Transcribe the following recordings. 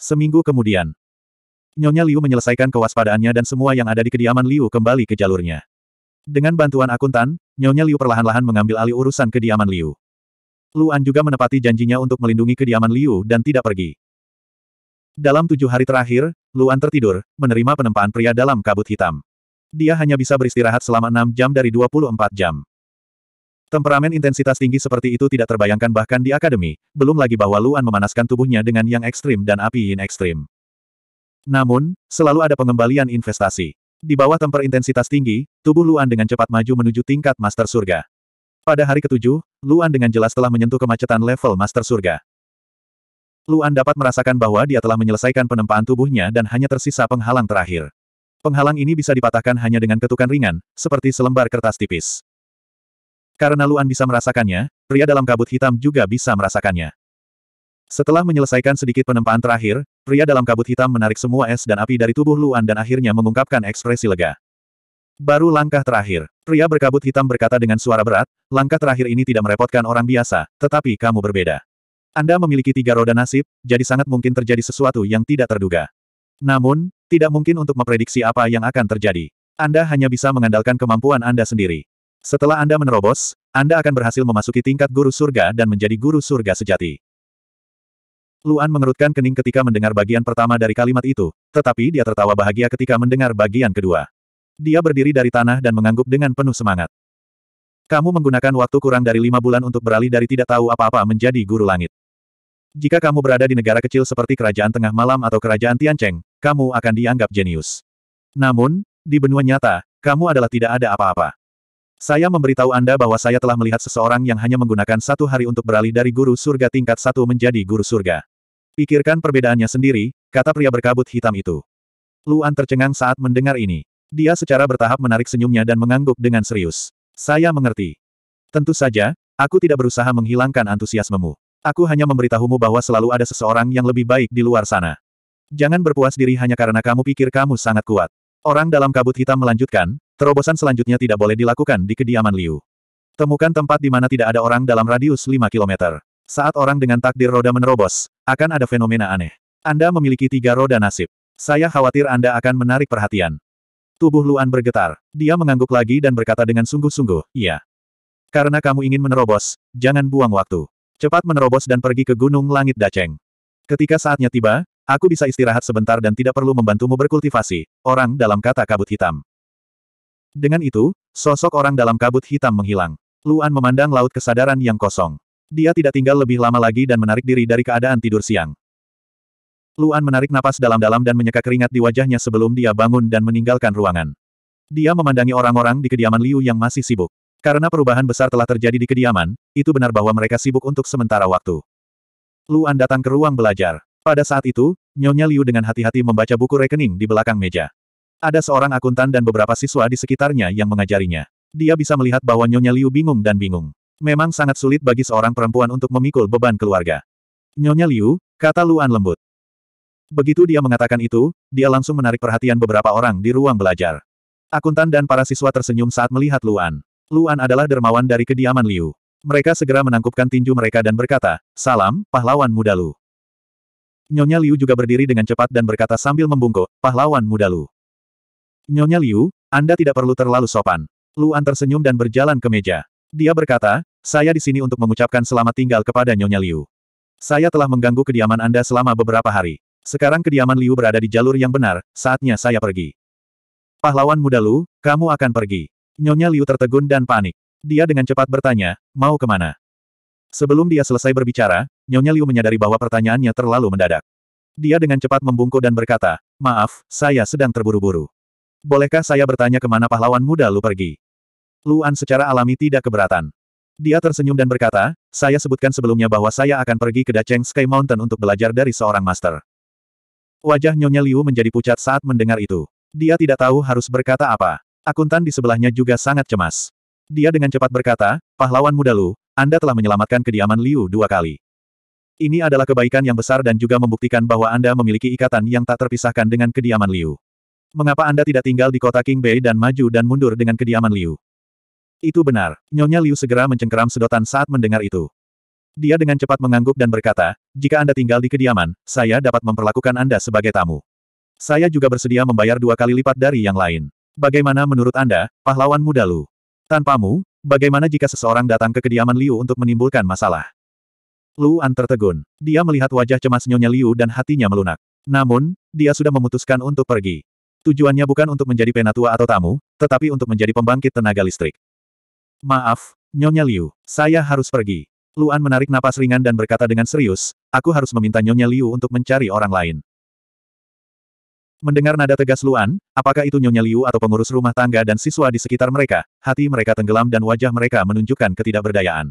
Seminggu kemudian, Nyonya Liu menyelesaikan kewaspadaannya dan semua yang ada di kediaman Liu kembali ke jalurnya. Dengan bantuan akuntan, Nyonya Liu perlahan-lahan mengambil alih urusan kediaman Liu. Luan juga menepati janjinya untuk melindungi kediaman Liu dan tidak pergi. Dalam tujuh hari terakhir, Luan tertidur, menerima penempaan pria dalam kabut hitam. Dia hanya bisa beristirahat selama 6 jam dari 24 jam. Temperamen intensitas tinggi seperti itu tidak terbayangkan bahkan di akademi, belum lagi bahwa Luan memanaskan tubuhnya dengan yang ekstrim dan api yin ekstrim. Namun, selalu ada pengembalian investasi. Di bawah temper intensitas tinggi, tubuh Luan dengan cepat maju menuju tingkat Master Surga. Pada hari ketujuh, Luan dengan jelas telah menyentuh kemacetan level Master Surga. Luan dapat merasakan bahwa dia telah menyelesaikan penempaan tubuhnya dan hanya tersisa penghalang terakhir. Penghalang ini bisa dipatahkan hanya dengan ketukan ringan, seperti selembar kertas tipis. Karena Luan bisa merasakannya, pria dalam kabut hitam juga bisa merasakannya. Setelah menyelesaikan sedikit penempaan terakhir, pria dalam kabut hitam menarik semua es dan api dari tubuh Luan dan akhirnya mengungkapkan ekspresi lega. Baru langkah terakhir, pria berkabut hitam berkata dengan suara berat, langkah terakhir ini tidak merepotkan orang biasa, tetapi kamu berbeda. Anda memiliki tiga roda nasib, jadi sangat mungkin terjadi sesuatu yang tidak terduga. Namun, tidak mungkin untuk memprediksi apa yang akan terjadi. Anda hanya bisa mengandalkan kemampuan Anda sendiri. Setelah Anda menerobos, Anda akan berhasil memasuki tingkat guru surga dan menjadi guru surga sejati. Luan mengerutkan kening ketika mendengar bagian pertama dari kalimat itu, tetapi dia tertawa bahagia ketika mendengar bagian kedua. Dia berdiri dari tanah dan mengangguk dengan penuh semangat. Kamu menggunakan waktu kurang dari lima bulan untuk beralih dari tidak tahu apa-apa menjadi guru langit. Jika kamu berada di negara kecil seperti Kerajaan Tengah Malam atau Kerajaan Tiancheng, kamu akan dianggap jenius. Namun, di benua nyata, kamu adalah tidak ada apa-apa. Saya memberitahu Anda bahwa saya telah melihat seseorang yang hanya menggunakan satu hari untuk beralih dari guru surga tingkat satu menjadi guru surga. Pikirkan perbedaannya sendiri, kata pria berkabut hitam itu. Luan tercengang saat mendengar ini. Dia secara bertahap menarik senyumnya dan mengangguk dengan serius. Saya mengerti. Tentu saja, aku tidak berusaha menghilangkan antusiasmemu. Aku hanya memberitahumu bahwa selalu ada seseorang yang lebih baik di luar sana. Jangan berpuas diri hanya karena kamu pikir kamu sangat kuat. Orang dalam kabut hitam melanjutkan, terobosan selanjutnya tidak boleh dilakukan di kediaman Liu. Temukan tempat di mana tidak ada orang dalam radius 5 km. Saat orang dengan takdir roda menerobos, akan ada fenomena aneh. Anda memiliki tiga roda nasib. Saya khawatir Anda akan menarik perhatian. Tubuh Luan bergetar. Dia mengangguk lagi dan berkata dengan sungguh-sungguh, iya. Karena kamu ingin menerobos, jangan buang waktu. Cepat menerobos dan pergi ke Gunung Langit Daceng. Ketika saatnya tiba, aku bisa istirahat sebentar dan tidak perlu membantumu berkultivasi, orang dalam kata kabut hitam. Dengan itu, sosok orang dalam kabut hitam menghilang. Luan memandang laut kesadaran yang kosong. Dia tidak tinggal lebih lama lagi dan menarik diri dari keadaan tidur siang. Luan menarik napas dalam-dalam dan menyeka keringat di wajahnya sebelum dia bangun dan meninggalkan ruangan. Dia memandangi orang-orang di kediaman Liu yang masih sibuk. Karena perubahan besar telah terjadi di kediaman, itu benar bahwa mereka sibuk untuk sementara waktu. Luan datang ke ruang belajar. Pada saat itu, Nyonya Liu dengan hati-hati membaca buku rekening di belakang meja. Ada seorang akuntan dan beberapa siswa di sekitarnya yang mengajarinya. Dia bisa melihat bahwa Nyonya Liu bingung dan bingung. Memang sangat sulit bagi seorang perempuan untuk memikul beban keluarga. Nyonya Liu, kata Luan lembut. Begitu dia mengatakan itu, dia langsung menarik perhatian beberapa orang di ruang belajar. Akuntan dan para siswa tersenyum saat melihat Luan. Luan adalah dermawan dari kediaman Liu. Mereka segera menangkupkan tinju mereka dan berkata, Salam, pahlawan muda Lu. Nyonya Liu juga berdiri dengan cepat dan berkata sambil membungkuk, Pahlawan muda Lu. Nyonya Liu, Anda tidak perlu terlalu sopan. Luan tersenyum dan berjalan ke meja. Dia berkata, saya di sini untuk mengucapkan selamat tinggal kepada Nyonya Liu. Saya telah mengganggu kediaman Anda selama beberapa hari. Sekarang kediaman Liu berada di jalur yang benar, saatnya saya pergi. Pahlawan muda Lu, kamu akan pergi. Nyonya Liu tertegun dan panik. Dia dengan cepat bertanya, mau kemana? Sebelum dia selesai berbicara, Nyonya Liu menyadari bahwa pertanyaannya terlalu mendadak. Dia dengan cepat membungkuk dan berkata, maaf, saya sedang terburu-buru. Bolehkah saya bertanya kemana pahlawan muda Lu pergi? Luan secara alami tidak keberatan. Dia tersenyum dan berkata, saya sebutkan sebelumnya bahwa saya akan pergi ke Dacheng Sky Mountain untuk belajar dari seorang master. Wajah Nyonya Liu menjadi pucat saat mendengar itu. Dia tidak tahu harus berkata apa. Akuntan di sebelahnya juga sangat cemas. Dia dengan cepat berkata, pahlawan muda Lu, Anda telah menyelamatkan kediaman Liu dua kali. Ini adalah kebaikan yang besar dan juga membuktikan bahwa Anda memiliki ikatan yang tak terpisahkan dengan kediaman Liu. Mengapa Anda tidak tinggal di kota King Bay dan maju dan mundur dengan kediaman Liu? Itu benar. Nyonya Liu segera mencengkeram sedotan saat mendengar itu. Dia dengan cepat mengangguk dan berkata, jika Anda tinggal di kediaman, saya dapat memperlakukan Anda sebagai tamu. Saya juga bersedia membayar dua kali lipat dari yang lain. Bagaimana menurut Anda, pahlawan muda Lu? Tanpamu, bagaimana jika seseorang datang ke kediaman Liu untuk menimbulkan masalah? Lu An tertegun. Dia melihat wajah cemas Nyonya Liu dan hatinya melunak. Namun, dia sudah memutuskan untuk pergi. Tujuannya bukan untuk menjadi penatua atau tamu, tetapi untuk menjadi pembangkit tenaga listrik. Maaf, Nyonya Liu, saya harus pergi. Luan menarik napas ringan dan berkata dengan serius, aku harus meminta Nyonya Liu untuk mencari orang lain. Mendengar nada tegas Luan, apakah itu Nyonya Liu atau pengurus rumah tangga dan siswa di sekitar mereka, hati mereka tenggelam dan wajah mereka menunjukkan ketidakberdayaan.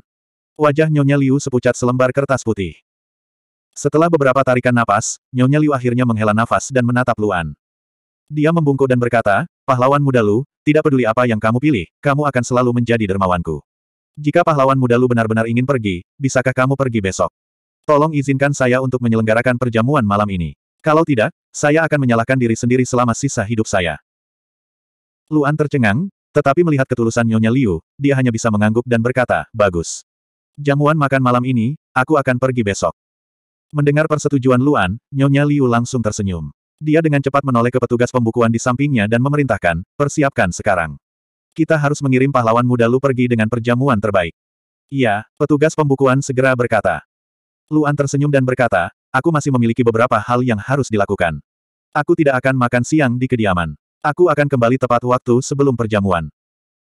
Wajah Nyonya Liu sepucat selembar kertas putih. Setelah beberapa tarikan napas, Nyonya Liu akhirnya menghela nafas dan menatap Luan. Dia membungkuk dan berkata, pahlawan muda Lu, tidak peduli apa yang kamu pilih, kamu akan selalu menjadi dermawanku. Jika pahlawan muda Lu benar-benar ingin pergi, bisakah kamu pergi besok? Tolong izinkan saya untuk menyelenggarakan perjamuan malam ini. Kalau tidak, saya akan menyalahkan diri sendiri selama sisa hidup saya. Luan tercengang, tetapi melihat ketulusan Nyonya Liu, dia hanya bisa mengangguk dan berkata, bagus. Jamuan makan malam ini, aku akan pergi besok. Mendengar persetujuan Luan, Nyonya Liu langsung tersenyum. Dia dengan cepat menoleh ke petugas pembukuan di sampingnya dan memerintahkan, persiapkan sekarang. Kita harus mengirim pahlawan muda Lu pergi dengan perjamuan terbaik. Iya, petugas pembukuan segera berkata. Luan tersenyum dan berkata, Aku masih memiliki beberapa hal yang harus dilakukan. Aku tidak akan makan siang di kediaman. Aku akan kembali tepat waktu sebelum perjamuan.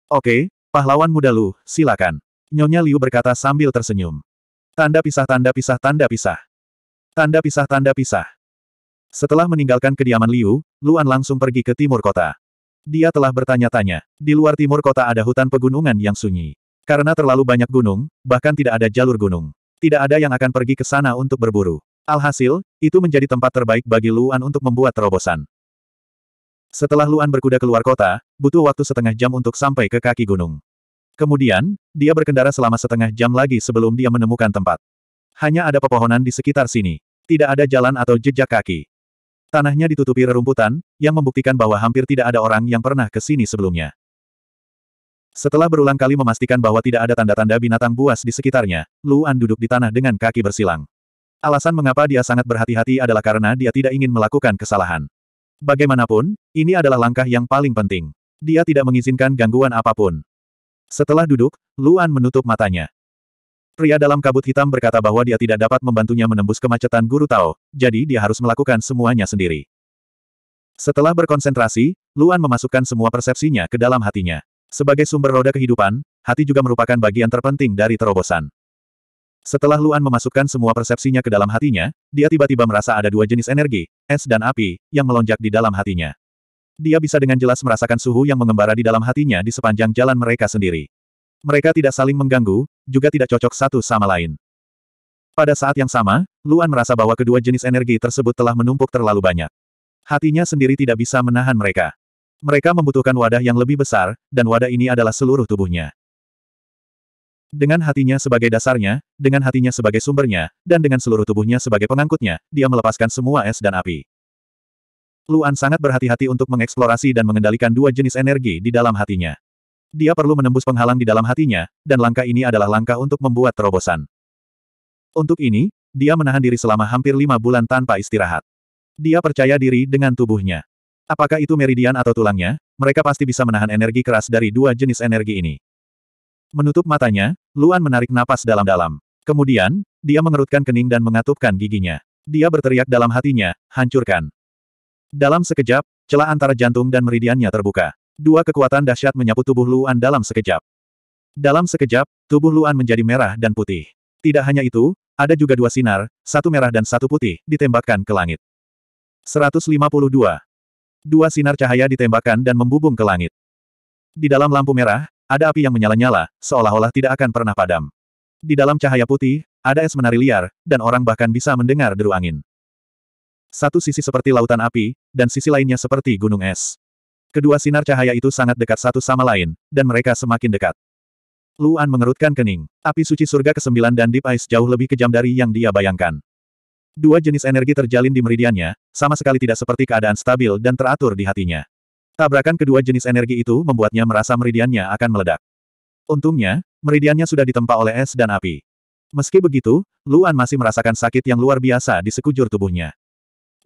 Oke, pahlawan muda Lu, silakan. Nyonya Liu berkata sambil tersenyum. Tanda pisah tanda pisah tanda pisah. Tanda pisah tanda pisah. Setelah meninggalkan kediaman Liu, Luan langsung pergi ke timur kota. Dia telah bertanya-tanya, di luar timur kota ada hutan pegunungan yang sunyi. Karena terlalu banyak gunung, bahkan tidak ada jalur gunung. Tidak ada yang akan pergi ke sana untuk berburu. Alhasil, itu menjadi tempat terbaik bagi Luan untuk membuat terobosan. Setelah Luan berkuda keluar kota, butuh waktu setengah jam untuk sampai ke kaki gunung. Kemudian, dia berkendara selama setengah jam lagi sebelum dia menemukan tempat. Hanya ada pepohonan di sekitar sini. Tidak ada jalan atau jejak kaki. Tanahnya ditutupi rerumputan, yang membuktikan bahwa hampir tidak ada orang yang pernah ke sini sebelumnya. Setelah berulang kali memastikan bahwa tidak ada tanda-tanda binatang buas di sekitarnya, Luan duduk di tanah dengan kaki bersilang. Alasan mengapa dia sangat berhati-hati adalah karena dia tidak ingin melakukan kesalahan. Bagaimanapun, ini adalah langkah yang paling penting. Dia tidak mengizinkan gangguan apapun. Setelah duduk, Luan menutup matanya. Pria dalam kabut hitam berkata bahwa dia tidak dapat membantunya menembus kemacetan Guru Tao, jadi dia harus melakukan semuanya sendiri. Setelah berkonsentrasi, Luan memasukkan semua persepsinya ke dalam hatinya. Sebagai sumber roda kehidupan, hati juga merupakan bagian terpenting dari terobosan. Setelah Luan memasukkan semua persepsinya ke dalam hatinya, dia tiba-tiba merasa ada dua jenis energi, es dan api, yang melonjak di dalam hatinya. Dia bisa dengan jelas merasakan suhu yang mengembara di dalam hatinya di sepanjang jalan mereka sendiri. Mereka tidak saling mengganggu, juga tidak cocok satu sama lain. Pada saat yang sama, Luan merasa bahwa kedua jenis energi tersebut telah menumpuk terlalu banyak. Hatinya sendiri tidak bisa menahan mereka. Mereka membutuhkan wadah yang lebih besar, dan wadah ini adalah seluruh tubuhnya. Dengan hatinya sebagai dasarnya, dengan hatinya sebagai sumbernya, dan dengan seluruh tubuhnya sebagai pengangkutnya, dia melepaskan semua es dan api. Luan sangat berhati-hati untuk mengeksplorasi dan mengendalikan dua jenis energi di dalam hatinya. Dia perlu menembus penghalang di dalam hatinya, dan langkah ini adalah langkah untuk membuat terobosan. Untuk ini, dia menahan diri selama hampir lima bulan tanpa istirahat. Dia percaya diri dengan tubuhnya. Apakah itu meridian atau tulangnya, mereka pasti bisa menahan energi keras dari dua jenis energi ini. Menutup matanya, Luan menarik napas dalam-dalam. Kemudian, dia mengerutkan kening dan mengatupkan giginya. Dia berteriak dalam hatinya, hancurkan. Dalam sekejap, celah antara jantung dan meridiannya terbuka. Dua kekuatan dahsyat menyapu tubuh Luan dalam sekejap. Dalam sekejap, tubuh Luan menjadi merah dan putih. Tidak hanya itu, ada juga dua sinar, satu merah dan satu putih, ditembakkan ke langit. 152. Dua sinar cahaya ditembakkan dan membubung ke langit. Di dalam lampu merah, ada api yang menyala-nyala, seolah-olah tidak akan pernah padam. Di dalam cahaya putih, ada es menari liar, dan orang bahkan bisa mendengar deru angin. Satu sisi seperti lautan api, dan sisi lainnya seperti gunung es. Kedua sinar cahaya itu sangat dekat satu sama lain, dan mereka semakin dekat. Luan mengerutkan kening. Api suci surga ke-9 dan Deep Ice jauh lebih kejam dari yang dia bayangkan. Dua jenis energi terjalin di meridiannya, sama sekali tidak seperti keadaan stabil dan teratur di hatinya. Tabrakan kedua jenis energi itu membuatnya merasa meridiannya akan meledak. Untungnya, meridiannya sudah ditempa oleh es dan api. Meski begitu, Luan masih merasakan sakit yang luar biasa di sekujur tubuhnya.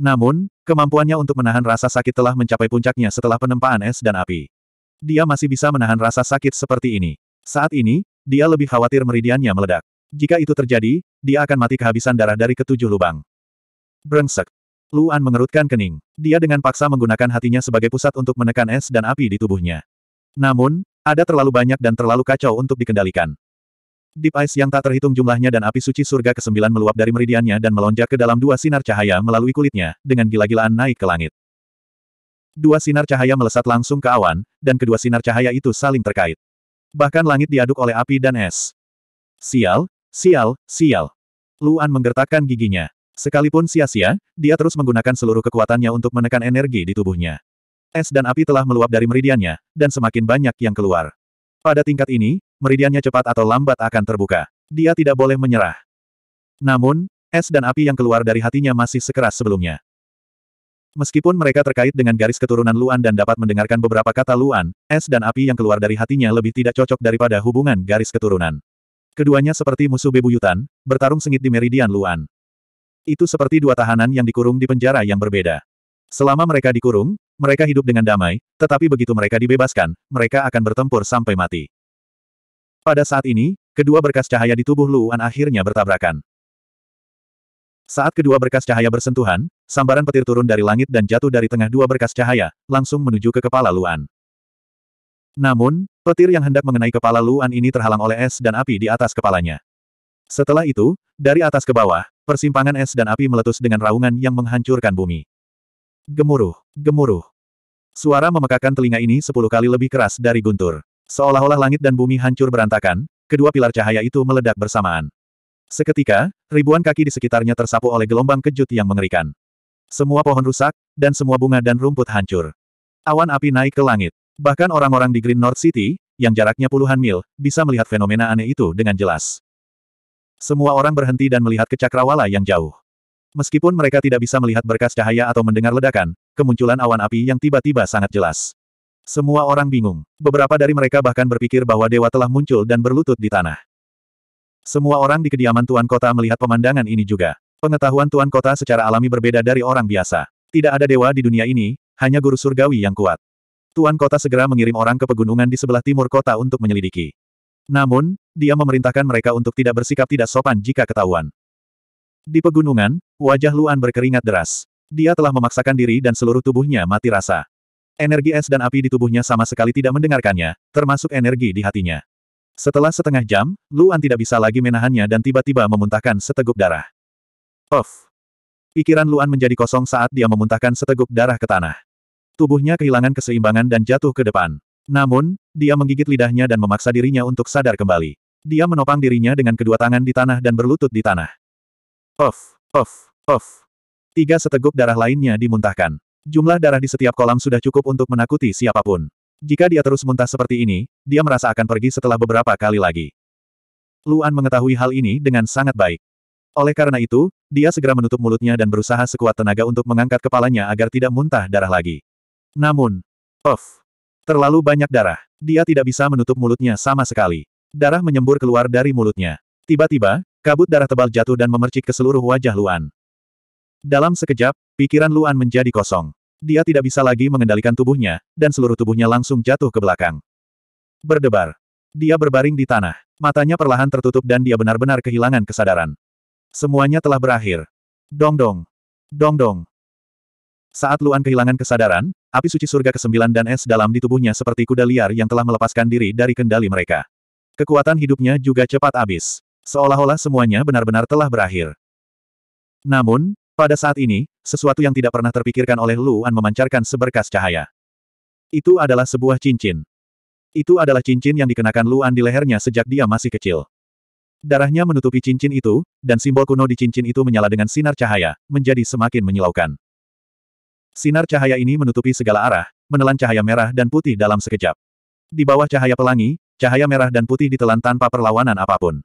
Namun, kemampuannya untuk menahan rasa sakit telah mencapai puncaknya setelah penempaan es dan api. Dia masih bisa menahan rasa sakit seperti ini. Saat ini, dia lebih khawatir meridiannya meledak. Jika itu terjadi, dia akan mati kehabisan darah dari ketujuh lubang. Brengsek. Luan mengerutkan kening. Dia dengan paksa menggunakan hatinya sebagai pusat untuk menekan es dan api di tubuhnya. Namun, ada terlalu banyak dan terlalu kacau untuk dikendalikan. Deep Ice yang tak terhitung jumlahnya dan api suci surga ke-9 meluap dari meridiannya dan melonjak ke dalam dua sinar cahaya melalui kulitnya, dengan gila-gilaan naik ke langit. Dua sinar cahaya melesat langsung ke awan, dan kedua sinar cahaya itu saling terkait. Bahkan langit diaduk oleh api dan es. Sial, sial, sial. Luan menggertakkan giginya. Sekalipun sia-sia, dia terus menggunakan seluruh kekuatannya untuk menekan energi di tubuhnya. Es dan api telah meluap dari meridiannya, dan semakin banyak yang keluar. Pada tingkat ini, meridiannya cepat atau lambat akan terbuka. Dia tidak boleh menyerah. Namun, es dan api yang keluar dari hatinya masih sekeras sebelumnya. Meskipun mereka terkait dengan garis keturunan Luan dan dapat mendengarkan beberapa kata Luan, es dan api yang keluar dari hatinya lebih tidak cocok daripada hubungan garis keturunan. Keduanya seperti musuh bebuyutan, bertarung sengit di meridian Luan. Itu seperti dua tahanan yang dikurung di penjara yang berbeda. Selama mereka dikurung, mereka hidup dengan damai, tetapi begitu mereka dibebaskan, mereka akan bertempur sampai mati. Pada saat ini, kedua berkas cahaya di tubuh Luan akhirnya bertabrakan. Saat kedua berkas cahaya bersentuhan, sambaran petir turun dari langit dan jatuh dari tengah dua berkas cahaya, langsung menuju ke kepala Luan. Namun, petir yang hendak mengenai kepala Luan ini terhalang oleh es dan api di atas kepalanya. Setelah itu, dari atas ke bawah, persimpangan es dan api meletus dengan raungan yang menghancurkan bumi. Gemuruh, gemuruh. Suara memekakan telinga ini sepuluh kali lebih keras dari guntur. Seolah-olah langit dan bumi hancur berantakan, kedua pilar cahaya itu meledak bersamaan. Seketika, ribuan kaki di sekitarnya tersapu oleh gelombang kejut yang mengerikan. Semua pohon rusak, dan semua bunga dan rumput hancur. Awan api naik ke langit. Bahkan orang-orang di Green North City, yang jaraknya puluhan mil, bisa melihat fenomena aneh itu dengan jelas. Semua orang berhenti dan melihat ke cakrawala yang jauh. Meskipun mereka tidak bisa melihat berkas cahaya atau mendengar ledakan, kemunculan awan api yang tiba-tiba sangat jelas. Semua orang bingung. Beberapa dari mereka bahkan berpikir bahwa dewa telah muncul dan berlutut di tanah. Semua orang di kediaman Tuan Kota melihat pemandangan ini juga. Pengetahuan Tuan Kota secara alami berbeda dari orang biasa. Tidak ada dewa di dunia ini, hanya guru surgawi yang kuat. Tuan Kota segera mengirim orang ke pegunungan di sebelah timur kota untuk menyelidiki. Namun, dia memerintahkan mereka untuk tidak bersikap tidak sopan jika ketahuan. Di pegunungan, wajah Luan berkeringat deras. Dia telah memaksakan diri dan seluruh tubuhnya mati rasa. Energi es dan api di tubuhnya sama sekali tidak mendengarkannya, termasuk energi di hatinya. Setelah setengah jam, Luan tidak bisa lagi menahannya dan tiba-tiba memuntahkan seteguk darah. Of! Pikiran Luan menjadi kosong saat dia memuntahkan seteguk darah ke tanah. Tubuhnya kehilangan keseimbangan dan jatuh ke depan. Namun, dia menggigit lidahnya dan memaksa dirinya untuk sadar kembali. Dia menopang dirinya dengan kedua tangan di tanah dan berlutut di tanah. Of, of, of. Tiga seteguk darah lainnya dimuntahkan. Jumlah darah di setiap kolam sudah cukup untuk menakuti siapapun. Jika dia terus muntah seperti ini, dia merasa akan pergi setelah beberapa kali lagi. Luan mengetahui hal ini dengan sangat baik. Oleh karena itu, dia segera menutup mulutnya dan berusaha sekuat tenaga untuk mengangkat kepalanya agar tidak muntah darah lagi. Namun, of, Terlalu banyak darah. Dia tidak bisa menutup mulutnya sama sekali. Darah menyembur keluar dari mulutnya. Tiba-tiba, kabut darah tebal jatuh dan memercik ke seluruh wajah Luan. Dalam sekejap, pikiran Luan menjadi kosong. Dia tidak bisa lagi mengendalikan tubuhnya, dan seluruh tubuhnya langsung jatuh ke belakang. Berdebar. Dia berbaring di tanah. Matanya perlahan tertutup dan dia benar-benar kehilangan kesadaran. Semuanya telah berakhir. Dong dong. Dong dong. Saat Luan kehilangan kesadaran, api suci surga ke-9 dan es dalam di tubuhnya seperti kuda liar yang telah melepaskan diri dari kendali mereka. Kekuatan hidupnya juga cepat habis. Seolah-olah semuanya benar-benar telah berakhir. Namun, pada saat ini, sesuatu yang tidak pernah terpikirkan oleh Luan memancarkan seberkas cahaya. Itu adalah sebuah cincin. Itu adalah cincin yang dikenakan Luan di lehernya sejak dia masih kecil. Darahnya menutupi cincin itu, dan simbol kuno di cincin itu menyala dengan sinar cahaya, menjadi semakin menyilaukan. Sinar cahaya ini menutupi segala arah, menelan cahaya merah dan putih dalam sekejap. Di bawah cahaya pelangi, cahaya merah dan putih ditelan tanpa perlawanan apapun.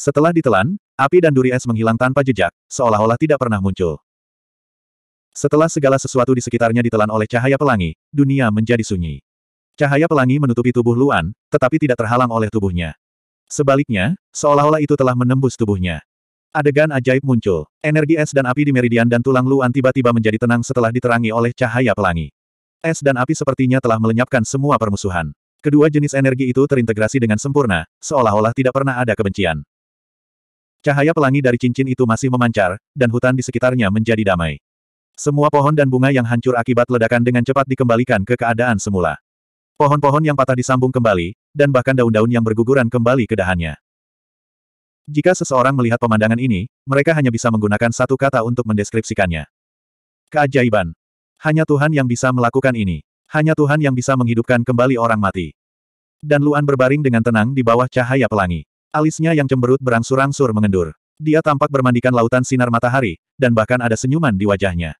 Setelah ditelan, api dan duri es menghilang tanpa jejak, seolah-olah tidak pernah muncul. Setelah segala sesuatu di sekitarnya ditelan oleh cahaya pelangi, dunia menjadi sunyi. Cahaya pelangi menutupi tubuh Luan, tetapi tidak terhalang oleh tubuhnya. Sebaliknya, seolah-olah itu telah menembus tubuhnya. Adegan ajaib muncul. Energi es dan api di meridian dan tulang Luan tiba-tiba menjadi tenang setelah diterangi oleh cahaya pelangi. Es dan api sepertinya telah melenyapkan semua permusuhan. Kedua jenis energi itu terintegrasi dengan sempurna, seolah-olah tidak pernah ada kebencian. Cahaya pelangi dari cincin itu masih memancar, dan hutan di sekitarnya menjadi damai. Semua pohon dan bunga yang hancur akibat ledakan dengan cepat dikembalikan ke keadaan semula. Pohon-pohon yang patah disambung kembali, dan bahkan daun-daun yang berguguran kembali ke dahannya. Jika seseorang melihat pemandangan ini, mereka hanya bisa menggunakan satu kata untuk mendeskripsikannya. Keajaiban. Hanya Tuhan yang bisa melakukan ini. Hanya Tuhan yang bisa menghidupkan kembali orang mati. Dan Luan berbaring dengan tenang di bawah cahaya pelangi. Alisnya yang cemberut berangsur-angsur mengendur. Dia tampak bermandikan lautan sinar matahari, dan bahkan ada senyuman di wajahnya.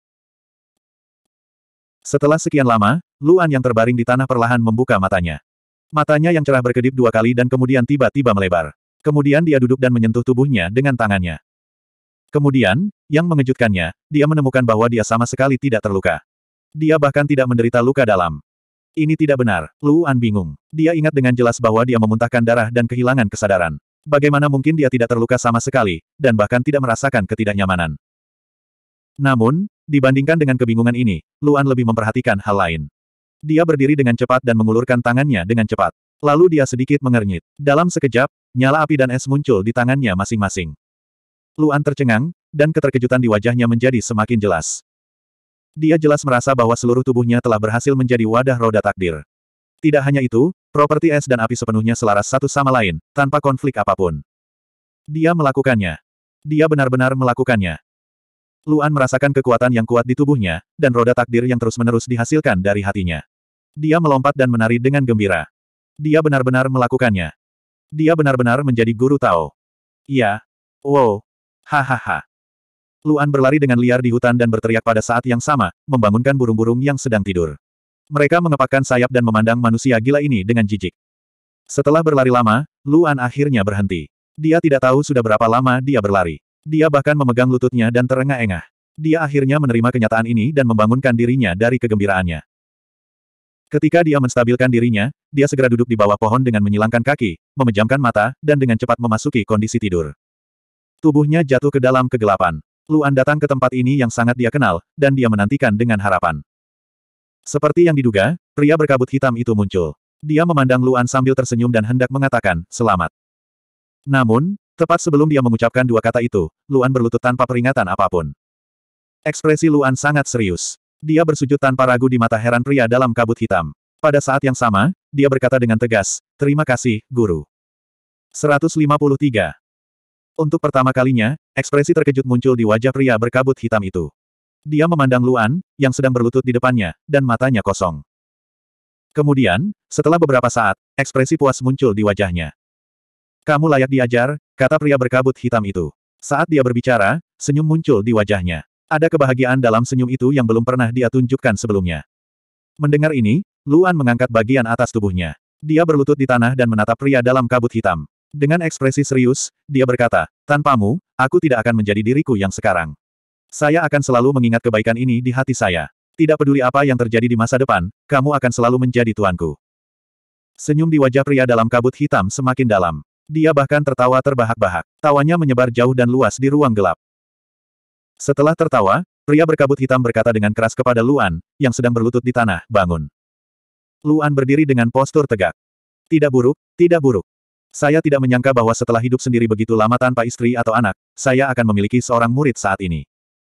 Setelah sekian lama, Luan yang terbaring di tanah perlahan membuka matanya. Matanya yang cerah berkedip dua kali dan kemudian tiba-tiba melebar. Kemudian dia duduk dan menyentuh tubuhnya dengan tangannya. Kemudian, yang mengejutkannya, dia menemukan bahwa dia sama sekali tidak terluka. Dia bahkan tidak menderita luka dalam. Ini tidak benar, Luan bingung. Dia ingat dengan jelas bahwa dia memuntahkan darah dan kehilangan kesadaran. Bagaimana mungkin dia tidak terluka sama sekali, dan bahkan tidak merasakan ketidaknyamanan. Namun, dibandingkan dengan kebingungan ini, Luan lebih memperhatikan hal lain. Dia berdiri dengan cepat dan mengulurkan tangannya dengan cepat. Lalu dia sedikit mengernyit. Dalam sekejap, nyala api dan es muncul di tangannya masing-masing. Luan tercengang, dan keterkejutan di wajahnya menjadi semakin jelas. Dia jelas merasa bahwa seluruh tubuhnya telah berhasil menjadi wadah roda takdir. Tidak hanya itu, properti es dan api sepenuhnya selaras satu sama lain, tanpa konflik apapun. Dia melakukannya. Dia benar-benar melakukannya. Luan merasakan kekuatan yang kuat di tubuhnya, dan roda takdir yang terus-menerus dihasilkan dari hatinya. Dia melompat dan menari dengan gembira. Dia benar-benar melakukannya. Dia benar-benar menjadi guru Tao. Iya. Wow. Hahaha. Luan berlari dengan liar di hutan dan berteriak pada saat yang sama, membangunkan burung-burung yang sedang tidur. Mereka mengepakkan sayap dan memandang manusia gila ini dengan jijik. Setelah berlari lama, Luan akhirnya berhenti. Dia tidak tahu sudah berapa lama dia berlari. Dia bahkan memegang lututnya dan terengah-engah. Dia akhirnya menerima kenyataan ini dan membangunkan dirinya dari kegembiraannya. Ketika dia menstabilkan dirinya, dia segera duduk di bawah pohon dengan menyilangkan kaki, memejamkan mata, dan dengan cepat memasuki kondisi tidur. Tubuhnya jatuh ke dalam kegelapan. Luan datang ke tempat ini yang sangat dia kenal, dan dia menantikan dengan harapan. Seperti yang diduga, pria berkabut hitam itu muncul. Dia memandang Luan sambil tersenyum dan hendak mengatakan, selamat. Namun, tepat sebelum dia mengucapkan dua kata itu, Luan berlutut tanpa peringatan apapun. Ekspresi Luan sangat serius. Dia bersujud tanpa ragu di mata heran pria dalam kabut hitam. Pada saat yang sama, dia berkata dengan tegas, Terima kasih, Guru. 153. Untuk pertama kalinya, ekspresi terkejut muncul di wajah pria berkabut hitam itu. Dia memandang Luan, yang sedang berlutut di depannya, dan matanya kosong. Kemudian, setelah beberapa saat, ekspresi puas muncul di wajahnya. Kamu layak diajar, kata pria berkabut hitam itu. Saat dia berbicara, senyum muncul di wajahnya. Ada kebahagiaan dalam senyum itu yang belum pernah dia tunjukkan sebelumnya. Mendengar ini, Luan mengangkat bagian atas tubuhnya. Dia berlutut di tanah dan menatap pria dalam kabut hitam. Dengan ekspresi serius, dia berkata, Tanpamu, aku tidak akan menjadi diriku yang sekarang. Saya akan selalu mengingat kebaikan ini di hati saya. Tidak peduli apa yang terjadi di masa depan, kamu akan selalu menjadi tuanku. Senyum di wajah pria dalam kabut hitam semakin dalam. Dia bahkan tertawa terbahak-bahak. Tawanya menyebar jauh dan luas di ruang gelap. Setelah tertawa, pria berkabut hitam berkata dengan keras kepada Luan, yang sedang berlutut di tanah, bangun. Luan berdiri dengan postur tegak. Tidak buruk, tidak buruk. Saya tidak menyangka bahwa setelah hidup sendiri begitu lama tanpa istri atau anak, saya akan memiliki seorang murid saat ini.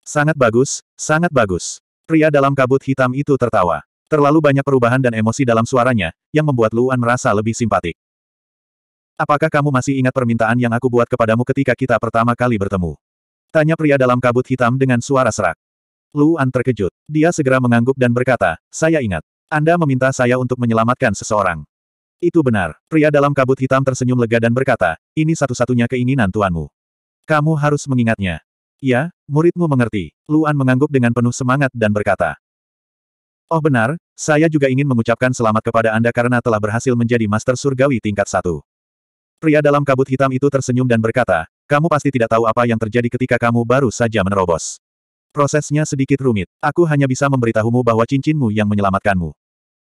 Sangat bagus, sangat bagus. Pria dalam kabut hitam itu tertawa. Terlalu banyak perubahan dan emosi dalam suaranya, yang membuat Luan merasa lebih simpatik. Apakah kamu masih ingat permintaan yang aku buat kepadamu ketika kita pertama kali bertemu? Tanya pria dalam kabut hitam dengan suara serak. Luan terkejut. Dia segera mengangguk dan berkata, saya ingat. Anda meminta saya untuk menyelamatkan seseorang. Itu benar. Pria dalam kabut hitam tersenyum lega dan berkata, ini satu-satunya keinginan tuanmu. Kamu harus mengingatnya. Ya, muridmu mengerti. Luan mengangguk dengan penuh semangat dan berkata, Oh benar, saya juga ingin mengucapkan selamat kepada Anda karena telah berhasil menjadi Master Surgawi tingkat satu. Pria dalam kabut hitam itu tersenyum dan berkata, kamu pasti tidak tahu apa yang terjadi ketika kamu baru saja menerobos. Prosesnya sedikit rumit. Aku hanya bisa memberitahumu bahwa cincinmu yang menyelamatkanmu.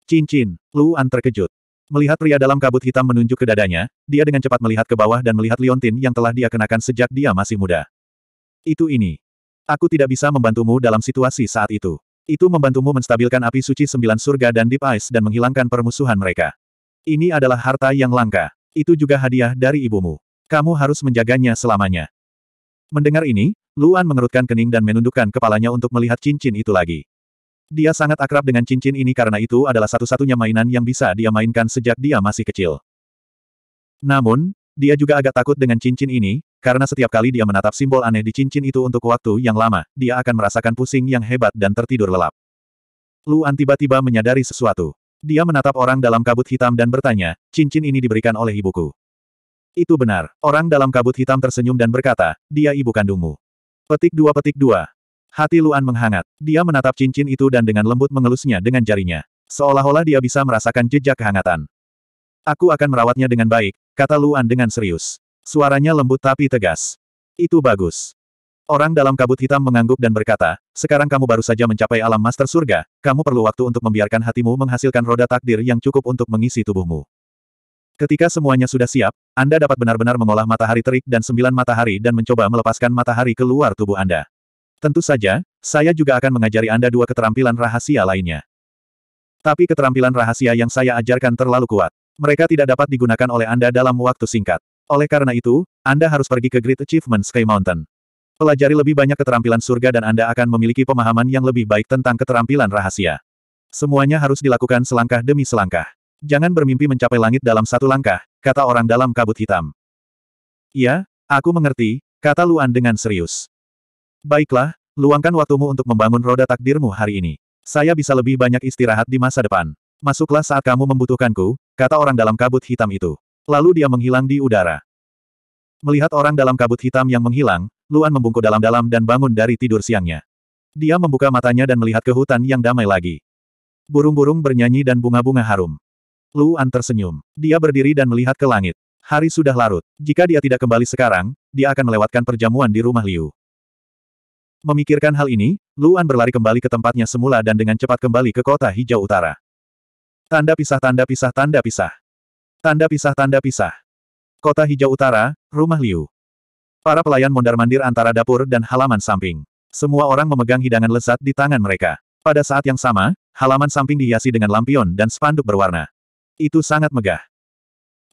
Cincin, Luan terkejut. Melihat pria dalam kabut hitam menunjuk ke dadanya, dia dengan cepat melihat ke bawah dan melihat liontin yang telah dia kenakan sejak dia masih muda. Itu ini. Aku tidak bisa membantumu dalam situasi saat itu. Itu membantumu menstabilkan api suci sembilan surga dan Deep Ice dan menghilangkan permusuhan mereka. Ini adalah harta yang langka. Itu juga hadiah dari ibumu. Kamu harus menjaganya selamanya. Mendengar ini, Luan mengerutkan kening dan menundukkan kepalanya untuk melihat cincin itu lagi. Dia sangat akrab dengan cincin ini karena itu adalah satu-satunya mainan yang bisa dia mainkan sejak dia masih kecil. Namun, dia juga agak takut dengan cincin ini, karena setiap kali dia menatap simbol aneh di cincin itu untuk waktu yang lama, dia akan merasakan pusing yang hebat dan tertidur lelap. Luan tiba-tiba menyadari sesuatu. Dia menatap orang dalam kabut hitam dan bertanya, cincin ini diberikan oleh ibuku. Itu benar. Orang dalam kabut hitam tersenyum dan berkata, dia ibu kandungmu. Petik dua petik dua. Hati Luan menghangat. Dia menatap cincin itu dan dengan lembut mengelusnya dengan jarinya. Seolah-olah dia bisa merasakan jejak kehangatan. Aku akan merawatnya dengan baik, kata Luan dengan serius. Suaranya lembut tapi tegas. Itu bagus. Orang dalam kabut hitam mengangguk dan berkata, sekarang kamu baru saja mencapai alam master surga, kamu perlu waktu untuk membiarkan hatimu menghasilkan roda takdir yang cukup untuk mengisi tubuhmu. Ketika semuanya sudah siap, Anda dapat benar-benar mengolah matahari terik dan sembilan matahari dan mencoba melepaskan matahari keluar tubuh Anda. Tentu saja, saya juga akan mengajari Anda dua keterampilan rahasia lainnya. Tapi keterampilan rahasia yang saya ajarkan terlalu kuat. Mereka tidak dapat digunakan oleh Anda dalam waktu singkat. Oleh karena itu, Anda harus pergi ke Great Achievement Sky Mountain. Pelajari lebih banyak keterampilan surga dan Anda akan memiliki pemahaman yang lebih baik tentang keterampilan rahasia. Semuanya harus dilakukan selangkah demi selangkah. Jangan bermimpi mencapai langit dalam satu langkah, kata orang dalam kabut hitam. Ya, aku mengerti, kata Luan dengan serius. Baiklah, luangkan waktumu untuk membangun roda takdirmu hari ini. Saya bisa lebih banyak istirahat di masa depan. Masuklah saat kamu membutuhkanku, kata orang dalam kabut hitam itu. Lalu dia menghilang di udara. Melihat orang dalam kabut hitam yang menghilang, Luan membungkuk dalam-dalam dan bangun dari tidur siangnya. Dia membuka matanya dan melihat ke hutan yang damai lagi. Burung-burung bernyanyi dan bunga-bunga harum. Luan tersenyum. Dia berdiri dan melihat ke langit. Hari sudah larut. Jika dia tidak kembali sekarang, dia akan melewatkan perjamuan di rumah Liu. Memikirkan hal ini, Luan berlari kembali ke tempatnya semula dan dengan cepat kembali ke kota hijau utara. Tanda pisah tanda pisah tanda pisah. Tanda pisah tanda pisah. Kota hijau utara, rumah Liu. Para pelayan mondar-mandir antara dapur dan halaman samping. Semua orang memegang hidangan lezat di tangan mereka. Pada saat yang sama, halaman samping dihiasi dengan lampion dan spanduk berwarna. Itu sangat megah.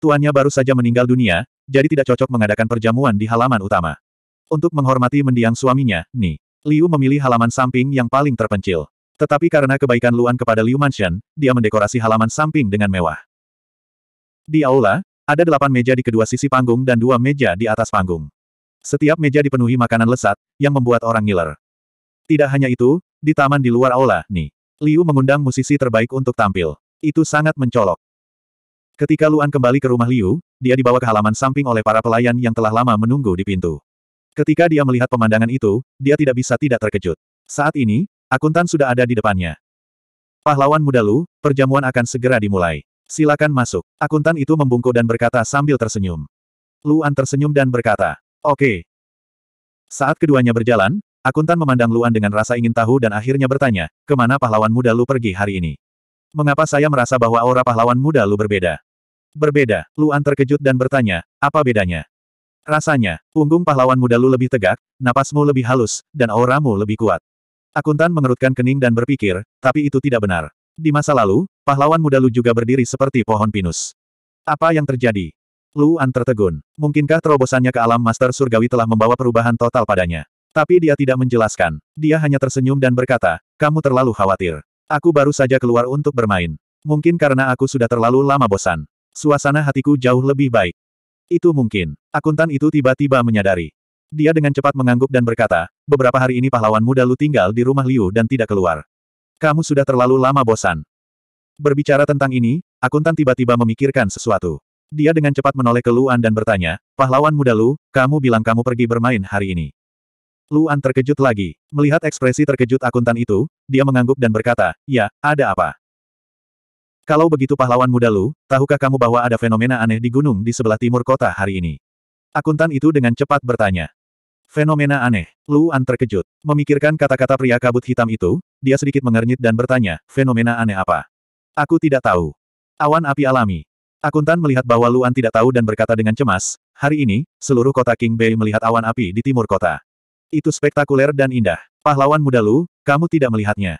Tuannya baru saja meninggal dunia, jadi tidak cocok mengadakan perjamuan di halaman utama. Untuk menghormati mendiang suaminya, Ni, Liu memilih halaman samping yang paling terpencil. Tetapi karena kebaikan Luan kepada Liu Mansion, dia mendekorasi halaman samping dengan mewah. Di aula, ada delapan meja di kedua sisi panggung dan dua meja di atas panggung. Setiap meja dipenuhi makanan lesat, yang membuat orang ngiler. Tidak hanya itu, di taman di luar aula, Ni, Liu mengundang musisi terbaik untuk tampil. Itu sangat mencolok. Ketika Luan kembali ke rumah Liu, dia dibawa ke halaman samping oleh para pelayan yang telah lama menunggu di pintu. Ketika dia melihat pemandangan itu, dia tidak bisa tidak terkejut. Saat ini, akuntan sudah ada di depannya. Pahlawan muda Lu, perjamuan akan segera dimulai. Silakan masuk. Akuntan itu membungkuk dan berkata sambil tersenyum. Luan tersenyum dan berkata, Oke. Okay. Saat keduanya berjalan, akuntan memandang Luan dengan rasa ingin tahu dan akhirnya bertanya, kemana pahlawan muda Lu pergi hari ini? Mengapa saya merasa bahwa aura pahlawan muda Lu berbeda? Berbeda, Luan terkejut dan bertanya, apa bedanya? Rasanya, punggung pahlawan muda Lu lebih tegak, napasmu lebih halus, dan auramu lebih kuat. Akuntan mengerutkan kening dan berpikir, tapi itu tidak benar. Di masa lalu, pahlawan muda Lu juga berdiri seperti pohon pinus. Apa yang terjadi? Luan tertegun. Mungkinkah terobosannya ke alam master surgawi telah membawa perubahan total padanya? Tapi dia tidak menjelaskan. Dia hanya tersenyum dan berkata, kamu terlalu khawatir. Aku baru saja keluar untuk bermain. Mungkin karena aku sudah terlalu lama bosan. Suasana hatiku jauh lebih baik. Itu mungkin. Akuntan itu tiba-tiba menyadari. Dia dengan cepat mengangguk dan berkata, beberapa hari ini pahlawan muda Lu tinggal di rumah Liu dan tidak keluar. Kamu sudah terlalu lama bosan. Berbicara tentang ini, akuntan tiba-tiba memikirkan sesuatu. Dia dengan cepat menoleh ke Luan dan bertanya, pahlawan muda Lu, kamu bilang kamu pergi bermain hari ini. Luan terkejut lagi. Melihat ekspresi terkejut akuntan itu, dia mengangguk dan berkata, ya, ada apa? Kalau begitu pahlawan muda Lu, tahukah kamu bahwa ada fenomena aneh di gunung di sebelah timur kota hari ini? Akuntan itu dengan cepat bertanya. Fenomena aneh. Luan terkejut. Memikirkan kata-kata pria kabut hitam itu, dia sedikit mengernyit dan bertanya, fenomena aneh apa? Aku tidak tahu. Awan api alami. Akuntan melihat bahwa Luan tidak tahu dan berkata dengan cemas, hari ini, seluruh kota King Bay melihat awan api di timur kota. Itu spektakuler dan indah. Pahlawan muda Lu, kamu tidak melihatnya.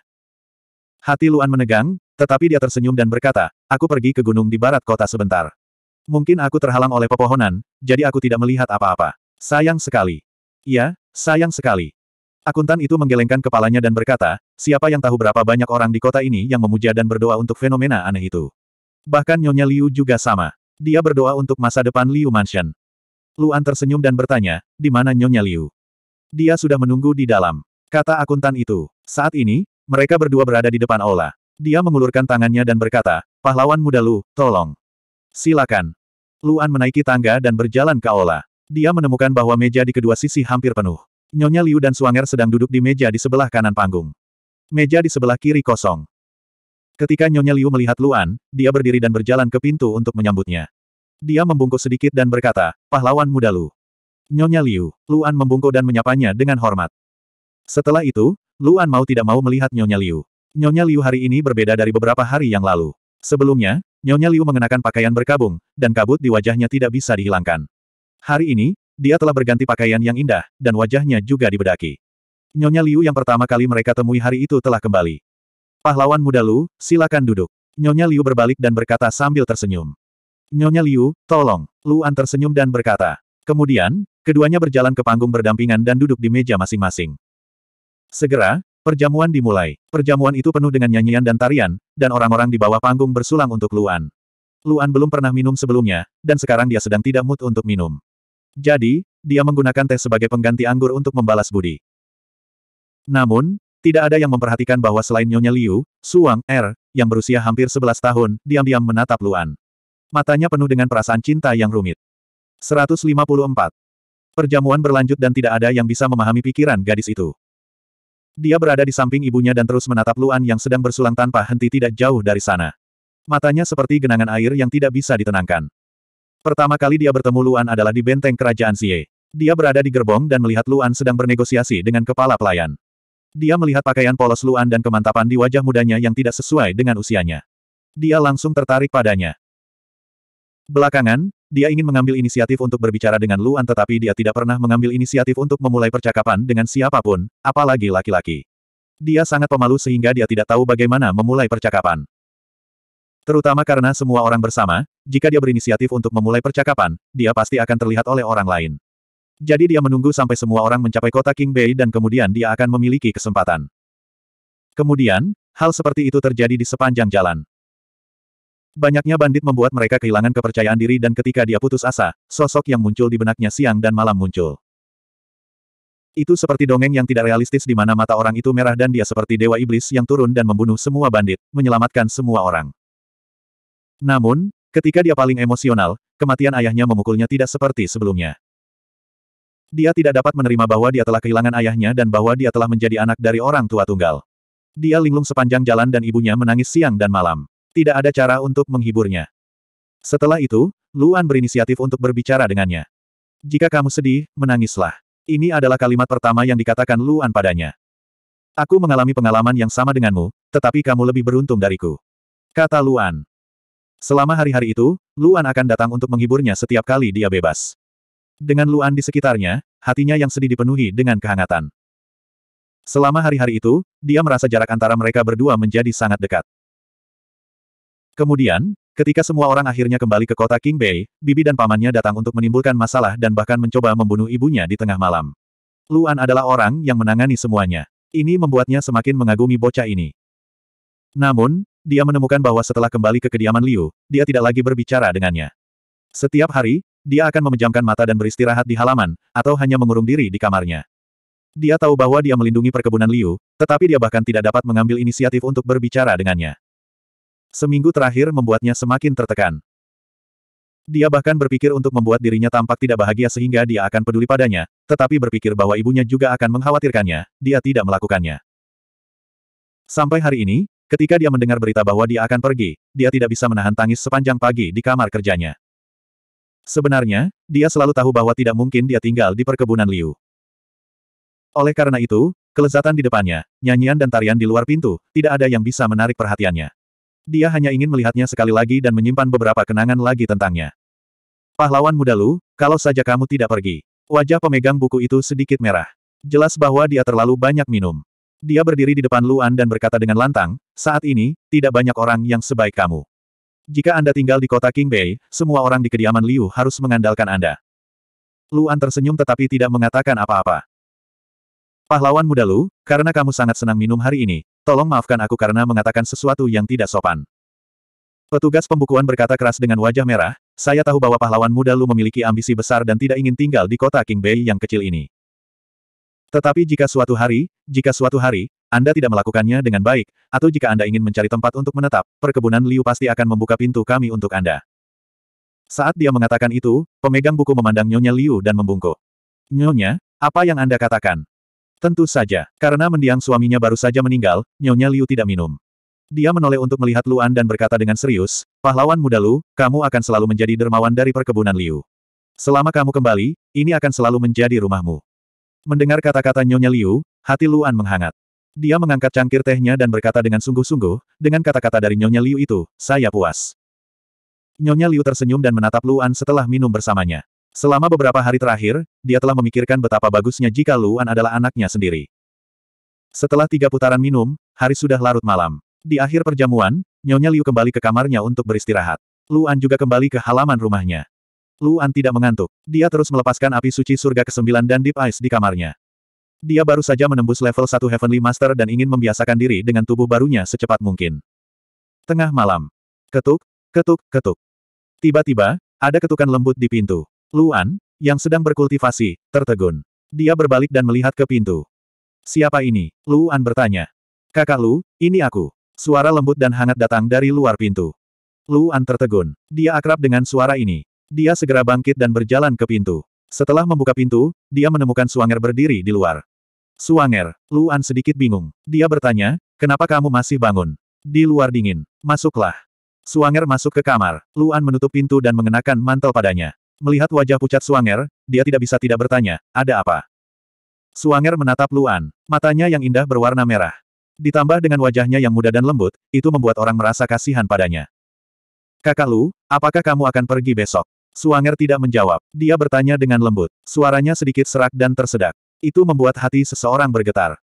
Hati Luan menegang, tetapi dia tersenyum dan berkata, aku pergi ke gunung di barat kota sebentar. Mungkin aku terhalang oleh pepohonan, jadi aku tidak melihat apa-apa. Sayang sekali. Iya, sayang sekali. Akuntan itu menggelengkan kepalanya dan berkata, siapa yang tahu berapa banyak orang di kota ini yang memuja dan berdoa untuk fenomena aneh itu. Bahkan Nyonya Liu juga sama. Dia berdoa untuk masa depan Liu Mansion. Luan tersenyum dan bertanya, di mana Nyonya Liu? Dia sudah menunggu di dalam. Kata akuntan itu. Saat ini, mereka berdua berada di depan Ola. Dia mengulurkan tangannya dan berkata, pahlawan muda Lu, tolong. Silakan. Luan menaiki tangga dan berjalan ke aula. Dia menemukan bahwa meja di kedua sisi hampir penuh. Nyonya Liu dan Suanger sedang duduk di meja di sebelah kanan panggung. Meja di sebelah kiri kosong. Ketika Nyonya Liu melihat Luan, dia berdiri dan berjalan ke pintu untuk menyambutnya. Dia membungkuk sedikit dan berkata, pahlawan muda Lu. Nyonya Liu, Luan membungkuk dan menyapanya dengan hormat. Setelah itu, Luan mau tidak mau melihat Nyonya Liu. Nyonya Liu hari ini berbeda dari beberapa hari yang lalu. Sebelumnya, Nyonya Liu mengenakan pakaian berkabung, dan kabut di wajahnya tidak bisa dihilangkan. Hari ini, dia telah berganti pakaian yang indah, dan wajahnya juga dibedaki. Nyonya Liu yang pertama kali mereka temui hari itu telah kembali. Pahlawan muda Lu, silakan duduk. Nyonya Liu berbalik dan berkata sambil tersenyum. Nyonya Liu, tolong. Luan tersenyum dan berkata. Kemudian, keduanya berjalan ke panggung berdampingan dan duduk di meja masing-masing. Segera, Perjamuan dimulai. Perjamuan itu penuh dengan nyanyian dan tarian, dan orang-orang di bawah panggung bersulang untuk Luan. Luan belum pernah minum sebelumnya, dan sekarang dia sedang tidak mood untuk minum. Jadi, dia menggunakan teh sebagai pengganti anggur untuk membalas budi. Namun, tidak ada yang memperhatikan bahwa selain Nyonya Liu, Suang, Er, yang berusia hampir 11 tahun, diam-diam menatap Luan. Matanya penuh dengan perasaan cinta yang rumit. 154. Perjamuan berlanjut dan tidak ada yang bisa memahami pikiran gadis itu. Dia berada di samping ibunya dan terus menatap Luan yang sedang bersulang tanpa henti tidak jauh dari sana. Matanya seperti genangan air yang tidak bisa ditenangkan. Pertama kali dia bertemu Luan adalah di benteng kerajaan Xie. Dia berada di gerbong dan melihat Luan sedang bernegosiasi dengan kepala pelayan. Dia melihat pakaian polos Luan dan kemantapan di wajah mudanya yang tidak sesuai dengan usianya. Dia langsung tertarik padanya. Belakangan, dia ingin mengambil inisiatif untuk berbicara dengan Luan tetapi dia tidak pernah mengambil inisiatif untuk memulai percakapan dengan siapapun, apalagi laki-laki. Dia sangat pemalu sehingga dia tidak tahu bagaimana memulai percakapan. Terutama karena semua orang bersama, jika dia berinisiatif untuk memulai percakapan, dia pasti akan terlihat oleh orang lain. Jadi dia menunggu sampai semua orang mencapai kota King Bay dan kemudian dia akan memiliki kesempatan. Kemudian, hal seperti itu terjadi di sepanjang jalan. Banyaknya bandit membuat mereka kehilangan kepercayaan diri dan ketika dia putus asa, sosok yang muncul di benaknya siang dan malam muncul. Itu seperti dongeng yang tidak realistis di mana mata orang itu merah dan dia seperti dewa iblis yang turun dan membunuh semua bandit, menyelamatkan semua orang. Namun, ketika dia paling emosional, kematian ayahnya memukulnya tidak seperti sebelumnya. Dia tidak dapat menerima bahwa dia telah kehilangan ayahnya dan bahwa dia telah menjadi anak dari orang tua tunggal. Dia linglung sepanjang jalan dan ibunya menangis siang dan malam tidak ada cara untuk menghiburnya. Setelah itu, Luan berinisiatif untuk berbicara dengannya. Jika kamu sedih, menangislah. Ini adalah kalimat pertama yang dikatakan Luan padanya. Aku mengalami pengalaman yang sama denganmu, tetapi kamu lebih beruntung dariku. Kata Luan. Selama hari-hari itu, Luan akan datang untuk menghiburnya setiap kali dia bebas. Dengan Luan di sekitarnya, hatinya yang sedih dipenuhi dengan kehangatan. Selama hari-hari itu, dia merasa jarak antara mereka berdua menjadi sangat dekat. Kemudian, ketika semua orang akhirnya kembali ke kota King Bay, Bibi dan pamannya datang untuk menimbulkan masalah dan bahkan mencoba membunuh ibunya di tengah malam. Luan adalah orang yang menangani semuanya. Ini membuatnya semakin mengagumi bocah ini. Namun, dia menemukan bahwa setelah kembali ke kediaman Liu, dia tidak lagi berbicara dengannya. Setiap hari, dia akan memejamkan mata dan beristirahat di halaman, atau hanya mengurung diri di kamarnya. Dia tahu bahwa dia melindungi perkebunan Liu, tetapi dia bahkan tidak dapat mengambil inisiatif untuk berbicara dengannya seminggu terakhir membuatnya semakin tertekan. Dia bahkan berpikir untuk membuat dirinya tampak tidak bahagia sehingga dia akan peduli padanya, tetapi berpikir bahwa ibunya juga akan mengkhawatirkannya, dia tidak melakukannya. Sampai hari ini, ketika dia mendengar berita bahwa dia akan pergi, dia tidak bisa menahan tangis sepanjang pagi di kamar kerjanya. Sebenarnya, dia selalu tahu bahwa tidak mungkin dia tinggal di perkebunan Liu. Oleh karena itu, kelezatan di depannya, nyanyian dan tarian di luar pintu, tidak ada yang bisa menarik perhatiannya. Dia hanya ingin melihatnya sekali lagi dan menyimpan beberapa kenangan lagi tentangnya. Pahlawan muda Lu, kalau saja kamu tidak pergi. Wajah pemegang buku itu sedikit merah. Jelas bahwa dia terlalu banyak minum. Dia berdiri di depan Luan dan berkata dengan lantang, saat ini, tidak banyak orang yang sebaik kamu. Jika Anda tinggal di kota King Bay, semua orang di kediaman Liu harus mengandalkan Anda. Luan tersenyum tetapi tidak mengatakan apa-apa. Pahlawan muda Lu, karena kamu sangat senang minum hari ini, tolong maafkan aku karena mengatakan sesuatu yang tidak sopan. Petugas pembukuan berkata keras dengan wajah merah, saya tahu bahwa pahlawan muda Lu memiliki ambisi besar dan tidak ingin tinggal di kota King Bay yang kecil ini. Tetapi jika suatu hari, jika suatu hari, Anda tidak melakukannya dengan baik, atau jika Anda ingin mencari tempat untuk menetap, perkebunan Liu pasti akan membuka pintu kami untuk Anda. Saat dia mengatakan itu, pemegang buku memandang Nyonya Liu dan membungkuk. Nyonya, apa yang Anda katakan? Tentu saja, karena mendiang suaminya baru saja meninggal, Nyonya Liu tidak minum. Dia menoleh untuk melihat Luan dan berkata dengan serius, pahlawan muda Lu, kamu akan selalu menjadi dermawan dari perkebunan Liu. Selama kamu kembali, ini akan selalu menjadi rumahmu. Mendengar kata-kata Nyonya Liu, hati Luan menghangat. Dia mengangkat cangkir tehnya dan berkata dengan sungguh-sungguh, dengan kata-kata dari Nyonya Liu itu, saya puas. Nyonya Liu tersenyum dan menatap Luan setelah minum bersamanya. Selama beberapa hari terakhir, dia telah memikirkan betapa bagusnya jika Luan adalah anaknya sendiri. Setelah tiga putaran minum, hari sudah larut malam. Di akhir perjamuan, Nyonya Liu kembali ke kamarnya untuk beristirahat. Luan juga kembali ke halaman rumahnya. Luan tidak mengantuk. Dia terus melepaskan api suci surga ke-9 dan Deep Ice di kamarnya. Dia baru saja menembus level 1 Heavenly Master dan ingin membiasakan diri dengan tubuh barunya secepat mungkin. Tengah malam. Ketuk, ketuk, ketuk. Tiba-tiba, ada ketukan lembut di pintu. Luan, yang sedang berkultivasi, tertegun. Dia berbalik dan melihat ke pintu. Siapa ini? Luan bertanya. Kakak Lu, ini aku. Suara lembut dan hangat datang dari luar pintu. Luan tertegun. Dia akrab dengan suara ini. Dia segera bangkit dan berjalan ke pintu. Setelah membuka pintu, dia menemukan Suanger berdiri di luar. Suanger, Luan sedikit bingung. Dia bertanya, kenapa kamu masih bangun? Di luar dingin. Masuklah. Suanger masuk ke kamar. Luan menutup pintu dan mengenakan mantel padanya. Melihat wajah pucat Suanger, dia tidak bisa tidak bertanya, ada apa? Suanger menatap Luan. Matanya yang indah berwarna merah. Ditambah dengan wajahnya yang muda dan lembut, itu membuat orang merasa kasihan padanya. Kakak Lu, apakah kamu akan pergi besok? Suanger tidak menjawab. Dia bertanya dengan lembut. Suaranya sedikit serak dan tersedak. Itu membuat hati seseorang bergetar.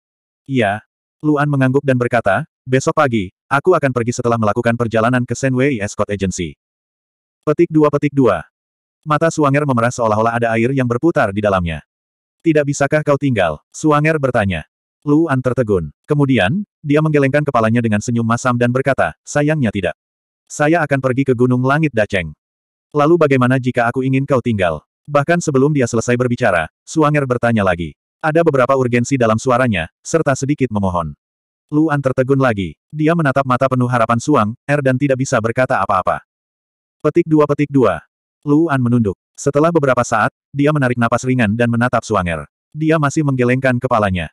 Iya. Luan mengangguk dan berkata, besok pagi, aku akan pergi setelah melakukan perjalanan ke Senwei Escort Agency. Petik 2 Petik 2 Mata Suanger memerah seolah-olah ada air yang berputar di dalamnya. Tidak bisakah kau tinggal? Suanger bertanya. Luan tertegun. Kemudian, dia menggelengkan kepalanya dengan senyum masam dan berkata, sayangnya tidak. Saya akan pergi ke Gunung Langit Daceng. Lalu bagaimana jika aku ingin kau tinggal? Bahkan sebelum dia selesai berbicara, Suanger bertanya lagi. Ada beberapa urgensi dalam suaranya, serta sedikit memohon. Luan tertegun lagi. Dia menatap mata penuh harapan Suang, Er dan tidak bisa berkata apa-apa. Petik dua petik dua. Luan menunduk. Setelah beberapa saat, dia menarik napas ringan dan menatap Suanger. Dia masih menggelengkan kepalanya.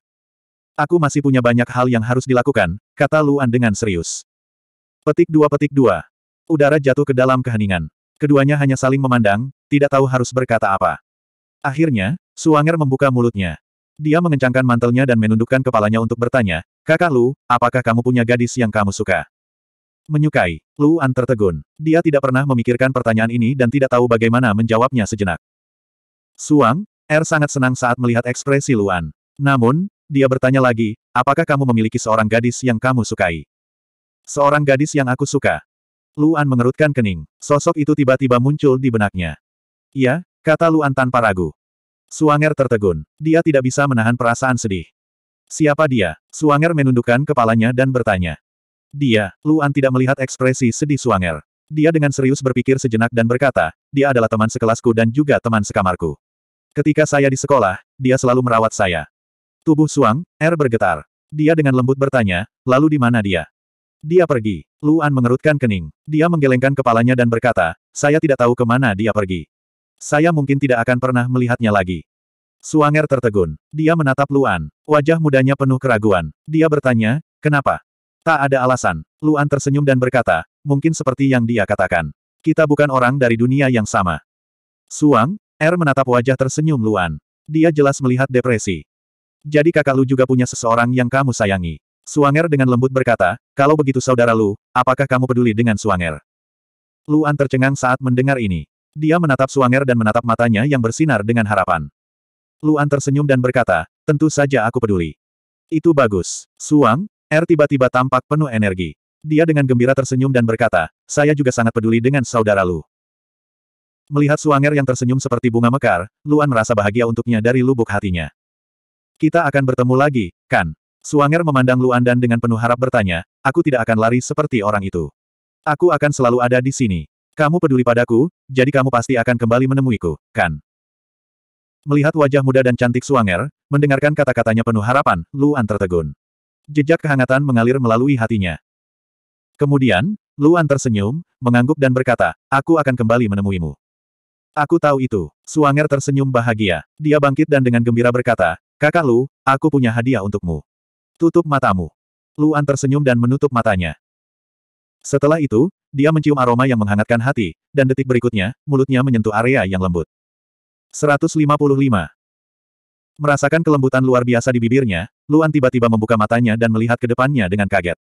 Aku masih punya banyak hal yang harus dilakukan, kata Luan dengan serius. Petik dua petik dua. Udara jatuh ke dalam keheningan. Keduanya hanya saling memandang, tidak tahu harus berkata apa. Akhirnya, Suanger membuka mulutnya. Dia mengencangkan mantelnya dan menundukkan kepalanya untuk bertanya, Kakak Lu, apakah kamu punya gadis yang kamu suka? Menyukai. Luan tertegun. Dia tidak pernah memikirkan pertanyaan ini dan tidak tahu bagaimana menjawabnya sejenak. Suang, Er sangat senang saat melihat ekspresi Luan. Namun, dia bertanya lagi, apakah kamu memiliki seorang gadis yang kamu sukai? Seorang gadis yang aku suka. Luan mengerutkan kening. Sosok itu tiba-tiba muncul di benaknya. Iya, kata Luan tanpa ragu. Suanger tertegun. Dia tidak bisa menahan perasaan sedih. Siapa dia? Suanger menundukkan kepalanya dan bertanya. Dia, Luan tidak melihat ekspresi sedih Suanger. Dia dengan serius berpikir sejenak dan berkata, dia adalah teman sekelasku dan juga teman sekamarku. Ketika saya di sekolah, dia selalu merawat saya. Tubuh Suang, R er bergetar. Dia dengan lembut bertanya, lalu di mana dia? Dia pergi. Luan mengerutkan kening. Dia menggelengkan kepalanya dan berkata, saya tidak tahu kemana dia pergi. Saya mungkin tidak akan pernah melihatnya lagi. Suanger tertegun. Dia menatap Luan. Wajah mudanya penuh keraguan. Dia bertanya, kenapa? Tak ada alasan. Luan tersenyum dan berkata, mungkin seperti yang dia katakan. Kita bukan orang dari dunia yang sama. Suang, Er menatap wajah tersenyum Luan. Dia jelas melihat depresi. Jadi kakak lu juga punya seseorang yang kamu sayangi. Suanger dengan lembut berkata, kalau begitu saudara lu, apakah kamu peduli dengan Suanger? Luan tercengang saat mendengar ini. Dia menatap Suanger dan menatap matanya yang bersinar dengan harapan. Luan tersenyum dan berkata, tentu saja aku peduli. Itu bagus. Suang, R tiba-tiba tampak penuh energi. Dia dengan gembira tersenyum dan berkata, saya juga sangat peduli dengan saudara Lu. Melihat Suanger yang tersenyum seperti bunga mekar, Luan merasa bahagia untuknya dari lubuk hatinya. Kita akan bertemu lagi, kan? Suanger memandang Luan dan dengan penuh harap bertanya, aku tidak akan lari seperti orang itu. Aku akan selalu ada di sini. Kamu peduli padaku, jadi kamu pasti akan kembali menemuiku, kan? Melihat wajah muda dan cantik Suanger, mendengarkan kata-katanya penuh harapan, Luan tertegun. Jejak kehangatan mengalir melalui hatinya. Kemudian, Luan tersenyum, mengangguk dan berkata, aku akan kembali menemuimu. Aku tahu itu. Suanger tersenyum bahagia. Dia bangkit dan dengan gembira berkata, kakak Lu, aku punya hadiah untukmu. Tutup matamu. Luan tersenyum dan menutup matanya. Setelah itu, dia mencium aroma yang menghangatkan hati, dan detik berikutnya, mulutnya menyentuh area yang lembut. 155. Merasakan kelembutan luar biasa di bibirnya, Luan tiba-tiba membuka matanya dan melihat ke depannya dengan kaget.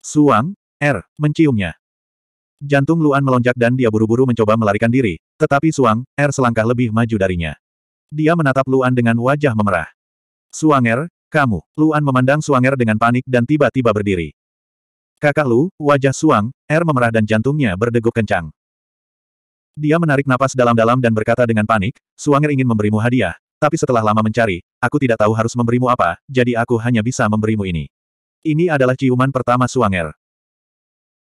Suang, Er menciumnya. Jantung Luan melonjak dan dia buru-buru mencoba melarikan diri, tetapi Suang, Er selangkah lebih maju darinya. Dia menatap Luan dengan wajah memerah. Suang Er, kamu, Luan memandang Suang Er dengan panik dan tiba-tiba berdiri. Kakak Lu, wajah Suang, Er memerah dan jantungnya berdegup kencang. Dia menarik napas dalam-dalam dan berkata dengan panik, Suang Er ingin memberimu hadiah, tapi setelah lama mencari, aku tidak tahu harus memberimu apa, jadi aku hanya bisa memberimu ini. Ini adalah ciuman pertama Suanger.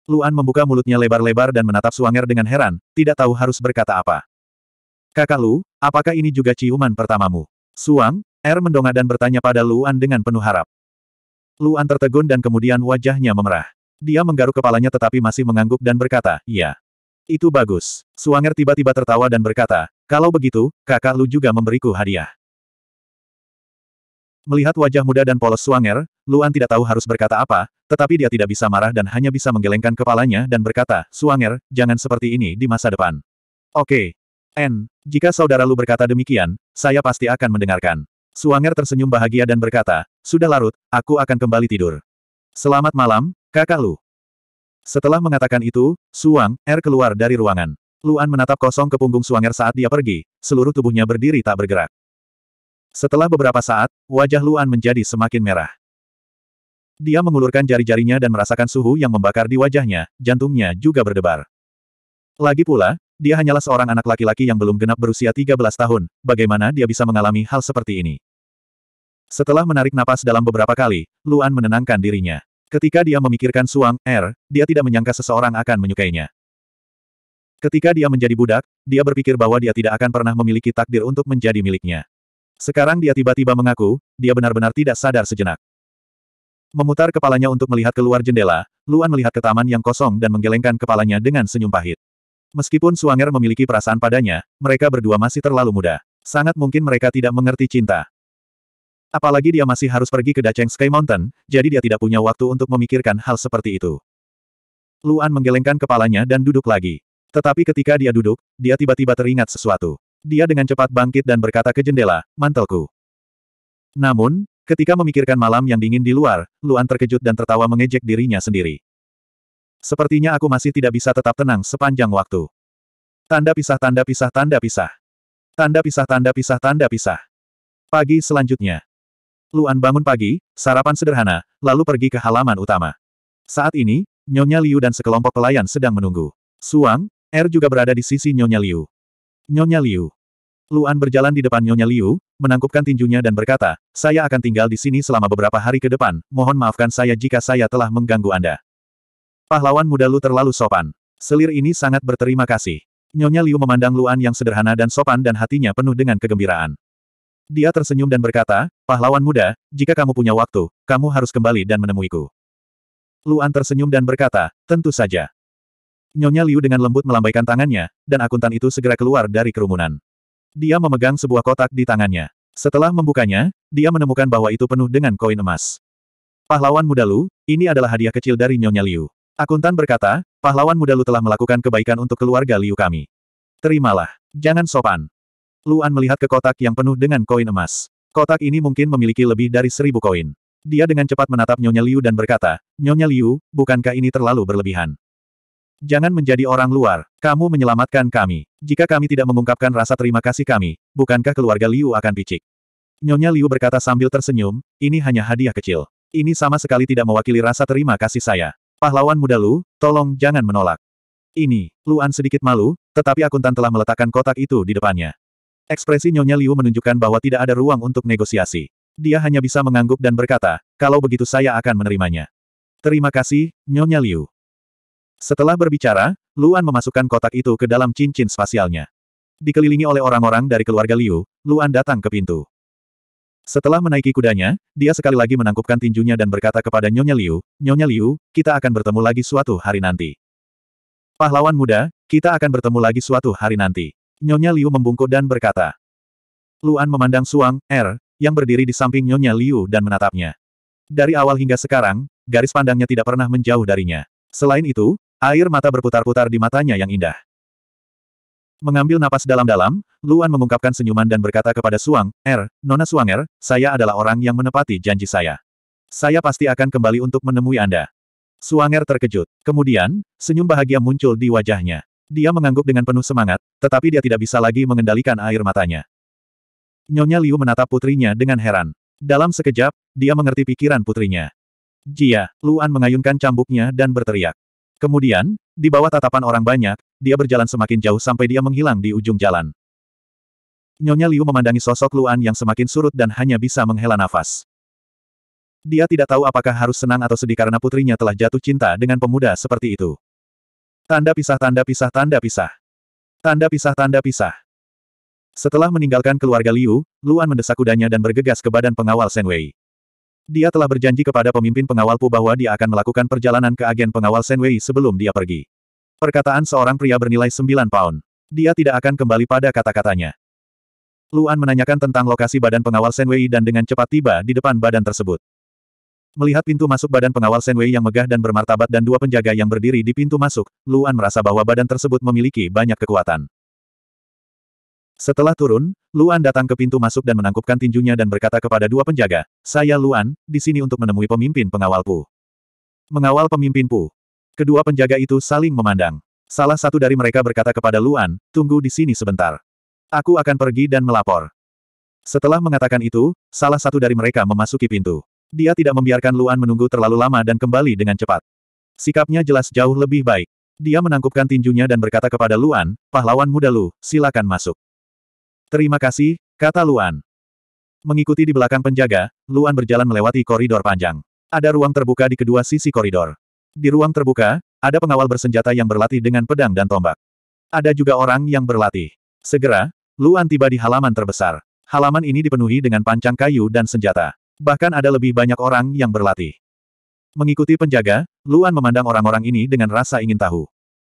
Luan membuka mulutnya lebar-lebar dan menatap Suanger dengan heran, tidak tahu harus berkata apa. Kakak Lu, apakah ini juga ciuman pertamamu? Suang, Er mendongak dan bertanya pada Luan dengan penuh harap. Luan tertegun dan kemudian wajahnya memerah. Dia menggaruk kepalanya tetapi masih mengangguk dan berkata, ya. Itu bagus. Suanger tiba-tiba tertawa dan berkata, kalau begitu, kakak Lu juga memberiku hadiah. Melihat wajah muda dan polos Suanger, Luan tidak tahu harus berkata apa, tetapi dia tidak bisa marah dan hanya bisa menggelengkan kepalanya dan berkata, Suanger, jangan seperti ini di masa depan. Oke. Okay. N, jika saudara Lu berkata demikian, saya pasti akan mendengarkan. Suanger tersenyum bahagia dan berkata, sudah larut, aku akan kembali tidur. Selamat malam, kakak Lu. Setelah mengatakan itu, Suang, R er keluar dari ruangan. Luan menatap kosong ke punggung Suanger saat dia pergi, seluruh tubuhnya berdiri tak bergerak. Setelah beberapa saat, wajah Luan menjadi semakin merah. Dia mengulurkan jari-jarinya dan merasakan suhu yang membakar di wajahnya, jantungnya juga berdebar. Lagi pula, dia hanyalah seorang anak laki-laki yang belum genap berusia 13 tahun, bagaimana dia bisa mengalami hal seperti ini? Setelah menarik napas dalam beberapa kali, Luan menenangkan dirinya. Ketika dia memikirkan Suang Er, dia tidak menyangka seseorang akan menyukainya. Ketika dia menjadi budak, dia berpikir bahwa dia tidak akan pernah memiliki takdir untuk menjadi miliknya. Sekarang dia tiba-tiba mengaku, dia benar-benar tidak sadar sejenak. Memutar kepalanya untuk melihat keluar jendela, Luan melihat ke taman yang kosong dan menggelengkan kepalanya dengan senyum pahit. Meskipun Suanger memiliki perasaan padanya, mereka berdua masih terlalu muda. Sangat mungkin mereka tidak mengerti cinta. Apalagi dia masih harus pergi ke Daceng Sky Mountain, jadi dia tidak punya waktu untuk memikirkan hal seperti itu. Luan menggelengkan kepalanya dan duduk lagi. Tetapi ketika dia duduk, dia tiba-tiba teringat sesuatu. Dia dengan cepat bangkit dan berkata ke jendela, mantelku. Namun, ketika memikirkan malam yang dingin di luar, Luan terkejut dan tertawa mengejek dirinya sendiri. Sepertinya aku masih tidak bisa tetap tenang sepanjang waktu. Tanda pisah tanda pisah tanda pisah. Tanda pisah tanda pisah tanda pisah. Pagi selanjutnya. Luan bangun pagi, sarapan sederhana, lalu pergi ke halaman utama. Saat ini, Nyonya Liu dan sekelompok pelayan sedang menunggu. Suang, Er juga berada di sisi Nyonya Liu. Nyonya Liu. Luan berjalan di depan Nyonya Liu, menangkupkan tinjunya dan berkata, saya akan tinggal di sini selama beberapa hari ke depan, mohon maafkan saya jika saya telah mengganggu Anda. Pahlawan muda Lu terlalu sopan. Selir ini sangat berterima kasih. Nyonya Liu memandang Luan yang sederhana dan sopan dan hatinya penuh dengan kegembiraan. Dia tersenyum dan berkata, pahlawan muda, jika kamu punya waktu, kamu harus kembali dan menemuiku. Luan tersenyum dan berkata, tentu saja. Nyonya Liu dengan lembut melambaikan tangannya, dan akuntan itu segera keluar dari kerumunan. Dia memegang sebuah kotak di tangannya. Setelah membukanya, dia menemukan bahwa itu penuh dengan koin emas. Pahlawan muda Lu, ini adalah hadiah kecil dari Nyonya Liu. Akuntan berkata, pahlawan muda Lu telah melakukan kebaikan untuk keluarga Liu kami. Terimalah. Jangan sopan. Luan melihat ke kotak yang penuh dengan koin emas. Kotak ini mungkin memiliki lebih dari seribu koin. Dia dengan cepat menatap Nyonya Liu dan berkata, Nyonya Liu, bukankah ini terlalu berlebihan? Jangan menjadi orang luar, kamu menyelamatkan kami. Jika kami tidak mengungkapkan rasa terima kasih kami, bukankah keluarga Liu akan picik? Nyonya Liu berkata sambil tersenyum, ini hanya hadiah kecil. Ini sama sekali tidak mewakili rasa terima kasih saya. Pahlawan muda Lu, tolong jangan menolak. Ini, Luan sedikit malu, tetapi akuntan telah meletakkan kotak itu di depannya. Ekspresi Nyonya Liu menunjukkan bahwa tidak ada ruang untuk negosiasi. Dia hanya bisa mengangguk dan berkata, kalau begitu saya akan menerimanya. Terima kasih, Nyonya Liu. Setelah berbicara, Luan memasukkan kotak itu ke dalam cincin spasialnya. Dikelilingi oleh orang-orang dari keluarga Liu, Luan datang ke pintu. Setelah menaiki kudanya, dia sekali lagi menangkupkan tinjunya dan berkata kepada Nyonya Liu, Nyonya Liu, kita akan bertemu lagi suatu hari nanti. Pahlawan muda, kita akan bertemu lagi suatu hari nanti. Nyonya Liu membungkuk dan berkata. Luan memandang Suang, Er, yang berdiri di samping Nyonya Liu dan menatapnya. Dari awal hingga sekarang, garis pandangnya tidak pernah menjauh darinya. Selain itu, Air mata berputar-putar di matanya yang indah. Mengambil napas dalam-dalam, Luan mengungkapkan senyuman dan berkata kepada Suang, Er, Nona Suang Er, saya adalah orang yang menepati janji saya. Saya pasti akan kembali untuk menemui Anda. Suanger terkejut. Kemudian, senyum bahagia muncul di wajahnya. Dia mengangguk dengan penuh semangat, tetapi dia tidak bisa lagi mengendalikan air matanya. Nyonya Liu menatap putrinya dengan heran. Dalam sekejap, dia mengerti pikiran putrinya. Jia, Luan mengayunkan cambuknya dan berteriak. Kemudian, di bawah tatapan orang banyak, dia berjalan semakin jauh sampai dia menghilang di ujung jalan. Nyonya Liu memandangi sosok Luan yang semakin surut dan hanya bisa menghela nafas. Dia tidak tahu apakah harus senang atau sedih karena putrinya telah jatuh cinta dengan pemuda seperti itu. Tanda pisah tanda pisah tanda pisah. Tanda pisah tanda pisah. Setelah meninggalkan keluarga Liu, Luan mendesak kudanya dan bergegas ke badan pengawal Senwei. Dia telah berjanji kepada pemimpin pengawal Pu bahwa dia akan melakukan perjalanan ke agen pengawal Senwei sebelum dia pergi. Perkataan seorang pria bernilai 9 pound. Dia tidak akan kembali pada kata-katanya. Luan menanyakan tentang lokasi badan pengawal Senwei dan dengan cepat tiba di depan badan tersebut. Melihat pintu masuk badan pengawal Senwei yang megah dan bermartabat dan dua penjaga yang berdiri di pintu masuk, Luan merasa bahwa badan tersebut memiliki banyak kekuatan. Setelah turun, Luan datang ke pintu masuk dan menangkupkan tinjunya dan berkata kepada dua penjaga, Saya Luan, di sini untuk menemui pemimpin pengawal Pu. Mengawal pemimpin Pu. Kedua penjaga itu saling memandang. Salah satu dari mereka berkata kepada Luan, tunggu di sini sebentar. Aku akan pergi dan melapor. Setelah mengatakan itu, salah satu dari mereka memasuki pintu. Dia tidak membiarkan Luan menunggu terlalu lama dan kembali dengan cepat. Sikapnya jelas jauh lebih baik. Dia menangkupkan tinjunya dan berkata kepada Luan, pahlawan muda Lu, silakan masuk. Terima kasih, kata Luan. Mengikuti di belakang penjaga, Luan berjalan melewati koridor panjang. Ada ruang terbuka di kedua sisi koridor. Di ruang terbuka, ada pengawal bersenjata yang berlatih dengan pedang dan tombak. Ada juga orang yang berlatih. Segera, Luan tiba di halaman terbesar. Halaman ini dipenuhi dengan pancang kayu dan senjata. Bahkan ada lebih banyak orang yang berlatih. Mengikuti penjaga, Luan memandang orang-orang ini dengan rasa ingin tahu.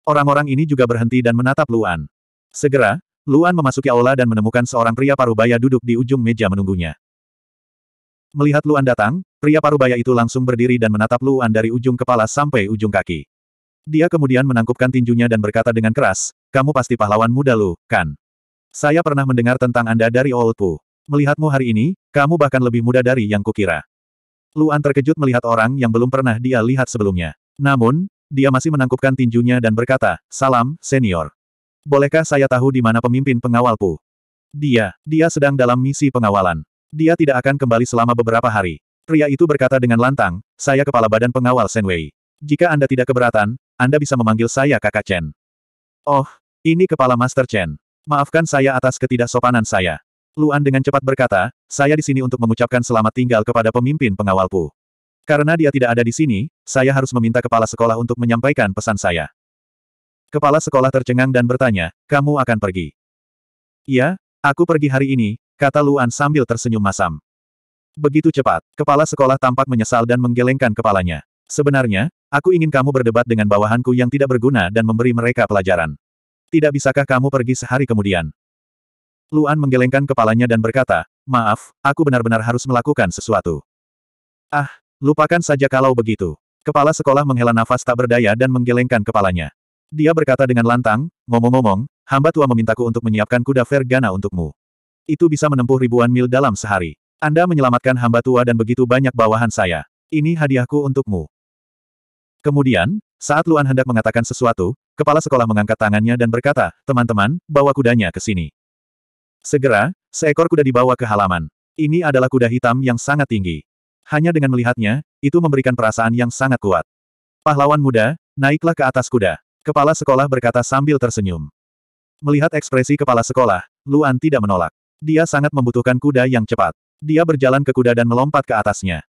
Orang-orang ini juga berhenti dan menatap Luan. Segera, Luan memasuki aula dan menemukan seorang pria parubaya duduk di ujung meja menunggunya. Melihat Luan datang, pria parubaya itu langsung berdiri dan menatap Luan dari ujung kepala sampai ujung kaki. Dia kemudian menangkupkan tinjunya dan berkata dengan keras, kamu pasti pahlawan muda lu, kan? Saya pernah mendengar tentang Anda dari Old Oldpu. Melihatmu hari ini, kamu bahkan lebih muda dari yang kukira. Luan terkejut melihat orang yang belum pernah dia lihat sebelumnya. Namun, dia masih menangkupkan tinjunya dan berkata, salam, senior. Bolehkah saya tahu di mana pemimpin pengawalku? Dia, dia sedang dalam misi pengawalan. Dia tidak akan kembali selama beberapa hari. Pria itu berkata dengan lantang, saya kepala badan pengawal Senwei. Jika Anda tidak keberatan, Anda bisa memanggil saya kakak Chen. Oh, ini kepala Master Chen. Maafkan saya atas ketidaksopanan saya. Luan dengan cepat berkata, saya di sini untuk mengucapkan selamat tinggal kepada pemimpin pengawalku. Karena dia tidak ada di sini, saya harus meminta kepala sekolah untuk menyampaikan pesan saya. Kepala sekolah tercengang dan bertanya, kamu akan pergi. Iya, aku pergi hari ini, kata Luan sambil tersenyum masam. Begitu cepat, kepala sekolah tampak menyesal dan menggelengkan kepalanya. Sebenarnya, aku ingin kamu berdebat dengan bawahanku yang tidak berguna dan memberi mereka pelajaran. Tidak bisakah kamu pergi sehari kemudian? Luan menggelengkan kepalanya dan berkata, maaf, aku benar-benar harus melakukan sesuatu. Ah, lupakan saja kalau begitu. Kepala sekolah menghela nafas tak berdaya dan menggelengkan kepalanya. Dia berkata dengan lantang, ngomong-ngomong, hamba tua memintaku untuk menyiapkan kuda Vergana untukmu. Itu bisa menempuh ribuan mil dalam sehari. Anda menyelamatkan hamba tua dan begitu banyak bawahan saya. Ini hadiahku untukmu. Kemudian, saat Luan hendak mengatakan sesuatu, kepala sekolah mengangkat tangannya dan berkata, teman-teman, bawa kudanya ke sini. Segera, seekor kuda dibawa ke halaman. Ini adalah kuda hitam yang sangat tinggi. Hanya dengan melihatnya, itu memberikan perasaan yang sangat kuat. Pahlawan muda, naiklah ke atas kuda. Kepala sekolah berkata sambil tersenyum. Melihat ekspresi kepala sekolah, Luan tidak menolak. Dia sangat membutuhkan kuda yang cepat. Dia berjalan ke kuda dan melompat ke atasnya.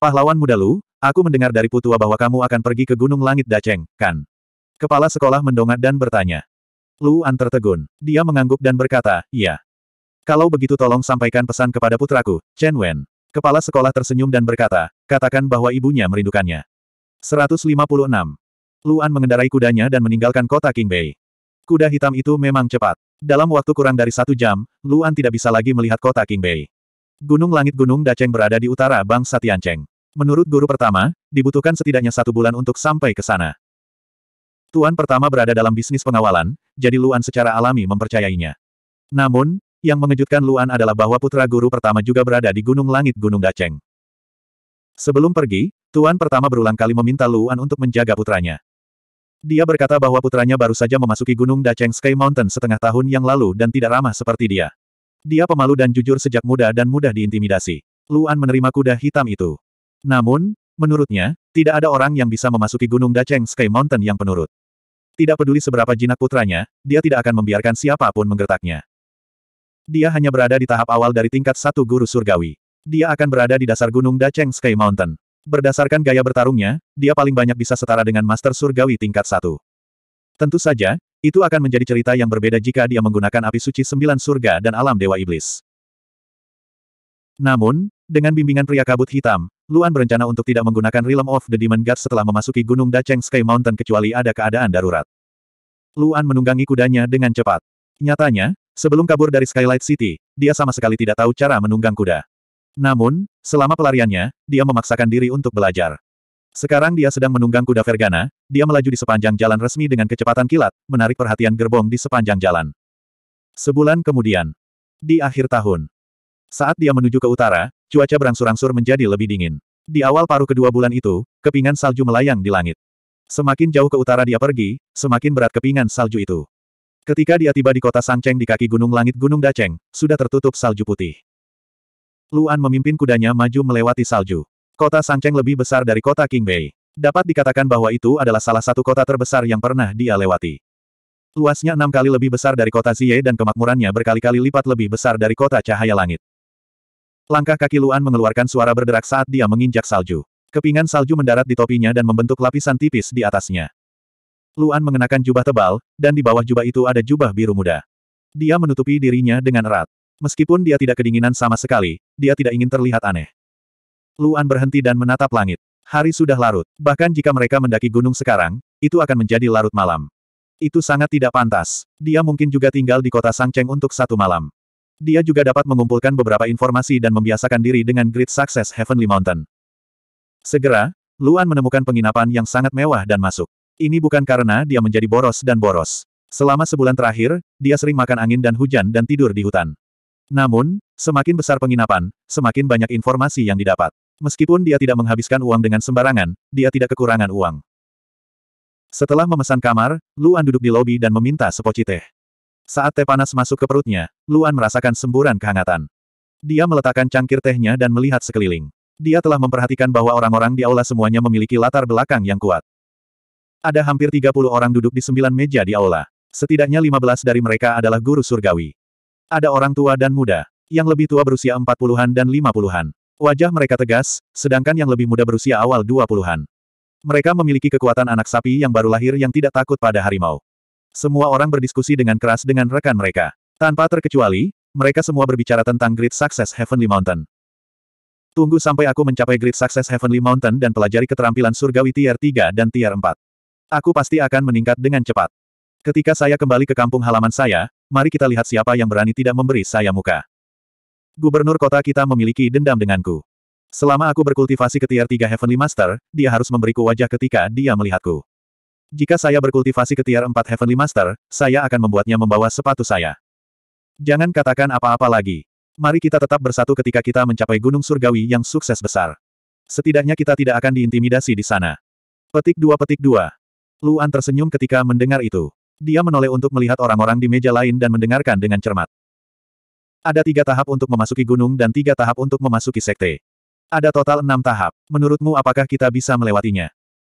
Pahlawan muda Lu, aku mendengar dari Putua bahwa kamu akan pergi ke Gunung Langit Daceng, kan? Kepala sekolah mendongak dan bertanya. Luan tertegun. Dia mengangguk dan berkata, iya. Kalau begitu tolong sampaikan pesan kepada putraku, Chen Wen. Kepala sekolah tersenyum dan berkata, katakan bahwa ibunya merindukannya. 156. Luan mengendarai kudanya dan meninggalkan kota King Kuda hitam itu memang cepat. Dalam waktu kurang dari satu jam, Luan tidak bisa lagi melihat kota King Gunung langit Gunung Daceng berada di utara bangsa Tiancheng. Menurut guru pertama, dibutuhkan setidaknya satu bulan untuk sampai ke sana. Tuan pertama berada dalam bisnis pengawalan, jadi Luan secara alami mempercayainya. Namun, yang mengejutkan Luan adalah bahwa putra guru pertama juga berada di Gunung Langit Gunung Daceng. Sebelum pergi, Tuan pertama berulang kali meminta Luan untuk menjaga putranya. Dia berkata bahwa putranya baru saja memasuki gunung Dacheng Sky Mountain setengah tahun yang lalu dan tidak ramah seperti dia. Dia pemalu dan jujur sejak muda dan mudah diintimidasi. Luan menerima kuda hitam itu. Namun, menurutnya, tidak ada orang yang bisa memasuki gunung Dacheng Sky Mountain yang penurut. Tidak peduli seberapa jinak putranya, dia tidak akan membiarkan siapapun menggertaknya. Dia hanya berada di tahap awal dari tingkat satu guru surgawi. Dia akan berada di dasar gunung Dacheng Sky Mountain. Berdasarkan gaya bertarungnya, dia paling banyak bisa setara dengan Master Surgawi tingkat 1. Tentu saja, itu akan menjadi cerita yang berbeda jika dia menggunakan api suci sembilan surga dan alam Dewa Iblis. Namun, dengan bimbingan pria kabut hitam, Luan berencana untuk tidak menggunakan Realm of the Demon God setelah memasuki Gunung Daceng Sky Mountain kecuali ada keadaan darurat. Luan menunggangi kudanya dengan cepat. Nyatanya, sebelum kabur dari Skylight City, dia sama sekali tidak tahu cara menunggang kuda. Namun, selama pelariannya, dia memaksakan diri untuk belajar. Sekarang dia sedang menunggang kuda Vergana, dia melaju di sepanjang jalan resmi dengan kecepatan kilat, menarik perhatian gerbong di sepanjang jalan. Sebulan kemudian, di akhir tahun, saat dia menuju ke utara, cuaca berangsur-angsur menjadi lebih dingin. Di awal paruh kedua bulan itu, kepingan salju melayang di langit. Semakin jauh ke utara dia pergi, semakin berat kepingan salju itu. Ketika dia tiba di kota Sangcheng di kaki gunung langit Gunung Daceng, sudah tertutup salju putih. Luan memimpin kudanya maju melewati salju. Kota Sangcheng lebih besar dari kota Qingbei. Dapat dikatakan bahwa itu adalah salah satu kota terbesar yang pernah dia lewati. Luasnya enam kali lebih besar dari kota Zie dan kemakmurannya berkali-kali lipat lebih besar dari kota cahaya langit. Langkah kaki Luan mengeluarkan suara berderak saat dia menginjak salju. Kepingan salju mendarat di topinya dan membentuk lapisan tipis di atasnya. Luan mengenakan jubah tebal, dan di bawah jubah itu ada jubah biru muda. Dia menutupi dirinya dengan erat. Meskipun dia tidak kedinginan sama sekali, dia tidak ingin terlihat aneh. Luan berhenti dan menatap langit. Hari sudah larut. Bahkan jika mereka mendaki gunung sekarang, itu akan menjadi larut malam. Itu sangat tidak pantas. Dia mungkin juga tinggal di kota Sangcheng untuk satu malam. Dia juga dapat mengumpulkan beberapa informasi dan membiasakan diri dengan Great Success Heavenly Mountain. Segera, Luan menemukan penginapan yang sangat mewah dan masuk. Ini bukan karena dia menjadi boros dan boros. Selama sebulan terakhir, dia sering makan angin dan hujan dan tidur di hutan. Namun, semakin besar penginapan, semakin banyak informasi yang didapat. Meskipun dia tidak menghabiskan uang dengan sembarangan, dia tidak kekurangan uang. Setelah memesan kamar, Luan duduk di lobi dan meminta sepoci teh. Saat teh panas masuk ke perutnya, Luan merasakan semburan kehangatan. Dia meletakkan cangkir tehnya dan melihat sekeliling. Dia telah memperhatikan bahwa orang-orang di aula semuanya memiliki latar belakang yang kuat. Ada hampir 30 orang duduk di sembilan meja di aula. Setidaknya 15 dari mereka adalah guru surgawi. Ada orang tua dan muda. Yang lebih tua berusia empat puluhan dan lima puluhan, Wajah mereka tegas, sedangkan yang lebih muda berusia awal dua puluhan. Mereka memiliki kekuatan anak sapi yang baru lahir yang tidak takut pada harimau. Semua orang berdiskusi dengan keras dengan rekan mereka. Tanpa terkecuali, mereka semua berbicara tentang Great Success Heavenly Mountain. Tunggu sampai aku mencapai Great Success Heavenly Mountain dan pelajari keterampilan surgawi tier 3 dan tier 4. Aku pasti akan meningkat dengan cepat. Ketika saya kembali ke kampung halaman saya, mari kita lihat siapa yang berani tidak memberi saya muka. Gubernur kota kita memiliki dendam denganku. Selama aku berkultivasi ke tier 3 Heavenly Master, dia harus memberiku wajah ketika dia melihatku. Jika saya berkultivasi ke tier 4 Heavenly Master, saya akan membuatnya membawa sepatu saya. Jangan katakan apa-apa lagi. Mari kita tetap bersatu ketika kita mencapai gunung surgawi yang sukses besar. Setidaknya kita tidak akan diintimidasi di sana. Petik dua petik dua. Luan tersenyum ketika mendengar itu. Dia menoleh untuk melihat orang-orang di meja lain dan mendengarkan dengan cermat. Ada tiga tahap untuk memasuki gunung dan tiga tahap untuk memasuki sekte. Ada total enam tahap. Menurutmu apakah kita bisa melewatinya?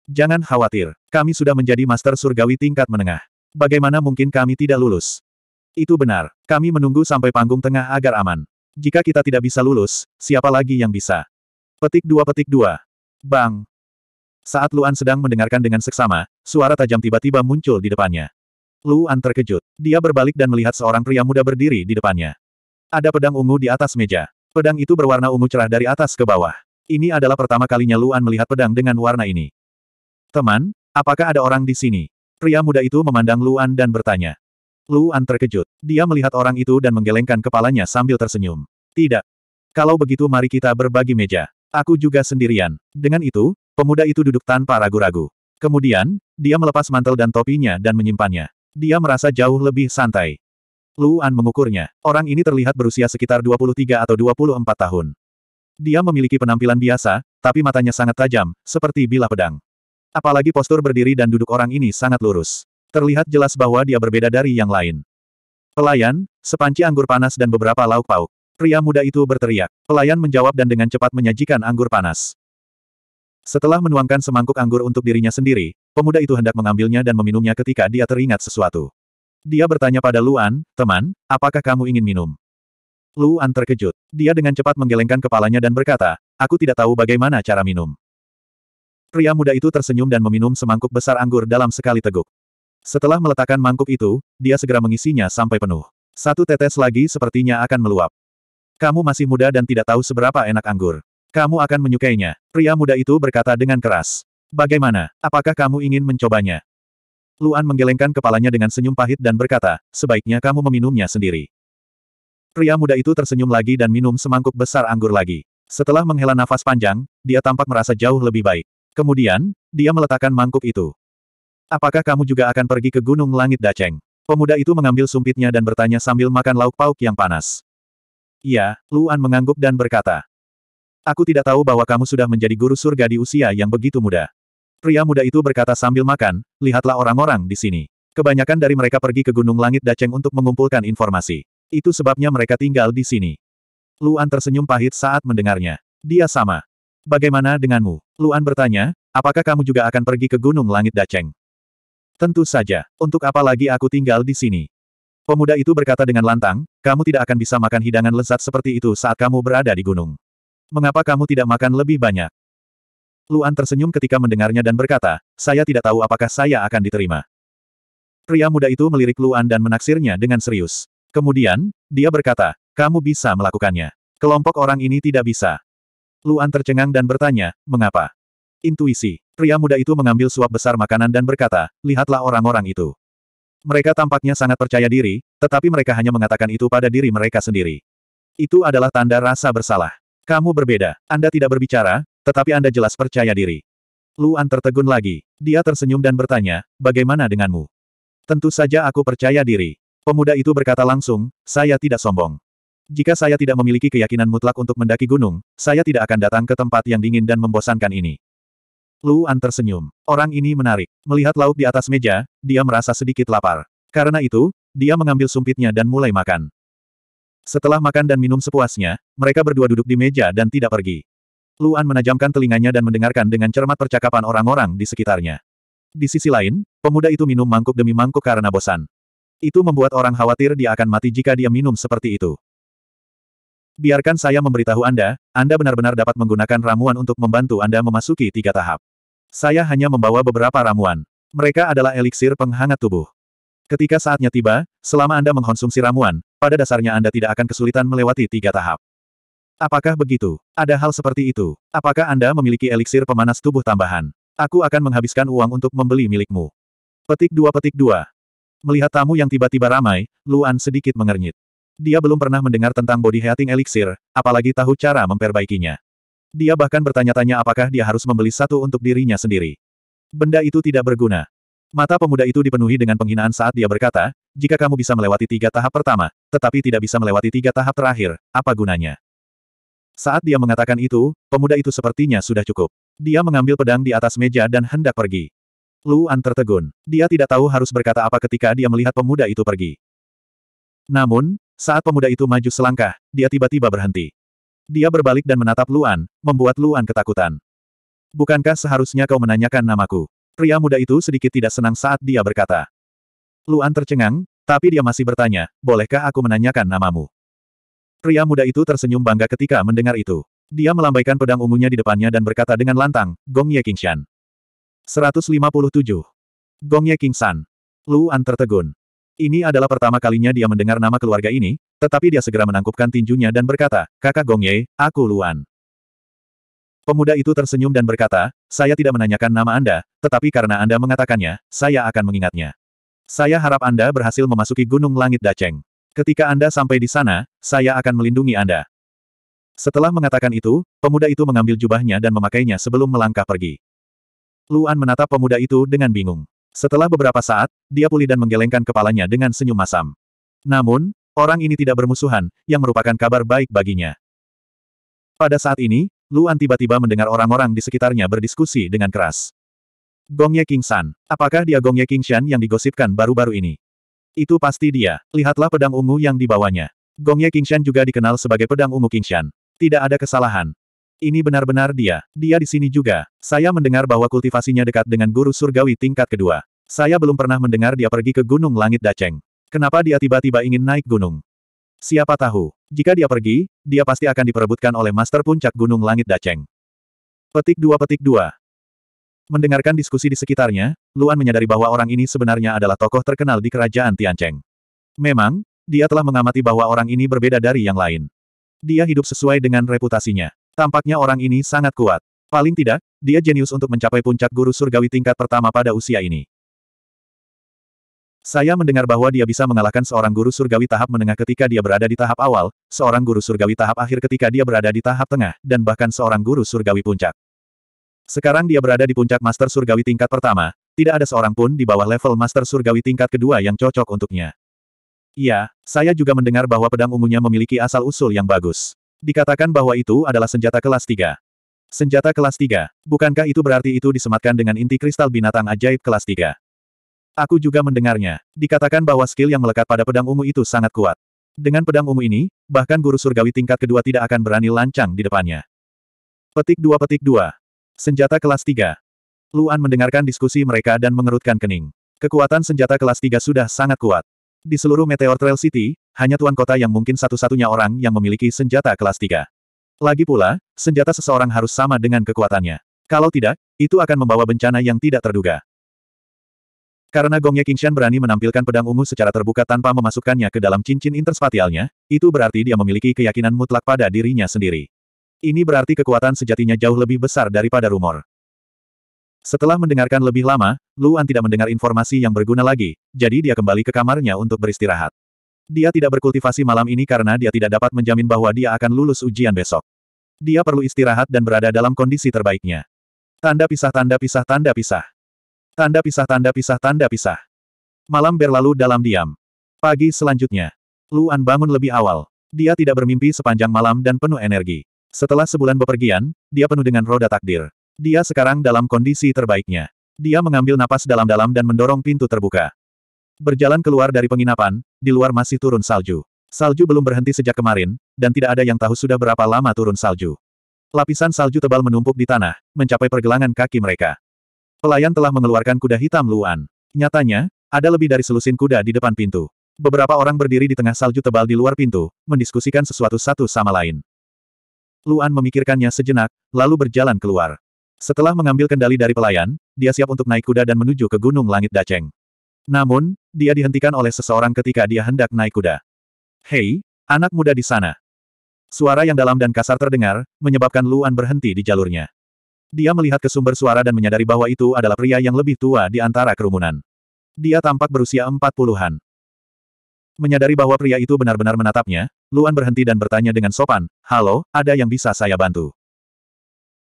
Jangan khawatir. Kami sudah menjadi master surgawi tingkat menengah. Bagaimana mungkin kami tidak lulus? Itu benar. Kami menunggu sampai panggung tengah agar aman. Jika kita tidak bisa lulus, siapa lagi yang bisa? Petik dua petik dua. Bang! Saat Luan sedang mendengarkan dengan seksama, suara tajam tiba-tiba muncul di depannya. Luan terkejut. Dia berbalik dan melihat seorang pria muda berdiri di depannya. Ada pedang ungu di atas meja. Pedang itu berwarna ungu cerah dari atas ke bawah. Ini adalah pertama kalinya Luan melihat pedang dengan warna ini. Teman, apakah ada orang di sini? Pria muda itu memandang Luan dan bertanya. Luan terkejut. Dia melihat orang itu dan menggelengkan kepalanya sambil tersenyum. Tidak. Kalau begitu mari kita berbagi meja. Aku juga sendirian. Dengan itu, pemuda itu duduk tanpa ragu-ragu. Kemudian, dia melepas mantel dan topinya dan menyimpannya. Dia merasa jauh lebih santai. Luan mengukurnya. Orang ini terlihat berusia sekitar 23 atau 24 tahun. Dia memiliki penampilan biasa, tapi matanya sangat tajam, seperti bilah pedang. Apalagi postur berdiri dan duduk orang ini sangat lurus. Terlihat jelas bahwa dia berbeda dari yang lain. Pelayan, sepanci anggur panas dan beberapa lauk pauk. Pria muda itu berteriak. Pelayan menjawab dan dengan cepat menyajikan anggur panas. Setelah menuangkan semangkuk anggur untuk dirinya sendiri, Pemuda itu hendak mengambilnya dan meminumnya ketika dia teringat sesuatu. Dia bertanya pada Luan, teman, apakah kamu ingin minum? Luan terkejut. Dia dengan cepat menggelengkan kepalanya dan berkata, aku tidak tahu bagaimana cara minum. Pria muda itu tersenyum dan meminum semangkuk besar anggur dalam sekali teguk. Setelah meletakkan mangkuk itu, dia segera mengisinya sampai penuh. Satu tetes lagi sepertinya akan meluap. Kamu masih muda dan tidak tahu seberapa enak anggur. Kamu akan menyukainya, pria muda itu berkata dengan keras. Bagaimana? Apakah kamu ingin mencobanya? Luan menggelengkan kepalanya dengan senyum pahit dan berkata, sebaiknya kamu meminumnya sendiri. Pria muda itu tersenyum lagi dan minum semangkuk besar anggur lagi. Setelah menghela nafas panjang, dia tampak merasa jauh lebih baik. Kemudian, dia meletakkan mangkuk itu. Apakah kamu juga akan pergi ke Gunung Langit Daceng? Pemuda itu mengambil sumpitnya dan bertanya sambil makan lauk pauk yang panas. Iya, Luan mengangguk dan berkata. Aku tidak tahu bahwa kamu sudah menjadi guru surga di usia yang begitu muda. Pria muda itu berkata sambil makan, lihatlah orang-orang di sini. Kebanyakan dari mereka pergi ke Gunung Langit Daceng untuk mengumpulkan informasi. Itu sebabnya mereka tinggal di sini. Luan tersenyum pahit saat mendengarnya. Dia sama. Bagaimana denganmu? Luan bertanya, apakah kamu juga akan pergi ke Gunung Langit Daceng? Tentu saja, untuk apa lagi aku tinggal di sini? Pemuda itu berkata dengan lantang, kamu tidak akan bisa makan hidangan lezat seperti itu saat kamu berada di gunung. Mengapa kamu tidak makan lebih banyak? Luan tersenyum ketika mendengarnya dan berkata, saya tidak tahu apakah saya akan diterima. Pria muda itu melirik Luan dan menaksirnya dengan serius. Kemudian, dia berkata, kamu bisa melakukannya. Kelompok orang ini tidak bisa. Luan tercengang dan bertanya, mengapa? Intuisi. Pria muda itu mengambil suap besar makanan dan berkata, lihatlah orang-orang itu. Mereka tampaknya sangat percaya diri, tetapi mereka hanya mengatakan itu pada diri mereka sendiri. Itu adalah tanda rasa bersalah. Kamu berbeda. Anda tidak berbicara, tetapi Anda jelas percaya diri. Luan tertegun lagi. Dia tersenyum dan bertanya, bagaimana denganmu? Tentu saja aku percaya diri. Pemuda itu berkata langsung, saya tidak sombong. Jika saya tidak memiliki keyakinan mutlak untuk mendaki gunung, saya tidak akan datang ke tempat yang dingin dan membosankan ini. Luan tersenyum. Orang ini menarik. Melihat lauk di atas meja, dia merasa sedikit lapar. Karena itu, dia mengambil sumpitnya dan mulai makan. Setelah makan dan minum sepuasnya, mereka berdua duduk di meja dan tidak pergi. Luan menajamkan telinganya dan mendengarkan dengan cermat percakapan orang-orang di sekitarnya. Di sisi lain, pemuda itu minum mangkuk demi mangkuk karena bosan. Itu membuat orang khawatir dia akan mati jika dia minum seperti itu. Biarkan saya memberitahu Anda, Anda benar-benar dapat menggunakan ramuan untuk membantu Anda memasuki tiga tahap. Saya hanya membawa beberapa ramuan. Mereka adalah eliksir penghangat tubuh. Ketika saatnya tiba, selama Anda mengkonsumsi ramuan, pada dasarnya Anda tidak akan kesulitan melewati tiga tahap. Apakah begitu? Ada hal seperti itu. Apakah Anda memiliki eliksir pemanas tubuh tambahan? Aku akan menghabiskan uang untuk membeli milikmu. Petik dua petik dua. Melihat tamu yang tiba-tiba ramai, Luan sedikit mengernyit. Dia belum pernah mendengar tentang body heating eliksir, apalagi tahu cara memperbaikinya. Dia bahkan bertanya-tanya apakah dia harus membeli satu untuk dirinya sendiri. Benda itu tidak berguna. Mata pemuda itu dipenuhi dengan penghinaan saat dia berkata, jika kamu bisa melewati tiga tahap pertama, tetapi tidak bisa melewati tiga tahap terakhir, apa gunanya? Saat dia mengatakan itu, pemuda itu sepertinya sudah cukup. Dia mengambil pedang di atas meja dan hendak pergi. Luan tertegun. Dia tidak tahu harus berkata apa ketika dia melihat pemuda itu pergi. Namun, saat pemuda itu maju selangkah, dia tiba-tiba berhenti. Dia berbalik dan menatap Luan, membuat Luan ketakutan. Bukankah seharusnya kau menanyakan namaku? Pria muda itu sedikit tidak senang saat dia berkata. Luan tercengang, tapi dia masih bertanya, bolehkah aku menanyakan namamu? Pria muda itu tersenyum bangga ketika mendengar itu. Dia melambaikan pedang ungunya di depannya dan berkata dengan lantang, Gong Ye Qingshan. 157. Gong Ye Qingshan. Luan tertegun. Ini adalah pertama kalinya dia mendengar nama keluarga ini, tetapi dia segera menangkupkan tinjunya dan berkata, Kakak Gong Ye, aku Luan. Pemuda itu tersenyum dan berkata, saya tidak menanyakan nama Anda, tetapi karena Anda mengatakannya, saya akan mengingatnya. Saya harap Anda berhasil memasuki Gunung Langit Daceng. Ketika Anda sampai di sana, saya akan melindungi Anda. Setelah mengatakan itu, pemuda itu mengambil jubahnya dan memakainya sebelum melangkah pergi. Luan menatap pemuda itu dengan bingung. Setelah beberapa saat, dia pulih dan menggelengkan kepalanya dengan senyum masam. Namun, orang ini tidak bermusuhan, yang merupakan kabar baik baginya. Pada saat ini, Luan tiba-tiba mendengar orang-orang di sekitarnya berdiskusi dengan keras. Gong Ye King San, apakah dia Gong Ye King Shan yang digosipkan baru-baru ini? Itu pasti dia. Lihatlah pedang ungu yang dibawanya. Gongye Kingshan juga dikenal sebagai pedang ungu Kingshan. Tidak ada kesalahan. Ini benar-benar dia. Dia di sini juga. Saya mendengar bahwa kultivasinya dekat dengan guru surgawi tingkat kedua. Saya belum pernah mendengar dia pergi ke Gunung Langit Daceng. Kenapa dia tiba-tiba ingin naik gunung? Siapa tahu, jika dia pergi, dia pasti akan diperebutkan oleh Master Puncak Gunung Langit Daceng. Petik dua petik dua. Mendengarkan diskusi di sekitarnya, Luan menyadari bahwa orang ini sebenarnya adalah tokoh terkenal di kerajaan Tiancheng. Memang, dia telah mengamati bahwa orang ini berbeda dari yang lain. Dia hidup sesuai dengan reputasinya. Tampaknya orang ini sangat kuat. Paling tidak, dia jenius untuk mencapai puncak guru surgawi tingkat pertama pada usia ini. Saya mendengar bahwa dia bisa mengalahkan seorang guru surgawi tahap menengah ketika dia berada di tahap awal, seorang guru surgawi tahap akhir ketika dia berada di tahap tengah, dan bahkan seorang guru surgawi puncak. Sekarang dia berada di puncak Master Surgawi tingkat pertama, tidak ada seorang pun di bawah level master surgawi tingkat kedua yang cocok untuknya. Iya, saya juga mendengar bahwa pedang ungunya memiliki asal-usul yang bagus. Dikatakan bahwa itu adalah senjata kelas 3. Senjata kelas 3. Bukankah itu berarti itu disematkan dengan inti kristal binatang ajaib kelas 3? Aku juga mendengarnya. Dikatakan bahwa skill yang melekat pada pedang ungu itu sangat kuat. Dengan pedang ungu ini, bahkan guru surgawi tingkat kedua tidak akan berani lancang di depannya. Petik 2 Petik 2. Senjata kelas 3. Luan mendengarkan diskusi mereka dan mengerutkan kening. Kekuatan senjata kelas 3 sudah sangat kuat. Di seluruh Meteor Trail City, hanya tuan kota yang mungkin satu-satunya orang yang memiliki senjata kelas 3. Lagi pula, senjata seseorang harus sama dengan kekuatannya. Kalau tidak, itu akan membawa bencana yang tidak terduga. Karena Gongye Qingshan berani menampilkan pedang ungu secara terbuka tanpa memasukkannya ke dalam cincin interspatialnya, itu berarti dia memiliki keyakinan mutlak pada dirinya sendiri. Ini berarti kekuatan sejatinya jauh lebih besar daripada rumor. Setelah mendengarkan lebih lama, Luan tidak mendengar informasi yang berguna lagi, jadi dia kembali ke kamarnya untuk beristirahat. Dia tidak berkultivasi malam ini karena dia tidak dapat menjamin bahwa dia akan lulus ujian besok. Dia perlu istirahat dan berada dalam kondisi terbaiknya. Tanda pisah tanda pisah tanda pisah. Tanda pisah tanda pisah tanda pisah. Malam berlalu dalam diam. Pagi selanjutnya, Luan bangun lebih awal. Dia tidak bermimpi sepanjang malam dan penuh energi. Setelah sebulan bepergian, dia penuh dengan roda takdir. Dia sekarang dalam kondisi terbaiknya. Dia mengambil napas dalam-dalam dan mendorong pintu terbuka. Berjalan keluar dari penginapan, di luar masih turun salju. Salju belum berhenti sejak kemarin, dan tidak ada yang tahu sudah berapa lama turun salju. Lapisan salju tebal menumpuk di tanah, mencapai pergelangan kaki mereka. Pelayan telah mengeluarkan kuda hitam Luan. Nyatanya, ada lebih dari selusin kuda di depan pintu. Beberapa orang berdiri di tengah salju tebal di luar pintu, mendiskusikan sesuatu satu sama lain. Luan memikirkannya sejenak, lalu berjalan keluar. Setelah mengambil kendali dari pelayan, dia siap untuk naik kuda dan menuju ke Gunung Langit Daceng. Namun, dia dihentikan oleh seseorang ketika dia hendak naik kuda. Hei, anak muda di sana. Suara yang dalam dan kasar terdengar, menyebabkan Luan berhenti di jalurnya. Dia melihat ke sumber suara dan menyadari bahwa itu adalah pria yang lebih tua di antara kerumunan. Dia tampak berusia empat puluhan. Menyadari bahwa pria itu benar-benar menatapnya, Luan berhenti dan bertanya dengan sopan, Halo, ada yang bisa saya bantu?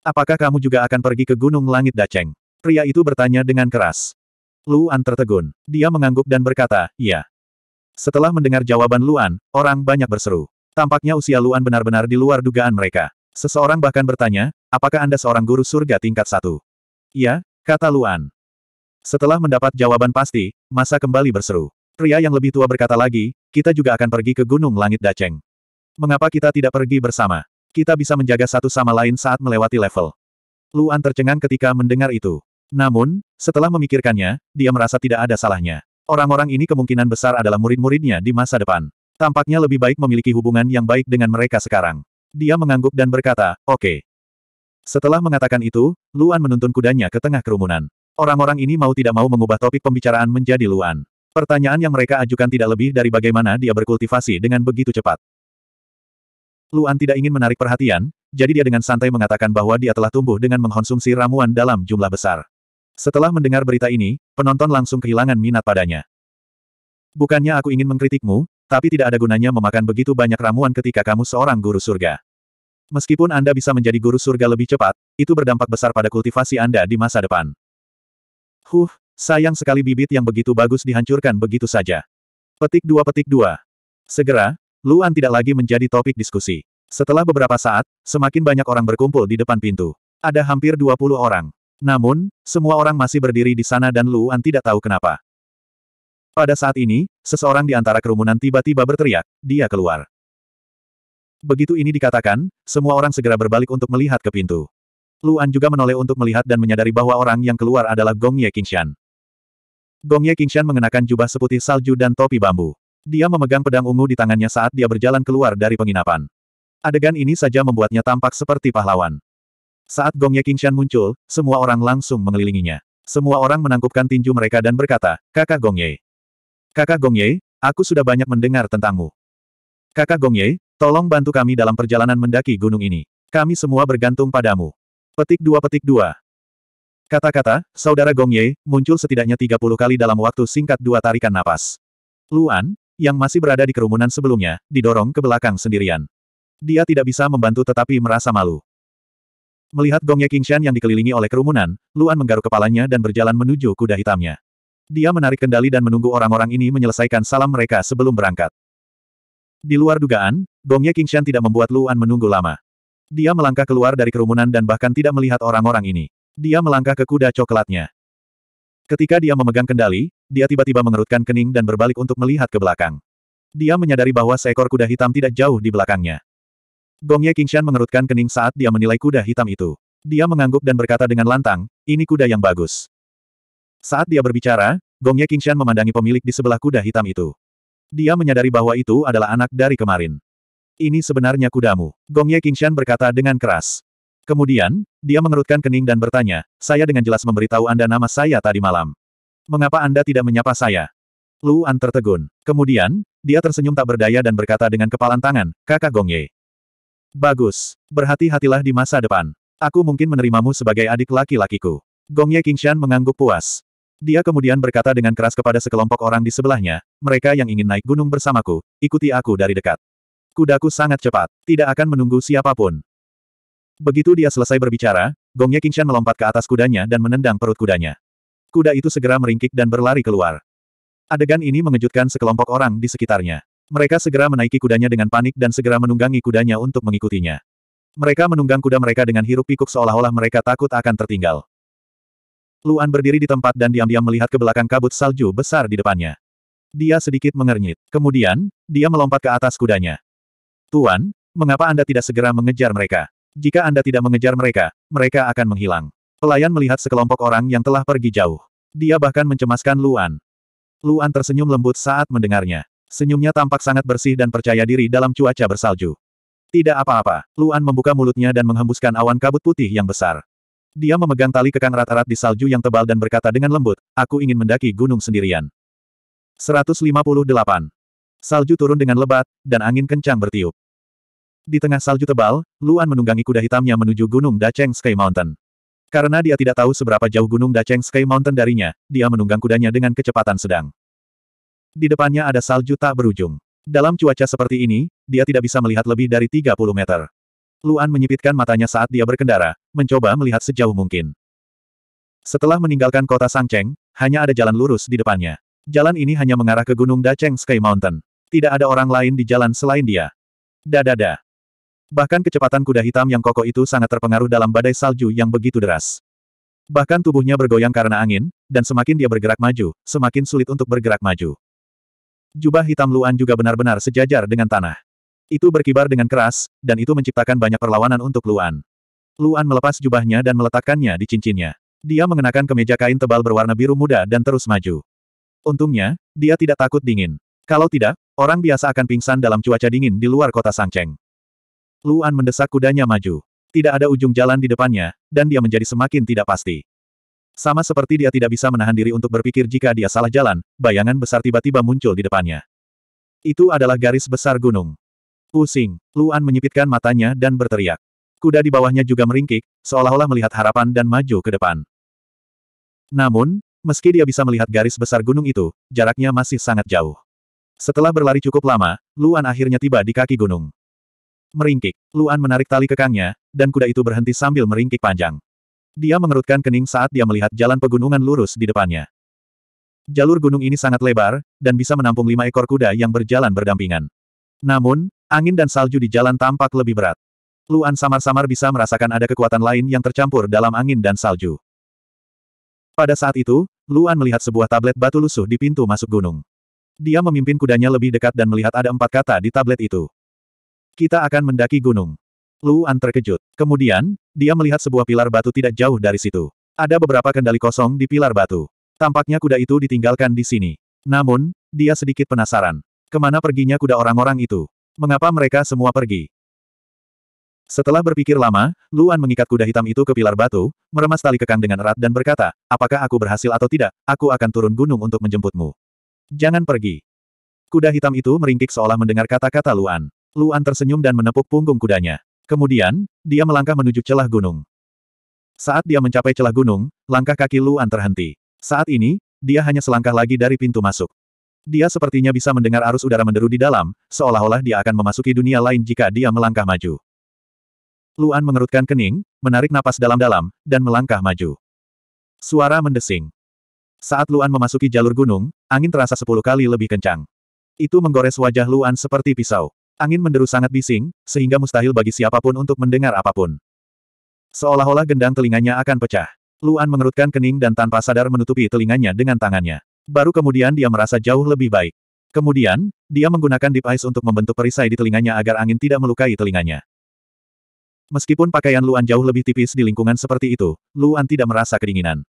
Apakah kamu juga akan pergi ke Gunung Langit Daceng? Pria itu bertanya dengan keras. Luan tertegun. Dia mengangguk dan berkata, iya. Setelah mendengar jawaban Luan, orang banyak berseru. Tampaknya usia Luan benar-benar di luar dugaan mereka. Seseorang bahkan bertanya, apakah Anda seorang guru surga tingkat satu? Iya, kata Luan. Setelah mendapat jawaban pasti, masa kembali berseru. Pria yang lebih tua berkata lagi, kita juga akan pergi ke Gunung Langit Daceng. Mengapa kita tidak pergi bersama? Kita bisa menjaga satu sama lain saat melewati level. Luan tercengang ketika mendengar itu. Namun, setelah memikirkannya, dia merasa tidak ada salahnya. Orang-orang ini kemungkinan besar adalah murid-muridnya di masa depan. Tampaknya lebih baik memiliki hubungan yang baik dengan mereka sekarang. Dia mengangguk dan berkata, oke. Okay. Setelah mengatakan itu, Luan menuntun kudanya ke tengah kerumunan. Orang-orang ini mau tidak mau mengubah topik pembicaraan menjadi Luan. Pertanyaan yang mereka ajukan tidak lebih dari bagaimana dia berkultivasi dengan begitu cepat. Luan tidak ingin menarik perhatian, jadi dia dengan santai mengatakan bahwa dia telah tumbuh dengan mengkonsumsi ramuan dalam jumlah besar. Setelah mendengar berita ini, penonton langsung kehilangan minat padanya. Bukannya aku ingin mengkritikmu, tapi tidak ada gunanya memakan begitu banyak ramuan ketika kamu seorang guru surga. Meskipun Anda bisa menjadi guru surga lebih cepat, itu berdampak besar pada kultivasi Anda di masa depan. Huh, sayang sekali bibit yang begitu bagus dihancurkan begitu saja. Petik dua petik dua. Segera, Luan tidak lagi menjadi topik diskusi. Setelah beberapa saat, semakin banyak orang berkumpul di depan pintu. Ada hampir 20 orang. Namun, semua orang masih berdiri di sana dan Luan tidak tahu kenapa. Pada saat ini, seseorang di antara kerumunan tiba-tiba berteriak, dia keluar. Begitu ini dikatakan, semua orang segera berbalik untuk melihat ke pintu. Luan juga menoleh untuk melihat dan menyadari bahwa orang yang keluar adalah Gong Ye Qingshan. Gong Ye Qingshan mengenakan jubah seputih salju dan topi bambu. Dia memegang pedang ungu di tangannya saat dia berjalan keluar dari penginapan. Adegan ini saja membuatnya tampak seperti pahlawan. Saat gongnya Qingshan muncul, semua orang langsung mengelilinginya. Semua orang menangkupkan tinju mereka dan berkata, Kakak Gongye. Kakak Gongye, aku sudah banyak mendengar tentangmu. Kakak Gongye, tolong bantu kami dalam perjalanan mendaki gunung ini. Kami semua bergantung padamu. Petik dua petik dua. Kata-kata, saudara Gongye, muncul setidaknya 30 kali dalam waktu singkat dua tarikan napas. Luan, yang masih berada di kerumunan sebelumnya, didorong ke belakang sendirian. Dia tidak bisa membantu tetapi merasa malu. Melihat gongnya Qingshan yang dikelilingi oleh kerumunan, Luan menggaruk kepalanya dan berjalan menuju kuda hitamnya. Dia menarik kendali dan menunggu orang-orang ini menyelesaikan salam mereka sebelum berangkat. Di luar dugaan, gongnya Qingshan tidak membuat Luan menunggu lama. Dia melangkah keluar dari kerumunan dan bahkan tidak melihat orang-orang ini. Dia melangkah ke kuda coklatnya. Ketika dia memegang kendali, dia tiba-tiba mengerutkan kening dan berbalik untuk melihat ke belakang. Dia menyadari bahwa seekor kuda hitam tidak jauh di belakangnya. Gong Ye Qingshan mengerutkan kening saat dia menilai kuda hitam itu. Dia mengangguk dan berkata dengan lantang, ini kuda yang bagus. Saat dia berbicara, Gong Ye Qingshan memandangi pemilik di sebelah kuda hitam itu. Dia menyadari bahwa itu adalah anak dari kemarin. Ini sebenarnya kudamu. Gong Ye Qingshan berkata dengan keras. Kemudian, dia mengerutkan kening dan bertanya, saya dengan jelas memberitahu Anda nama saya tadi malam. Mengapa Anda tidak menyapa saya? Luan tertegun. Kemudian, dia tersenyum tak berdaya dan berkata dengan kepalan tangan, kakak Gongye. Bagus. Berhati-hatilah di masa depan. Aku mungkin menerimamu sebagai adik laki-lakiku. Gongye Qingshan mengangguk puas. Dia kemudian berkata dengan keras kepada sekelompok orang di sebelahnya, mereka yang ingin naik gunung bersamaku, ikuti aku dari dekat. Kudaku sangat cepat, tidak akan menunggu siapapun. Begitu dia selesai berbicara, Gongye Kingshan melompat ke atas kudanya dan menendang perut kudanya. Kuda itu segera meringkik dan berlari keluar. Adegan ini mengejutkan sekelompok orang di sekitarnya. Mereka segera menaiki kudanya dengan panik dan segera menunggangi kudanya untuk mengikutinya. Mereka menunggang kuda mereka dengan hirup pikuk seolah-olah mereka takut akan tertinggal. Luan berdiri di tempat dan diam-diam melihat ke belakang kabut salju besar di depannya. Dia sedikit mengernyit. Kemudian, dia melompat ke atas kudanya. Tuan, mengapa Anda tidak segera mengejar mereka? Jika Anda tidak mengejar mereka, mereka akan menghilang. Pelayan melihat sekelompok orang yang telah pergi jauh. Dia bahkan mencemaskan Luan. Luan tersenyum lembut saat mendengarnya. Senyumnya tampak sangat bersih dan percaya diri dalam cuaca bersalju. Tidak apa-apa, Luan membuka mulutnya dan menghembuskan awan kabut putih yang besar. Dia memegang tali kekang rata rat di salju yang tebal dan berkata dengan lembut, aku ingin mendaki gunung sendirian. 158. Salju turun dengan lebat, dan angin kencang bertiup. Di tengah salju tebal, Luan menunggangi kuda hitamnya menuju gunung Daceng Sky Mountain. Karena dia tidak tahu seberapa jauh gunung Dacheng Sky Mountain darinya, dia menunggang kudanya dengan kecepatan sedang. Di depannya ada salju tak berujung. Dalam cuaca seperti ini, dia tidak bisa melihat lebih dari 30 meter. Luan menyipitkan matanya saat dia berkendara, mencoba melihat sejauh mungkin. Setelah meninggalkan kota Sangcheng, hanya ada jalan lurus di depannya. Jalan ini hanya mengarah ke gunung Dacheng Sky Mountain. Tidak ada orang lain di jalan selain dia. Dadada. Bahkan kecepatan kuda hitam yang kokoh itu sangat terpengaruh dalam badai salju yang begitu deras. Bahkan tubuhnya bergoyang karena angin, dan semakin dia bergerak maju, semakin sulit untuk bergerak maju. Jubah hitam Luan juga benar-benar sejajar dengan tanah. Itu berkibar dengan keras, dan itu menciptakan banyak perlawanan untuk Luan. Luan melepas jubahnya dan meletakkannya di cincinnya. Dia mengenakan kemeja kain tebal berwarna biru muda dan terus maju. Untungnya, dia tidak takut dingin. Kalau tidak, orang biasa akan pingsan dalam cuaca dingin di luar kota Sangcheng. Luan mendesak kudanya maju. Tidak ada ujung jalan di depannya, dan dia menjadi semakin tidak pasti. Sama seperti dia tidak bisa menahan diri untuk berpikir jika dia salah jalan, bayangan besar tiba-tiba muncul di depannya. Itu adalah garis besar gunung. Pusing, Luan menyipitkan matanya dan berteriak. Kuda di bawahnya juga meringkik, seolah-olah melihat harapan dan maju ke depan. Namun, meski dia bisa melihat garis besar gunung itu, jaraknya masih sangat jauh. Setelah berlari cukup lama, Luan akhirnya tiba di kaki gunung. Meringkik. Luan menarik tali kekangnya, dan kuda itu berhenti sambil meringkik panjang. Dia mengerutkan kening saat dia melihat jalan pegunungan lurus di depannya. Jalur gunung ini sangat lebar, dan bisa menampung lima ekor kuda yang berjalan berdampingan. Namun, angin dan salju di jalan tampak lebih berat. Luan samar-samar bisa merasakan ada kekuatan lain yang tercampur dalam angin dan salju. Pada saat itu, Luan melihat sebuah tablet batu lusuh di pintu masuk gunung. Dia memimpin kudanya lebih dekat dan melihat ada empat kata di tablet itu. Kita akan mendaki gunung. Luan terkejut. Kemudian, dia melihat sebuah pilar batu tidak jauh dari situ. Ada beberapa kendali kosong di pilar batu. Tampaknya kuda itu ditinggalkan di sini. Namun, dia sedikit penasaran. Kemana perginya kuda orang-orang itu? Mengapa mereka semua pergi? Setelah berpikir lama, Luan mengikat kuda hitam itu ke pilar batu, meremas tali kekang dengan erat dan berkata, apakah aku berhasil atau tidak, aku akan turun gunung untuk menjemputmu. Jangan pergi. Kuda hitam itu meringkik seolah mendengar kata-kata Luan. Luan tersenyum dan menepuk punggung kudanya. Kemudian, dia melangkah menuju celah gunung. Saat dia mencapai celah gunung, langkah kaki Luan terhenti. Saat ini, dia hanya selangkah lagi dari pintu masuk. Dia sepertinya bisa mendengar arus udara menderu di dalam, seolah-olah dia akan memasuki dunia lain jika dia melangkah maju. Luan mengerutkan kening, menarik napas dalam-dalam, dan melangkah maju. Suara mendesing. Saat Luan memasuki jalur gunung, angin terasa sepuluh kali lebih kencang. Itu menggores wajah Luan seperti pisau. Angin menderu sangat bising, sehingga mustahil bagi siapapun untuk mendengar apapun. Seolah-olah gendang telinganya akan pecah. Luan mengerutkan kening dan tanpa sadar menutupi telinganya dengan tangannya. Baru kemudian dia merasa jauh lebih baik. Kemudian, dia menggunakan deep ice untuk membentuk perisai di telinganya agar angin tidak melukai telinganya. Meskipun pakaian Luan jauh lebih tipis di lingkungan seperti itu, Luan tidak merasa kedinginan.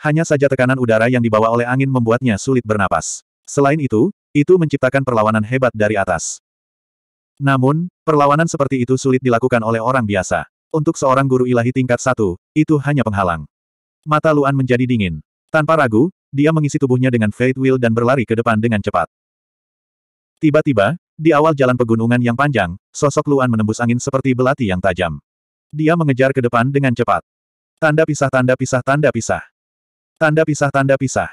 Hanya saja tekanan udara yang dibawa oleh angin membuatnya sulit bernapas. Selain itu, itu menciptakan perlawanan hebat dari atas. Namun, perlawanan seperti itu sulit dilakukan oleh orang biasa. Untuk seorang guru ilahi tingkat satu, itu hanya penghalang. Mata Luan menjadi dingin. Tanpa ragu, dia mengisi tubuhnya dengan Fate Will dan berlari ke depan dengan cepat. Tiba-tiba, di awal jalan pegunungan yang panjang, sosok Luan menembus angin seperti belati yang tajam. Dia mengejar ke depan dengan cepat. Tanda pisah tanda pisah tanda pisah. Tanda pisah tanda pisah.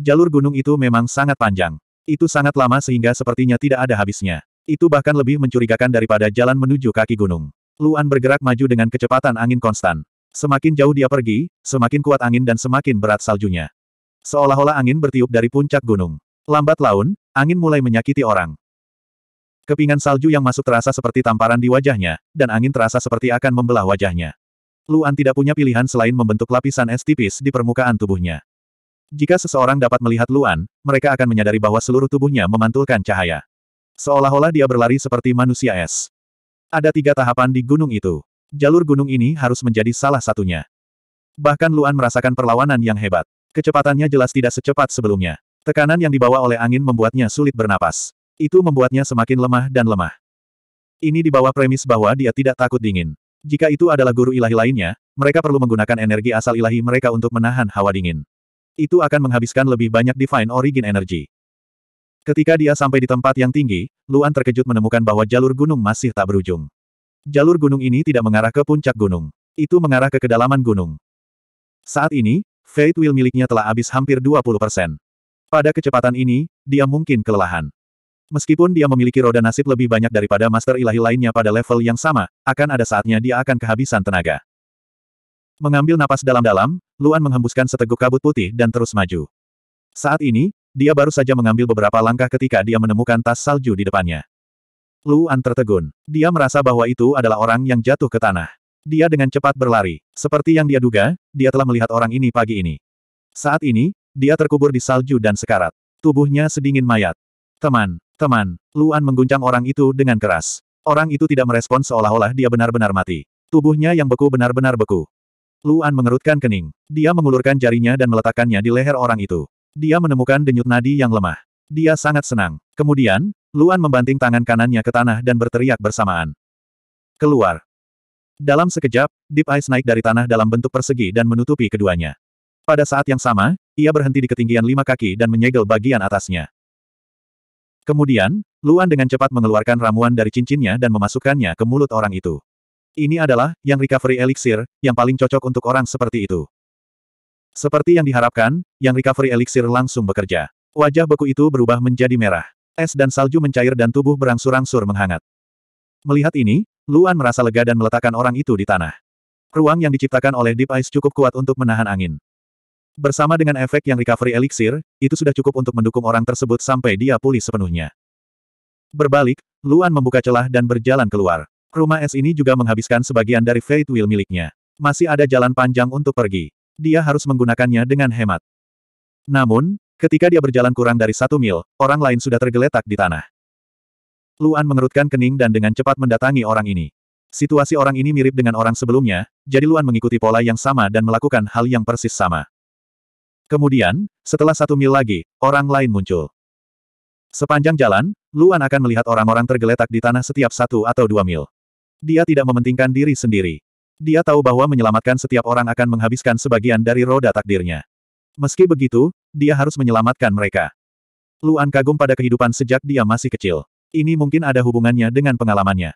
Jalur gunung itu memang sangat panjang. Itu sangat lama sehingga sepertinya tidak ada habisnya. Itu bahkan lebih mencurigakan daripada jalan menuju kaki gunung. Luan bergerak maju dengan kecepatan angin konstan. Semakin jauh dia pergi, semakin kuat angin dan semakin berat saljunya. Seolah-olah angin bertiup dari puncak gunung. Lambat laun, angin mulai menyakiti orang. Kepingan salju yang masuk terasa seperti tamparan di wajahnya, dan angin terasa seperti akan membelah wajahnya. Luan tidak punya pilihan selain membentuk lapisan es tipis di permukaan tubuhnya. Jika seseorang dapat melihat Luan, mereka akan menyadari bahwa seluruh tubuhnya memantulkan cahaya. Seolah-olah dia berlari seperti manusia es. Ada tiga tahapan di gunung itu. Jalur gunung ini harus menjadi salah satunya. Bahkan Luan merasakan perlawanan yang hebat. Kecepatannya jelas tidak secepat sebelumnya. Tekanan yang dibawa oleh angin membuatnya sulit bernapas. Itu membuatnya semakin lemah dan lemah. Ini di bawah premis bahwa dia tidak takut dingin. Jika itu adalah guru ilahi lainnya, mereka perlu menggunakan energi asal ilahi mereka untuk menahan hawa dingin. Itu akan menghabiskan lebih banyak Divine Origin Energy. Ketika dia sampai di tempat yang tinggi, Luan terkejut menemukan bahwa jalur gunung masih tak berujung. Jalur gunung ini tidak mengarah ke puncak gunung. Itu mengarah ke kedalaman gunung. Saat ini, Fate Will miliknya telah habis hampir 20 persen. Pada kecepatan ini, dia mungkin kelelahan. Meskipun dia memiliki roda nasib lebih banyak daripada Master Ilahi lainnya pada level yang sama, akan ada saatnya dia akan kehabisan tenaga. Mengambil napas dalam-dalam, Luan menghembuskan seteguk kabut putih dan terus maju. Saat ini, dia baru saja mengambil beberapa langkah ketika dia menemukan tas salju di depannya. Luan tertegun. Dia merasa bahwa itu adalah orang yang jatuh ke tanah. Dia dengan cepat berlari. Seperti yang dia duga, dia telah melihat orang ini pagi ini. Saat ini, dia terkubur di salju dan sekarat. Tubuhnya sedingin mayat. Teman, teman, Luan mengguncang orang itu dengan keras. Orang itu tidak merespon seolah-olah dia benar-benar mati. Tubuhnya yang beku benar-benar beku. Luan mengerutkan kening. Dia mengulurkan jarinya dan meletakkannya di leher orang itu. Dia menemukan denyut nadi yang lemah. Dia sangat senang. Kemudian, Luan membanting tangan kanannya ke tanah dan berteriak bersamaan. Keluar. Dalam sekejap, Deep Ice naik dari tanah dalam bentuk persegi dan menutupi keduanya. Pada saat yang sama, ia berhenti di ketinggian lima kaki dan menyegel bagian atasnya. Kemudian, Luan dengan cepat mengeluarkan ramuan dari cincinnya dan memasukkannya ke mulut orang itu. Ini adalah, yang recovery elixir, yang paling cocok untuk orang seperti itu. Seperti yang diharapkan, yang recovery elixir langsung bekerja. Wajah beku itu berubah menjadi merah. Es dan salju mencair dan tubuh berangsur-angsur menghangat. Melihat ini, Luan merasa lega dan meletakkan orang itu di tanah. Ruang yang diciptakan oleh Deep Ice cukup kuat untuk menahan angin. Bersama dengan efek yang recovery elixir, itu sudah cukup untuk mendukung orang tersebut sampai dia pulih sepenuhnya. Berbalik, Luan membuka celah dan berjalan keluar. Rumah es ini juga menghabiskan sebagian dari Fate Wheel miliknya. Masih ada jalan panjang untuk pergi dia harus menggunakannya dengan hemat. Namun, ketika dia berjalan kurang dari satu mil, orang lain sudah tergeletak di tanah. Luan mengerutkan kening dan dengan cepat mendatangi orang ini. Situasi orang ini mirip dengan orang sebelumnya, jadi Luan mengikuti pola yang sama dan melakukan hal yang persis sama. Kemudian, setelah satu mil lagi, orang lain muncul. Sepanjang jalan, Luan akan melihat orang-orang tergeletak di tanah setiap satu atau dua mil. Dia tidak mementingkan diri sendiri. Dia tahu bahwa menyelamatkan setiap orang akan menghabiskan sebagian dari roda takdirnya. Meski begitu, dia harus menyelamatkan mereka. Luan kagum pada kehidupan sejak dia masih kecil. Ini mungkin ada hubungannya dengan pengalamannya.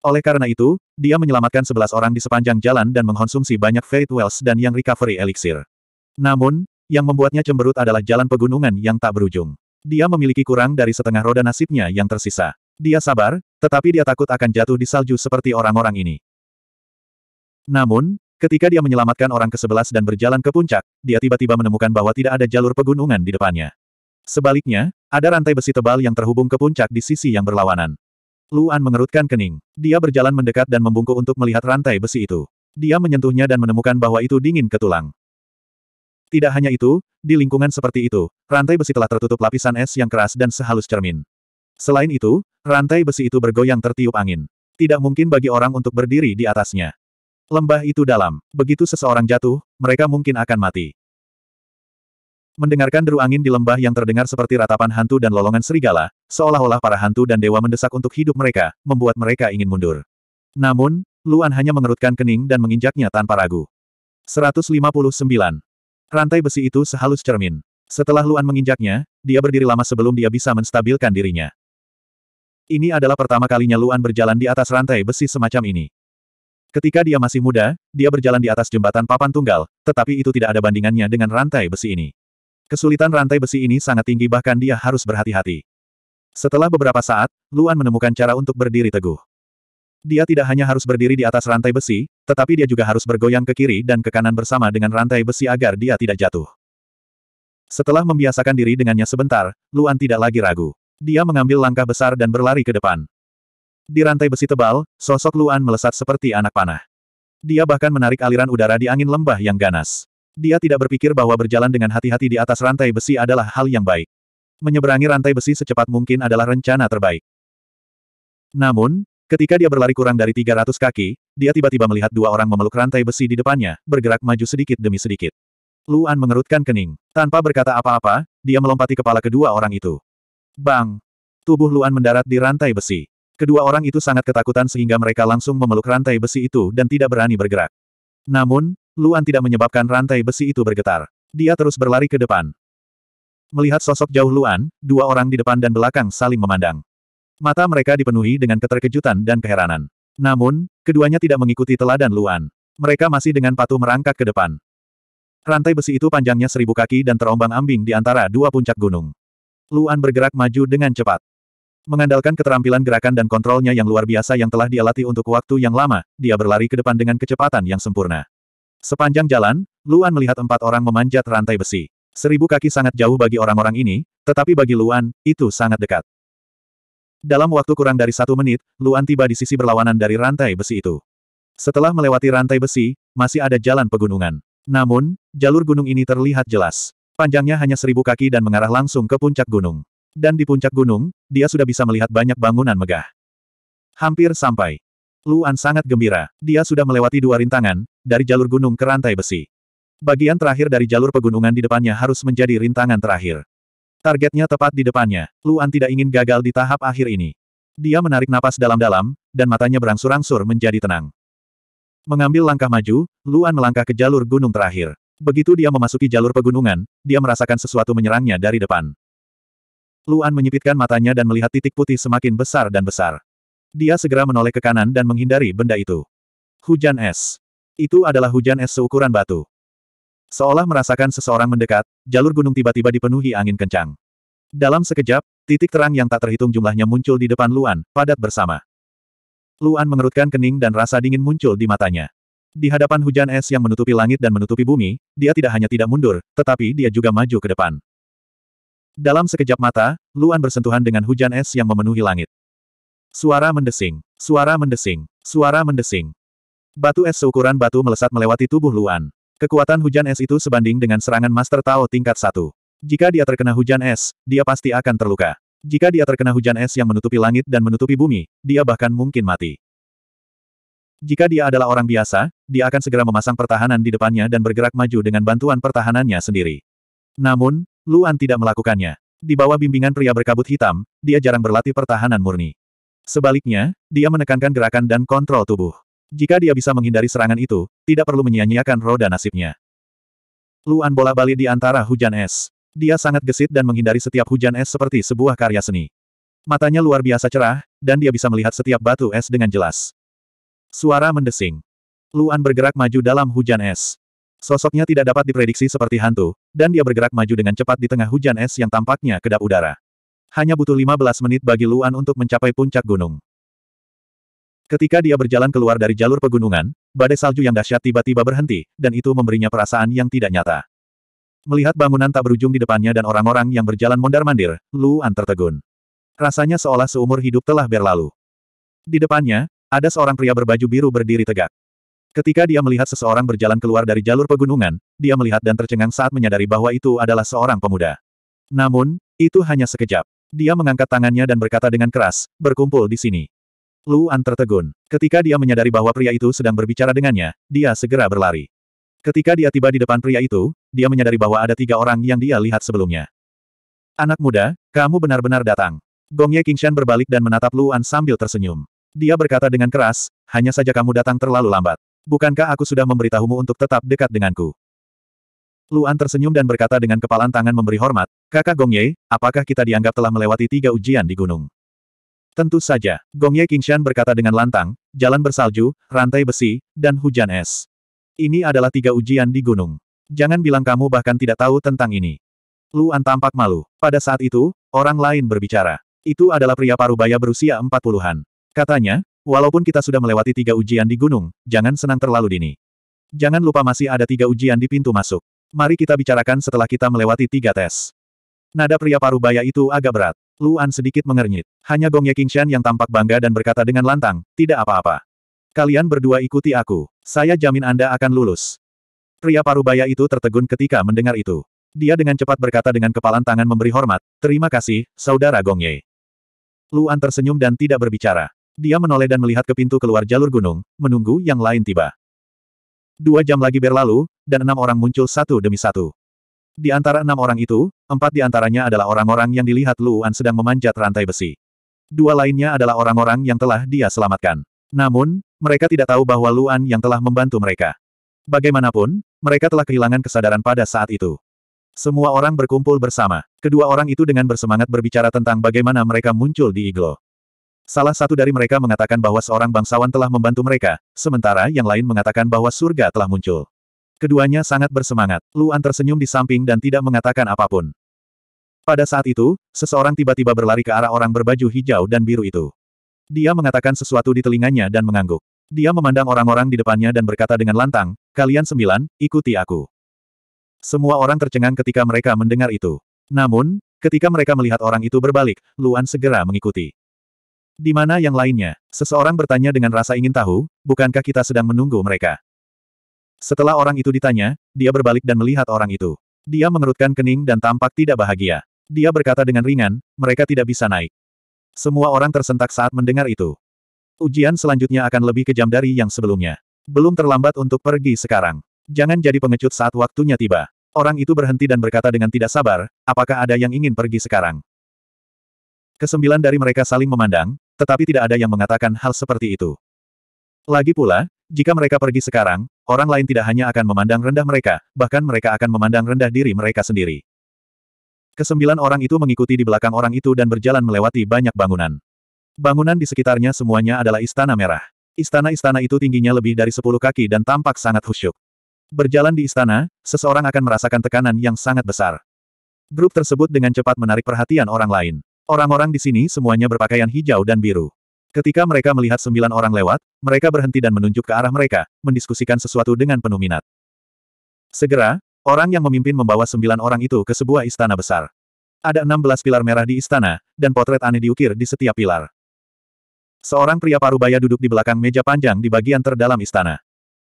Oleh karena itu, dia menyelamatkan sebelas orang di sepanjang jalan dan mengkonsumsi banyak Fate Wells dan yang recovery elixir. Namun, yang membuatnya cemberut adalah jalan pegunungan yang tak berujung. Dia memiliki kurang dari setengah roda nasibnya yang tersisa. Dia sabar, tetapi dia takut akan jatuh di salju seperti orang-orang ini. Namun, ketika dia menyelamatkan orang ke-11 dan berjalan ke puncak, dia tiba-tiba menemukan bahwa tidak ada jalur pegunungan di depannya. Sebaliknya, ada rantai besi tebal yang terhubung ke puncak di sisi yang berlawanan. Luan mengerutkan kening. Dia berjalan mendekat dan membungkuk untuk melihat rantai besi itu. Dia menyentuhnya dan menemukan bahwa itu dingin ke tulang. Tidak hanya itu, di lingkungan seperti itu, rantai besi telah tertutup lapisan es yang keras dan sehalus cermin. Selain itu, rantai besi itu bergoyang tertiup angin. Tidak mungkin bagi orang untuk berdiri di atasnya. Lembah itu dalam. Begitu seseorang jatuh, mereka mungkin akan mati. Mendengarkan deru angin di lembah yang terdengar seperti ratapan hantu dan lolongan serigala, seolah-olah para hantu dan dewa mendesak untuk hidup mereka, membuat mereka ingin mundur. Namun, Luan hanya mengerutkan kening dan menginjaknya tanpa ragu. 159. Rantai besi itu sehalus cermin. Setelah Luan menginjaknya, dia berdiri lama sebelum dia bisa menstabilkan dirinya. Ini adalah pertama kalinya Luan berjalan di atas rantai besi semacam ini. Ketika dia masih muda, dia berjalan di atas jembatan papan tunggal, tetapi itu tidak ada bandingannya dengan rantai besi ini. Kesulitan rantai besi ini sangat tinggi bahkan dia harus berhati-hati. Setelah beberapa saat, Luan menemukan cara untuk berdiri teguh. Dia tidak hanya harus berdiri di atas rantai besi, tetapi dia juga harus bergoyang ke kiri dan ke kanan bersama dengan rantai besi agar dia tidak jatuh. Setelah membiasakan diri dengannya sebentar, Luan tidak lagi ragu. Dia mengambil langkah besar dan berlari ke depan. Di rantai besi tebal, sosok Luan melesat seperti anak panah. Dia bahkan menarik aliran udara di angin lembah yang ganas. Dia tidak berpikir bahwa berjalan dengan hati-hati di atas rantai besi adalah hal yang baik. Menyeberangi rantai besi secepat mungkin adalah rencana terbaik. Namun, ketika dia berlari kurang dari 300 kaki, dia tiba-tiba melihat dua orang memeluk rantai besi di depannya, bergerak maju sedikit demi sedikit. Luan mengerutkan kening. Tanpa berkata apa-apa, dia melompati kepala kedua orang itu. Bang! Tubuh Luan mendarat di rantai besi. Kedua orang itu sangat ketakutan sehingga mereka langsung memeluk rantai besi itu dan tidak berani bergerak. Namun, Luan tidak menyebabkan rantai besi itu bergetar. Dia terus berlari ke depan. Melihat sosok jauh Luan, dua orang di depan dan belakang saling memandang. Mata mereka dipenuhi dengan keterkejutan dan keheranan. Namun, keduanya tidak mengikuti teladan Luan. Mereka masih dengan patuh merangkak ke depan. Rantai besi itu panjangnya seribu kaki dan terombang-ambing di antara dua puncak gunung. Luan bergerak maju dengan cepat. Mengandalkan keterampilan gerakan dan kontrolnya yang luar biasa yang telah dia latih untuk waktu yang lama, dia berlari ke depan dengan kecepatan yang sempurna. Sepanjang jalan, Luan melihat empat orang memanjat rantai besi. Seribu kaki sangat jauh bagi orang-orang ini, tetapi bagi Luan, itu sangat dekat. Dalam waktu kurang dari satu menit, Luan tiba di sisi berlawanan dari rantai besi itu. Setelah melewati rantai besi, masih ada jalan pegunungan. Namun, jalur gunung ini terlihat jelas. Panjangnya hanya seribu kaki dan mengarah langsung ke puncak gunung. Dan di puncak gunung, dia sudah bisa melihat banyak bangunan megah. Hampir sampai. Luan sangat gembira. Dia sudah melewati dua rintangan, dari jalur gunung ke rantai besi. Bagian terakhir dari jalur pegunungan di depannya harus menjadi rintangan terakhir. Targetnya tepat di depannya. Luan tidak ingin gagal di tahap akhir ini. Dia menarik napas dalam-dalam, dan matanya berangsur-angsur menjadi tenang. Mengambil langkah maju, Luan melangkah ke jalur gunung terakhir. Begitu dia memasuki jalur pegunungan, dia merasakan sesuatu menyerangnya dari depan. Luan menyipitkan matanya dan melihat titik putih semakin besar dan besar. Dia segera menoleh ke kanan dan menghindari benda itu. Hujan es. Itu adalah hujan es seukuran batu. Seolah merasakan seseorang mendekat, jalur gunung tiba-tiba dipenuhi angin kencang. Dalam sekejap, titik terang yang tak terhitung jumlahnya muncul di depan Luan, padat bersama. Luan mengerutkan kening dan rasa dingin muncul di matanya. Di hadapan hujan es yang menutupi langit dan menutupi bumi, dia tidak hanya tidak mundur, tetapi dia juga maju ke depan. Dalam sekejap mata, Luan bersentuhan dengan hujan es yang memenuhi langit. Suara mendesing, suara mendesing, suara mendesing. Batu es seukuran batu melesat melewati tubuh Luan. Kekuatan hujan es itu sebanding dengan serangan Master Tao tingkat satu. Jika dia terkena hujan es, dia pasti akan terluka. Jika dia terkena hujan es yang menutupi langit dan menutupi bumi, dia bahkan mungkin mati. Jika dia adalah orang biasa, dia akan segera memasang pertahanan di depannya dan bergerak maju dengan bantuan pertahanannya sendiri. Namun, Luan tidak melakukannya. Di bawah bimbingan pria berkabut hitam, dia jarang berlatih pertahanan murni. Sebaliknya, dia menekankan gerakan dan kontrol tubuh. Jika dia bisa menghindari serangan itu, tidak perlu menyia-nyiakan roda nasibnya. Luan bola balik di antara hujan es. Dia sangat gesit dan menghindari setiap hujan es seperti sebuah karya seni. Matanya luar biasa cerah, dan dia bisa melihat setiap batu es dengan jelas. Suara mendesing. Luan bergerak maju dalam hujan es. Sosoknya tidak dapat diprediksi seperti hantu, dan dia bergerak maju dengan cepat di tengah hujan es yang tampaknya kedap udara. Hanya butuh 15 menit bagi Luan untuk mencapai puncak gunung. Ketika dia berjalan keluar dari jalur pegunungan, badai salju yang dahsyat tiba-tiba berhenti, dan itu memberinya perasaan yang tidak nyata. Melihat bangunan tak berujung di depannya dan orang-orang yang berjalan mondar-mandir, Luan tertegun. Rasanya seolah seumur hidup telah berlalu. Di depannya, ada seorang pria berbaju biru berdiri tegak. Ketika dia melihat seseorang berjalan keluar dari jalur pegunungan, dia melihat dan tercengang saat menyadari bahwa itu adalah seorang pemuda. Namun, itu hanya sekejap. Dia mengangkat tangannya dan berkata dengan keras, berkumpul di sini. Luan tertegun. Ketika dia menyadari bahwa pria itu sedang berbicara dengannya, dia segera berlari. Ketika dia tiba di depan pria itu, dia menyadari bahwa ada tiga orang yang dia lihat sebelumnya. Anak muda, kamu benar-benar datang. Gongye Qingshan berbalik dan menatap Luan sambil tersenyum. Dia berkata dengan keras, hanya saja kamu datang terlalu lambat. Bukankah aku sudah memberitahumu untuk tetap dekat denganku? Luan tersenyum dan berkata dengan kepalan tangan memberi hormat, kakak Gongye, apakah kita dianggap telah melewati tiga ujian di gunung? Tentu saja, Gongye Qingshan berkata dengan lantang, jalan bersalju, rantai besi, dan hujan es. Ini adalah tiga ujian di gunung. Jangan bilang kamu bahkan tidak tahu tentang ini. Luan tampak malu. Pada saat itu, orang lain berbicara. Itu adalah pria parubaya berusia empat puluhan. Katanya, Walaupun kita sudah melewati tiga ujian di gunung, jangan senang terlalu dini. Jangan lupa masih ada tiga ujian di pintu masuk. Mari kita bicarakan setelah kita melewati tiga tes. Nada pria parubaya itu agak berat. Luan sedikit mengernyit. Hanya Gong Ye Qingshan yang tampak bangga dan berkata dengan lantang, tidak apa-apa. Kalian berdua ikuti aku. Saya jamin Anda akan lulus. Pria parubaya itu tertegun ketika mendengar itu. Dia dengan cepat berkata dengan kepalan tangan memberi hormat, terima kasih, saudara Gong Ye. Luan tersenyum dan tidak berbicara. Dia menoleh dan melihat ke pintu keluar jalur gunung, menunggu yang lain tiba. Dua jam lagi berlalu, dan enam orang muncul satu demi satu. Di antara enam orang itu, empat di antaranya adalah orang-orang yang dilihat Luan sedang memanjat rantai besi. Dua lainnya adalah orang-orang yang telah dia selamatkan. Namun, mereka tidak tahu bahwa Luan yang telah membantu mereka. Bagaimanapun, mereka telah kehilangan kesadaran pada saat itu. Semua orang berkumpul bersama. Kedua orang itu dengan bersemangat berbicara tentang bagaimana mereka muncul di iglo. Salah satu dari mereka mengatakan bahwa seorang bangsawan telah membantu mereka, sementara yang lain mengatakan bahwa surga telah muncul. Keduanya sangat bersemangat. Luan tersenyum di samping dan tidak mengatakan apapun. Pada saat itu, seseorang tiba-tiba berlari ke arah orang berbaju hijau dan biru itu. Dia mengatakan sesuatu di telinganya dan mengangguk. Dia memandang orang-orang di depannya dan berkata dengan lantang, kalian sembilan, ikuti aku. Semua orang tercengang ketika mereka mendengar itu. Namun, ketika mereka melihat orang itu berbalik, Luan segera mengikuti. Di mana yang lainnya? Seseorang bertanya dengan rasa ingin tahu, bukankah kita sedang menunggu mereka? Setelah orang itu ditanya, dia berbalik dan melihat orang itu. Dia mengerutkan kening dan tampak tidak bahagia. Dia berkata dengan ringan, mereka tidak bisa naik. Semua orang tersentak saat mendengar itu. Ujian selanjutnya akan lebih kejam dari yang sebelumnya. Belum terlambat untuk pergi sekarang. Jangan jadi pengecut saat waktunya tiba. Orang itu berhenti dan berkata dengan tidak sabar, apakah ada yang ingin pergi sekarang? Kesembilan dari mereka saling memandang, tetapi tidak ada yang mengatakan hal seperti itu. Lagi pula, jika mereka pergi sekarang, orang lain tidak hanya akan memandang rendah mereka, bahkan mereka akan memandang rendah diri mereka sendiri. Kesembilan orang itu mengikuti di belakang orang itu dan berjalan melewati banyak bangunan. Bangunan di sekitarnya semuanya adalah istana merah. Istana-istana itu tingginya lebih dari sepuluh kaki dan tampak sangat khusyuk. Berjalan di istana, seseorang akan merasakan tekanan yang sangat besar. Grup tersebut dengan cepat menarik perhatian orang lain. Orang-orang di sini semuanya berpakaian hijau dan biru. Ketika mereka melihat sembilan orang lewat, mereka berhenti dan menunjuk ke arah mereka, mendiskusikan sesuatu dengan penuh minat. Segera, orang yang memimpin membawa sembilan orang itu ke sebuah istana besar. Ada enam belas pilar merah di istana, dan potret aneh diukir di setiap pilar. Seorang pria parubaya duduk di belakang meja panjang di bagian terdalam istana.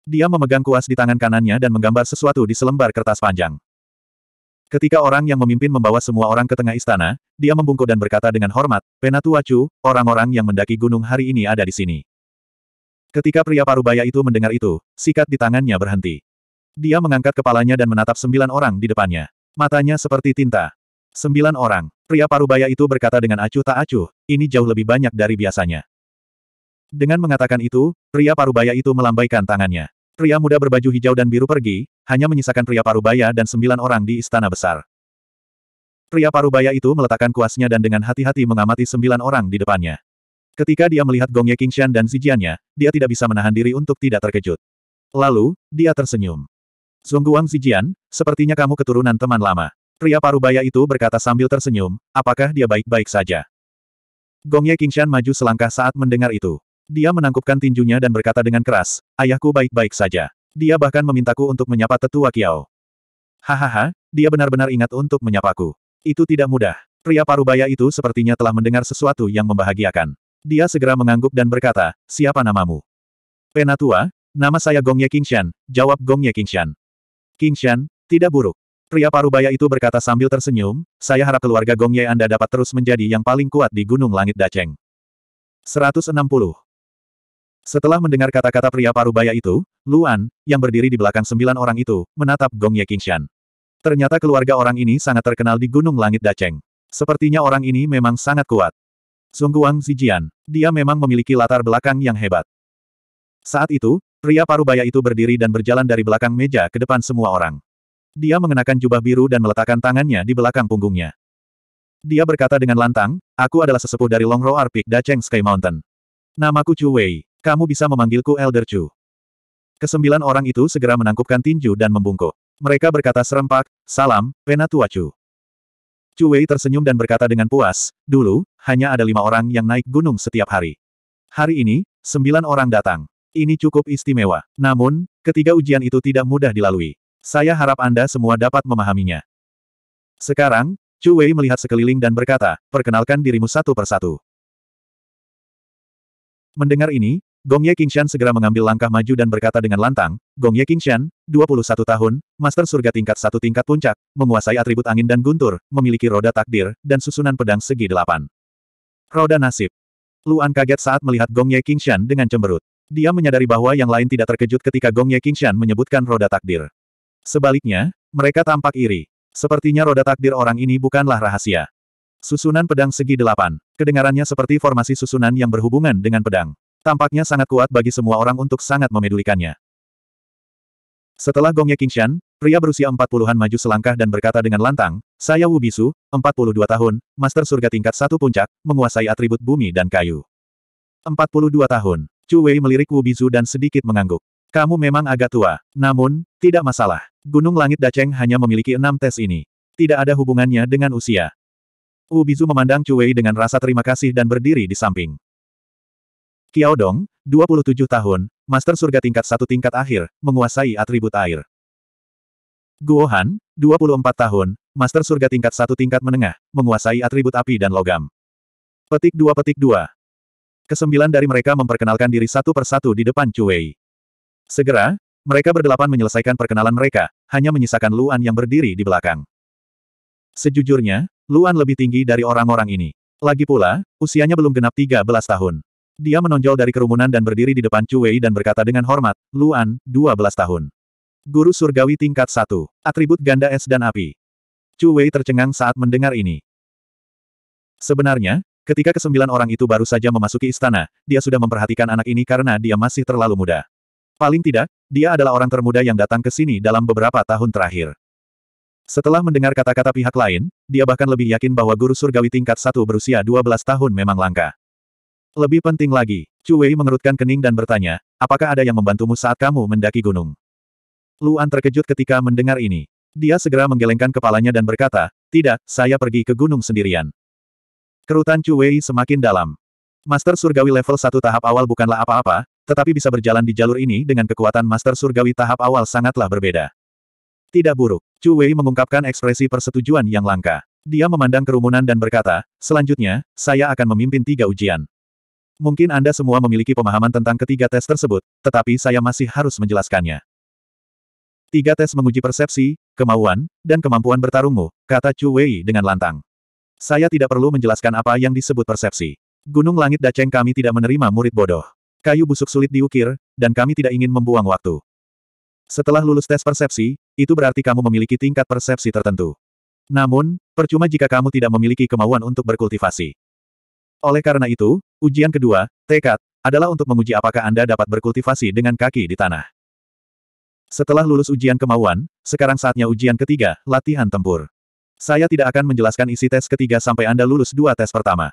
Dia memegang kuas di tangan kanannya dan menggambar sesuatu di selembar kertas panjang. Ketika orang yang memimpin membawa semua orang ke tengah istana, dia membungkuk dan berkata dengan hormat, Penatuacu, orang-orang yang mendaki gunung hari ini ada di sini. Ketika pria parubaya itu mendengar itu, sikat di tangannya berhenti. Dia mengangkat kepalanya dan menatap sembilan orang di depannya. Matanya seperti tinta. Sembilan orang. Pria parubaya itu berkata dengan acuh tak acuh, ini jauh lebih banyak dari biasanya. Dengan mengatakan itu, pria parubaya itu melambaikan tangannya. Pria muda berbaju hijau dan biru pergi, hanya menyisakan pria parubaya dan sembilan orang di istana besar. Pria parubaya itu meletakkan kuasnya dan dengan hati-hati mengamati sembilan orang di depannya. Ketika dia melihat Gong Ye Qingshan dan Zijiannya, dia tidak bisa menahan diri untuk tidak terkejut. Lalu, dia tersenyum. Zongguang Zijian, sepertinya kamu keturunan teman lama. Pria parubaya itu berkata sambil tersenyum, apakah dia baik-baik saja? Gong Ye Qingshan maju selangkah saat mendengar itu. Dia menangkupkan tinjunya dan berkata dengan keras, ayahku baik-baik saja. Dia bahkan memintaku untuk menyapa tetua Kiao. Hahaha, dia benar-benar ingat untuk menyapaku. Itu tidak mudah. Pria parubaya itu sepertinya telah mendengar sesuatu yang membahagiakan. Dia segera mengangguk dan berkata, siapa namamu? Penatua, nama saya Gong Gongye Kingshan, jawab Gong Gongye Kingshan. Kingshan, tidak buruk. Pria parubaya itu berkata sambil tersenyum, saya harap keluarga Gongye Anda dapat terus menjadi yang paling kuat di Gunung Langit Daceng. 160. Setelah mendengar kata-kata pria parubaya itu, Luan, yang berdiri di belakang sembilan orang itu, menatap Gong Ye Qingshan. Ternyata keluarga orang ini sangat terkenal di Gunung Langit Daceng. Sepertinya orang ini memang sangat kuat. Wang Zijian, dia memang memiliki latar belakang yang hebat. Saat itu, pria parubaya itu berdiri dan berjalan dari belakang meja ke depan semua orang. Dia mengenakan jubah biru dan meletakkan tangannya di belakang punggungnya. Dia berkata dengan lantang, aku adalah sesepuh dari Longro Arpik Daceng Sky Mountain. Namaku Chu Wei. Kamu bisa memanggilku Elder Chu. Kesembilan orang itu segera menangkupkan tinju dan membungkuk. Mereka berkata serempak, salam, penatua Chu. Chu Wei tersenyum dan berkata dengan puas, dulu, hanya ada lima orang yang naik gunung setiap hari. Hari ini, sembilan orang datang. Ini cukup istimewa. Namun, ketiga ujian itu tidak mudah dilalui. Saya harap Anda semua dapat memahaminya. Sekarang, Chu Wei melihat sekeliling dan berkata, perkenalkan dirimu satu persatu. Mendengar ini, Gong Ye Qingshan segera mengambil langkah maju dan berkata dengan lantang, Gong Ye Qingshan, 21 tahun, Master Surga tingkat satu tingkat puncak, menguasai atribut angin dan guntur, memiliki roda takdir, dan susunan pedang segi delapan. Roda nasib. Luan kaget saat melihat Gong Ye Qingshan dengan cemberut. Dia menyadari bahwa yang lain tidak terkejut ketika Gong Ye Qingshan menyebutkan roda takdir. Sebaliknya, mereka tampak iri. Sepertinya roda takdir orang ini bukanlah rahasia. Susunan pedang segi delapan. Kedengarannya seperti formasi susunan yang berhubungan dengan pedang. Tampaknya sangat kuat bagi semua orang untuk sangat memedulikannya. Setelah gongnya Qingshan, pria berusia empat puluhan maju selangkah dan berkata dengan lantang, Saya Wu Bisu, dua tahun, Master Surga tingkat satu puncak, menguasai atribut bumi dan kayu. Empat puluh dua tahun. Chu Wei melirik Wu Bisu dan sedikit mengangguk. Kamu memang agak tua, namun, tidak masalah. Gunung Langit Daceng hanya memiliki enam tes ini. Tidak ada hubungannya dengan usia. Wu Bisu memandang Chu Wei dengan rasa terima kasih dan berdiri di samping. Qiao Dong, 27 tahun, Master Surga tingkat satu tingkat akhir, menguasai atribut air. Guo Han, 24 tahun, Master Surga tingkat satu tingkat menengah, menguasai atribut api dan logam. Petik dua petik dua. Kesembilan dari mereka memperkenalkan diri satu persatu di depan Cuei. Segera, mereka berdelapan menyelesaikan perkenalan mereka, hanya menyisakan Luan yang berdiri di belakang. Sejujurnya, Luan lebih tinggi dari orang-orang ini. Lagi pula, usianya belum genap 13 tahun. Dia menonjol dari kerumunan dan berdiri di depan Chu Wei dan berkata dengan hormat, Luan, 12 tahun. Guru surgawi tingkat 1. Atribut ganda es dan api. Chu Wei tercengang saat mendengar ini. Sebenarnya, ketika kesembilan orang itu baru saja memasuki istana, dia sudah memperhatikan anak ini karena dia masih terlalu muda. Paling tidak, dia adalah orang termuda yang datang ke sini dalam beberapa tahun terakhir. Setelah mendengar kata-kata pihak lain, dia bahkan lebih yakin bahwa guru surgawi tingkat satu berusia 12 tahun memang langka. Lebih penting lagi, Chu Wei mengerutkan kening dan bertanya, apakah ada yang membantumu saat kamu mendaki gunung? Luan terkejut ketika mendengar ini. Dia segera menggelengkan kepalanya dan berkata, tidak, saya pergi ke gunung sendirian. Kerutan Chu Wei semakin dalam. Master Surgawi level 1 tahap awal bukanlah apa-apa, tetapi bisa berjalan di jalur ini dengan kekuatan Master Surgawi tahap awal sangatlah berbeda. Tidak buruk, Chu Wei mengungkapkan ekspresi persetujuan yang langka. Dia memandang kerumunan dan berkata, selanjutnya, saya akan memimpin tiga ujian. Mungkin Anda semua memiliki pemahaman tentang ketiga tes tersebut, tetapi saya masih harus menjelaskannya. Tiga tes menguji persepsi, kemauan, dan kemampuan bertarungmu, kata Chu Wei dengan lantang. Saya tidak perlu menjelaskan apa yang disebut persepsi. Gunung langit Daceng kami tidak menerima murid bodoh. Kayu busuk sulit diukir, dan kami tidak ingin membuang waktu. Setelah lulus tes persepsi, itu berarti kamu memiliki tingkat persepsi tertentu. Namun, percuma jika kamu tidak memiliki kemauan untuk berkultivasi. Oleh karena itu, ujian kedua, tekad, adalah untuk menguji apakah Anda dapat berkultivasi dengan kaki di tanah. Setelah lulus ujian kemauan, sekarang saatnya ujian ketiga, latihan tempur. Saya tidak akan menjelaskan isi tes ketiga sampai Anda lulus dua tes pertama.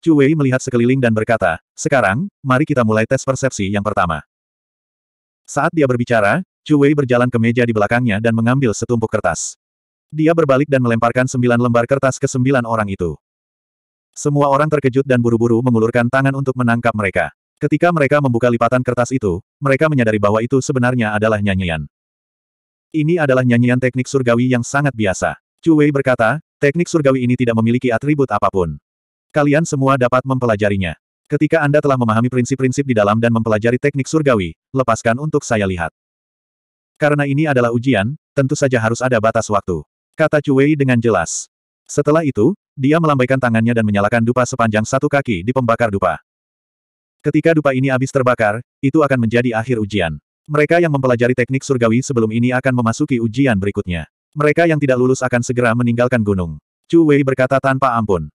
Chu Wei melihat sekeliling dan berkata, sekarang, mari kita mulai tes persepsi yang pertama. Saat dia berbicara, Chu Wei berjalan ke meja di belakangnya dan mengambil setumpuk kertas. Dia berbalik dan melemparkan sembilan lembar kertas ke sembilan orang itu. Semua orang terkejut dan buru-buru mengulurkan tangan untuk menangkap mereka. Ketika mereka membuka lipatan kertas itu, mereka menyadari bahwa itu sebenarnya adalah nyanyian. Ini adalah nyanyian teknik surgawi yang sangat biasa. Wei berkata, teknik surgawi ini tidak memiliki atribut apapun. Kalian semua dapat mempelajarinya. Ketika Anda telah memahami prinsip-prinsip di dalam dan mempelajari teknik surgawi, lepaskan untuk saya lihat. Karena ini adalah ujian, tentu saja harus ada batas waktu. Kata Wei dengan jelas. Setelah itu, dia melambaikan tangannya dan menyalakan dupa sepanjang satu kaki di pembakar dupa. Ketika dupa ini habis terbakar, itu akan menjadi akhir ujian. Mereka yang mempelajari teknik surgawi sebelum ini akan memasuki ujian berikutnya. Mereka yang tidak lulus akan segera meninggalkan gunung. Chu Wei berkata tanpa ampun.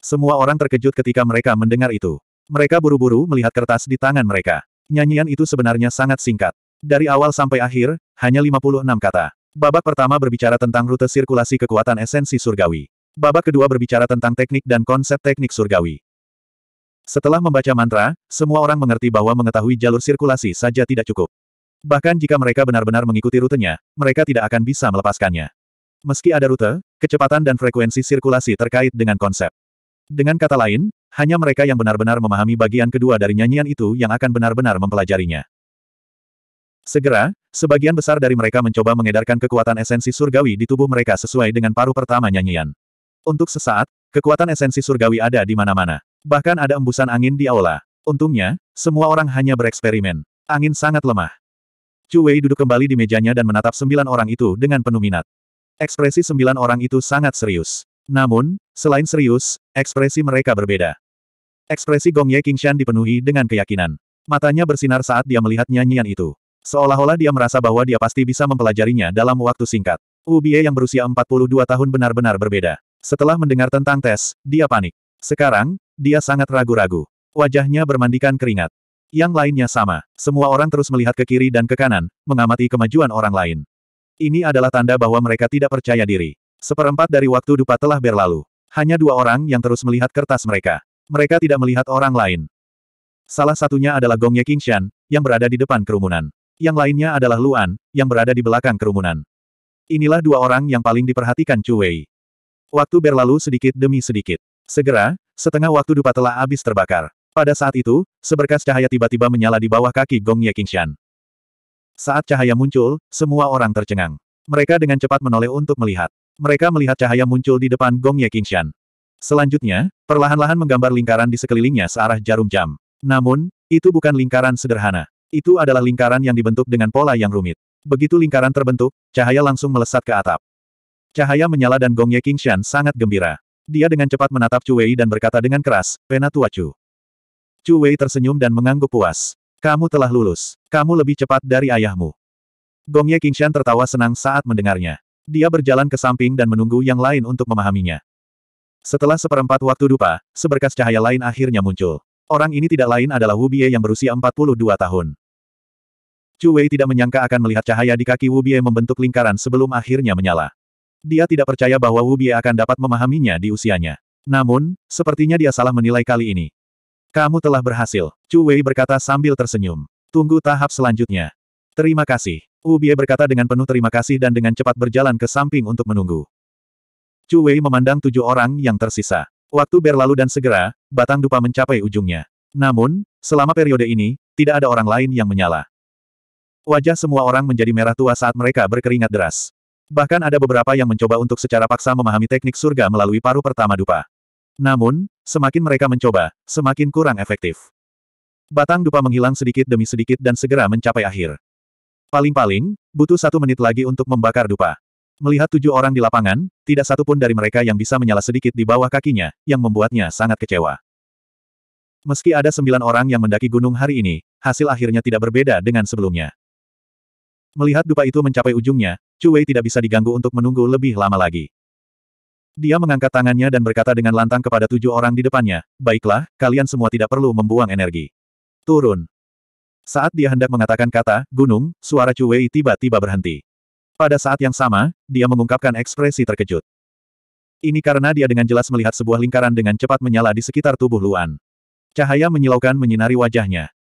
Semua orang terkejut ketika mereka mendengar itu. Mereka buru-buru melihat kertas di tangan mereka. Nyanyian itu sebenarnya sangat singkat. Dari awal sampai akhir, hanya 56 kata. Babak pertama berbicara tentang rute sirkulasi kekuatan esensi surgawi. Babak kedua berbicara tentang teknik dan konsep teknik surgawi. Setelah membaca mantra, semua orang mengerti bahwa mengetahui jalur sirkulasi saja tidak cukup. Bahkan jika mereka benar-benar mengikuti rutenya, mereka tidak akan bisa melepaskannya. Meski ada rute, kecepatan dan frekuensi sirkulasi terkait dengan konsep. Dengan kata lain, hanya mereka yang benar-benar memahami bagian kedua dari nyanyian itu yang akan benar-benar mempelajarinya. Segera, sebagian besar dari mereka mencoba mengedarkan kekuatan esensi surgawi di tubuh mereka sesuai dengan paruh pertama nyanyian. Untuk sesaat, kekuatan esensi surgawi ada di mana-mana. Bahkan ada embusan angin di aula. Untungnya, semua orang hanya bereksperimen. Angin sangat lemah. Chu Wei duduk kembali di mejanya dan menatap sembilan orang itu dengan penuh minat. Ekspresi sembilan orang itu sangat serius. Namun, selain serius, ekspresi mereka berbeda. Ekspresi Gong Ye Qingshan dipenuhi dengan keyakinan. Matanya bersinar saat dia melihat nyanyian itu. Seolah-olah dia merasa bahwa dia pasti bisa mempelajarinya dalam waktu singkat. Wu Bie yang berusia 42 tahun benar-benar berbeda. Setelah mendengar tentang tes, dia panik. Sekarang, dia sangat ragu-ragu. Wajahnya bermandikan keringat. Yang lainnya sama. Semua orang terus melihat ke kiri dan ke kanan, mengamati kemajuan orang lain. Ini adalah tanda bahwa mereka tidak percaya diri. Seperempat dari waktu dupa telah berlalu. Hanya dua orang yang terus melihat kertas mereka. Mereka tidak melihat orang lain. Salah satunya adalah Gong Ye Qingshan, yang berada di depan kerumunan. Yang lainnya adalah Luan, yang berada di belakang kerumunan. Inilah dua orang yang paling diperhatikan Chu Wei. Waktu berlalu sedikit demi sedikit. Segera, setengah waktu dupa telah habis terbakar. Pada saat itu, seberkas cahaya tiba-tiba menyala di bawah kaki Gong Ye Qingshan. Saat cahaya muncul, semua orang tercengang. Mereka dengan cepat menoleh untuk melihat. Mereka melihat cahaya muncul di depan Gong Ye Qingshan. Selanjutnya, perlahan-lahan menggambar lingkaran di sekelilingnya searah jarum jam. Namun, itu bukan lingkaran sederhana. Itu adalah lingkaran yang dibentuk dengan pola yang rumit. Begitu lingkaran terbentuk, cahaya langsung melesat ke atap. Cahaya menyala dan Gong Ye Shan sangat gembira. Dia dengan cepat menatap Chu Wei dan berkata dengan keras, Pena Tua Chu. Chu Wei tersenyum dan mengangguk puas. Kamu telah lulus. Kamu lebih cepat dari ayahmu. Gong Ye Shan tertawa senang saat mendengarnya. Dia berjalan ke samping dan menunggu yang lain untuk memahaminya. Setelah seperempat waktu dupa, seberkas cahaya lain akhirnya muncul. Orang ini tidak lain adalah Wu Bie yang berusia 42 tahun. Chu Wei tidak menyangka akan melihat cahaya di kaki Wu Bie membentuk lingkaran sebelum akhirnya menyala. Dia tidak percaya bahwa Wu Bie akan dapat memahaminya di usianya. Namun, sepertinya dia salah menilai kali ini. Kamu telah berhasil, Chu Wei berkata sambil tersenyum. Tunggu tahap selanjutnya. Terima kasih. Wu Bie berkata dengan penuh terima kasih dan dengan cepat berjalan ke samping untuk menunggu. Chu Wei memandang tujuh orang yang tersisa. Waktu berlalu dan segera, batang dupa mencapai ujungnya. Namun, selama periode ini, tidak ada orang lain yang menyala. Wajah semua orang menjadi merah tua saat mereka berkeringat deras. Bahkan ada beberapa yang mencoba untuk secara paksa memahami teknik surga melalui paru pertama dupa. Namun, semakin mereka mencoba, semakin kurang efektif. Batang dupa menghilang sedikit demi sedikit dan segera mencapai akhir. Paling-paling, butuh satu menit lagi untuk membakar dupa. Melihat tujuh orang di lapangan, tidak satu pun dari mereka yang bisa menyala sedikit di bawah kakinya, yang membuatnya sangat kecewa. Meski ada sembilan orang yang mendaki gunung hari ini, hasil akhirnya tidak berbeda dengan sebelumnya. Melihat dupa itu mencapai ujungnya, Chu Wei tidak bisa diganggu untuk menunggu lebih lama lagi. Dia mengangkat tangannya dan berkata dengan lantang kepada tujuh orang di depannya, Baiklah, kalian semua tidak perlu membuang energi. Turun. Saat dia hendak mengatakan kata, gunung, suara Chu Wei tiba-tiba berhenti. Pada saat yang sama, dia mengungkapkan ekspresi terkejut. Ini karena dia dengan jelas melihat sebuah lingkaran dengan cepat menyala di sekitar tubuh Luan. Cahaya menyilaukan menyinari wajahnya.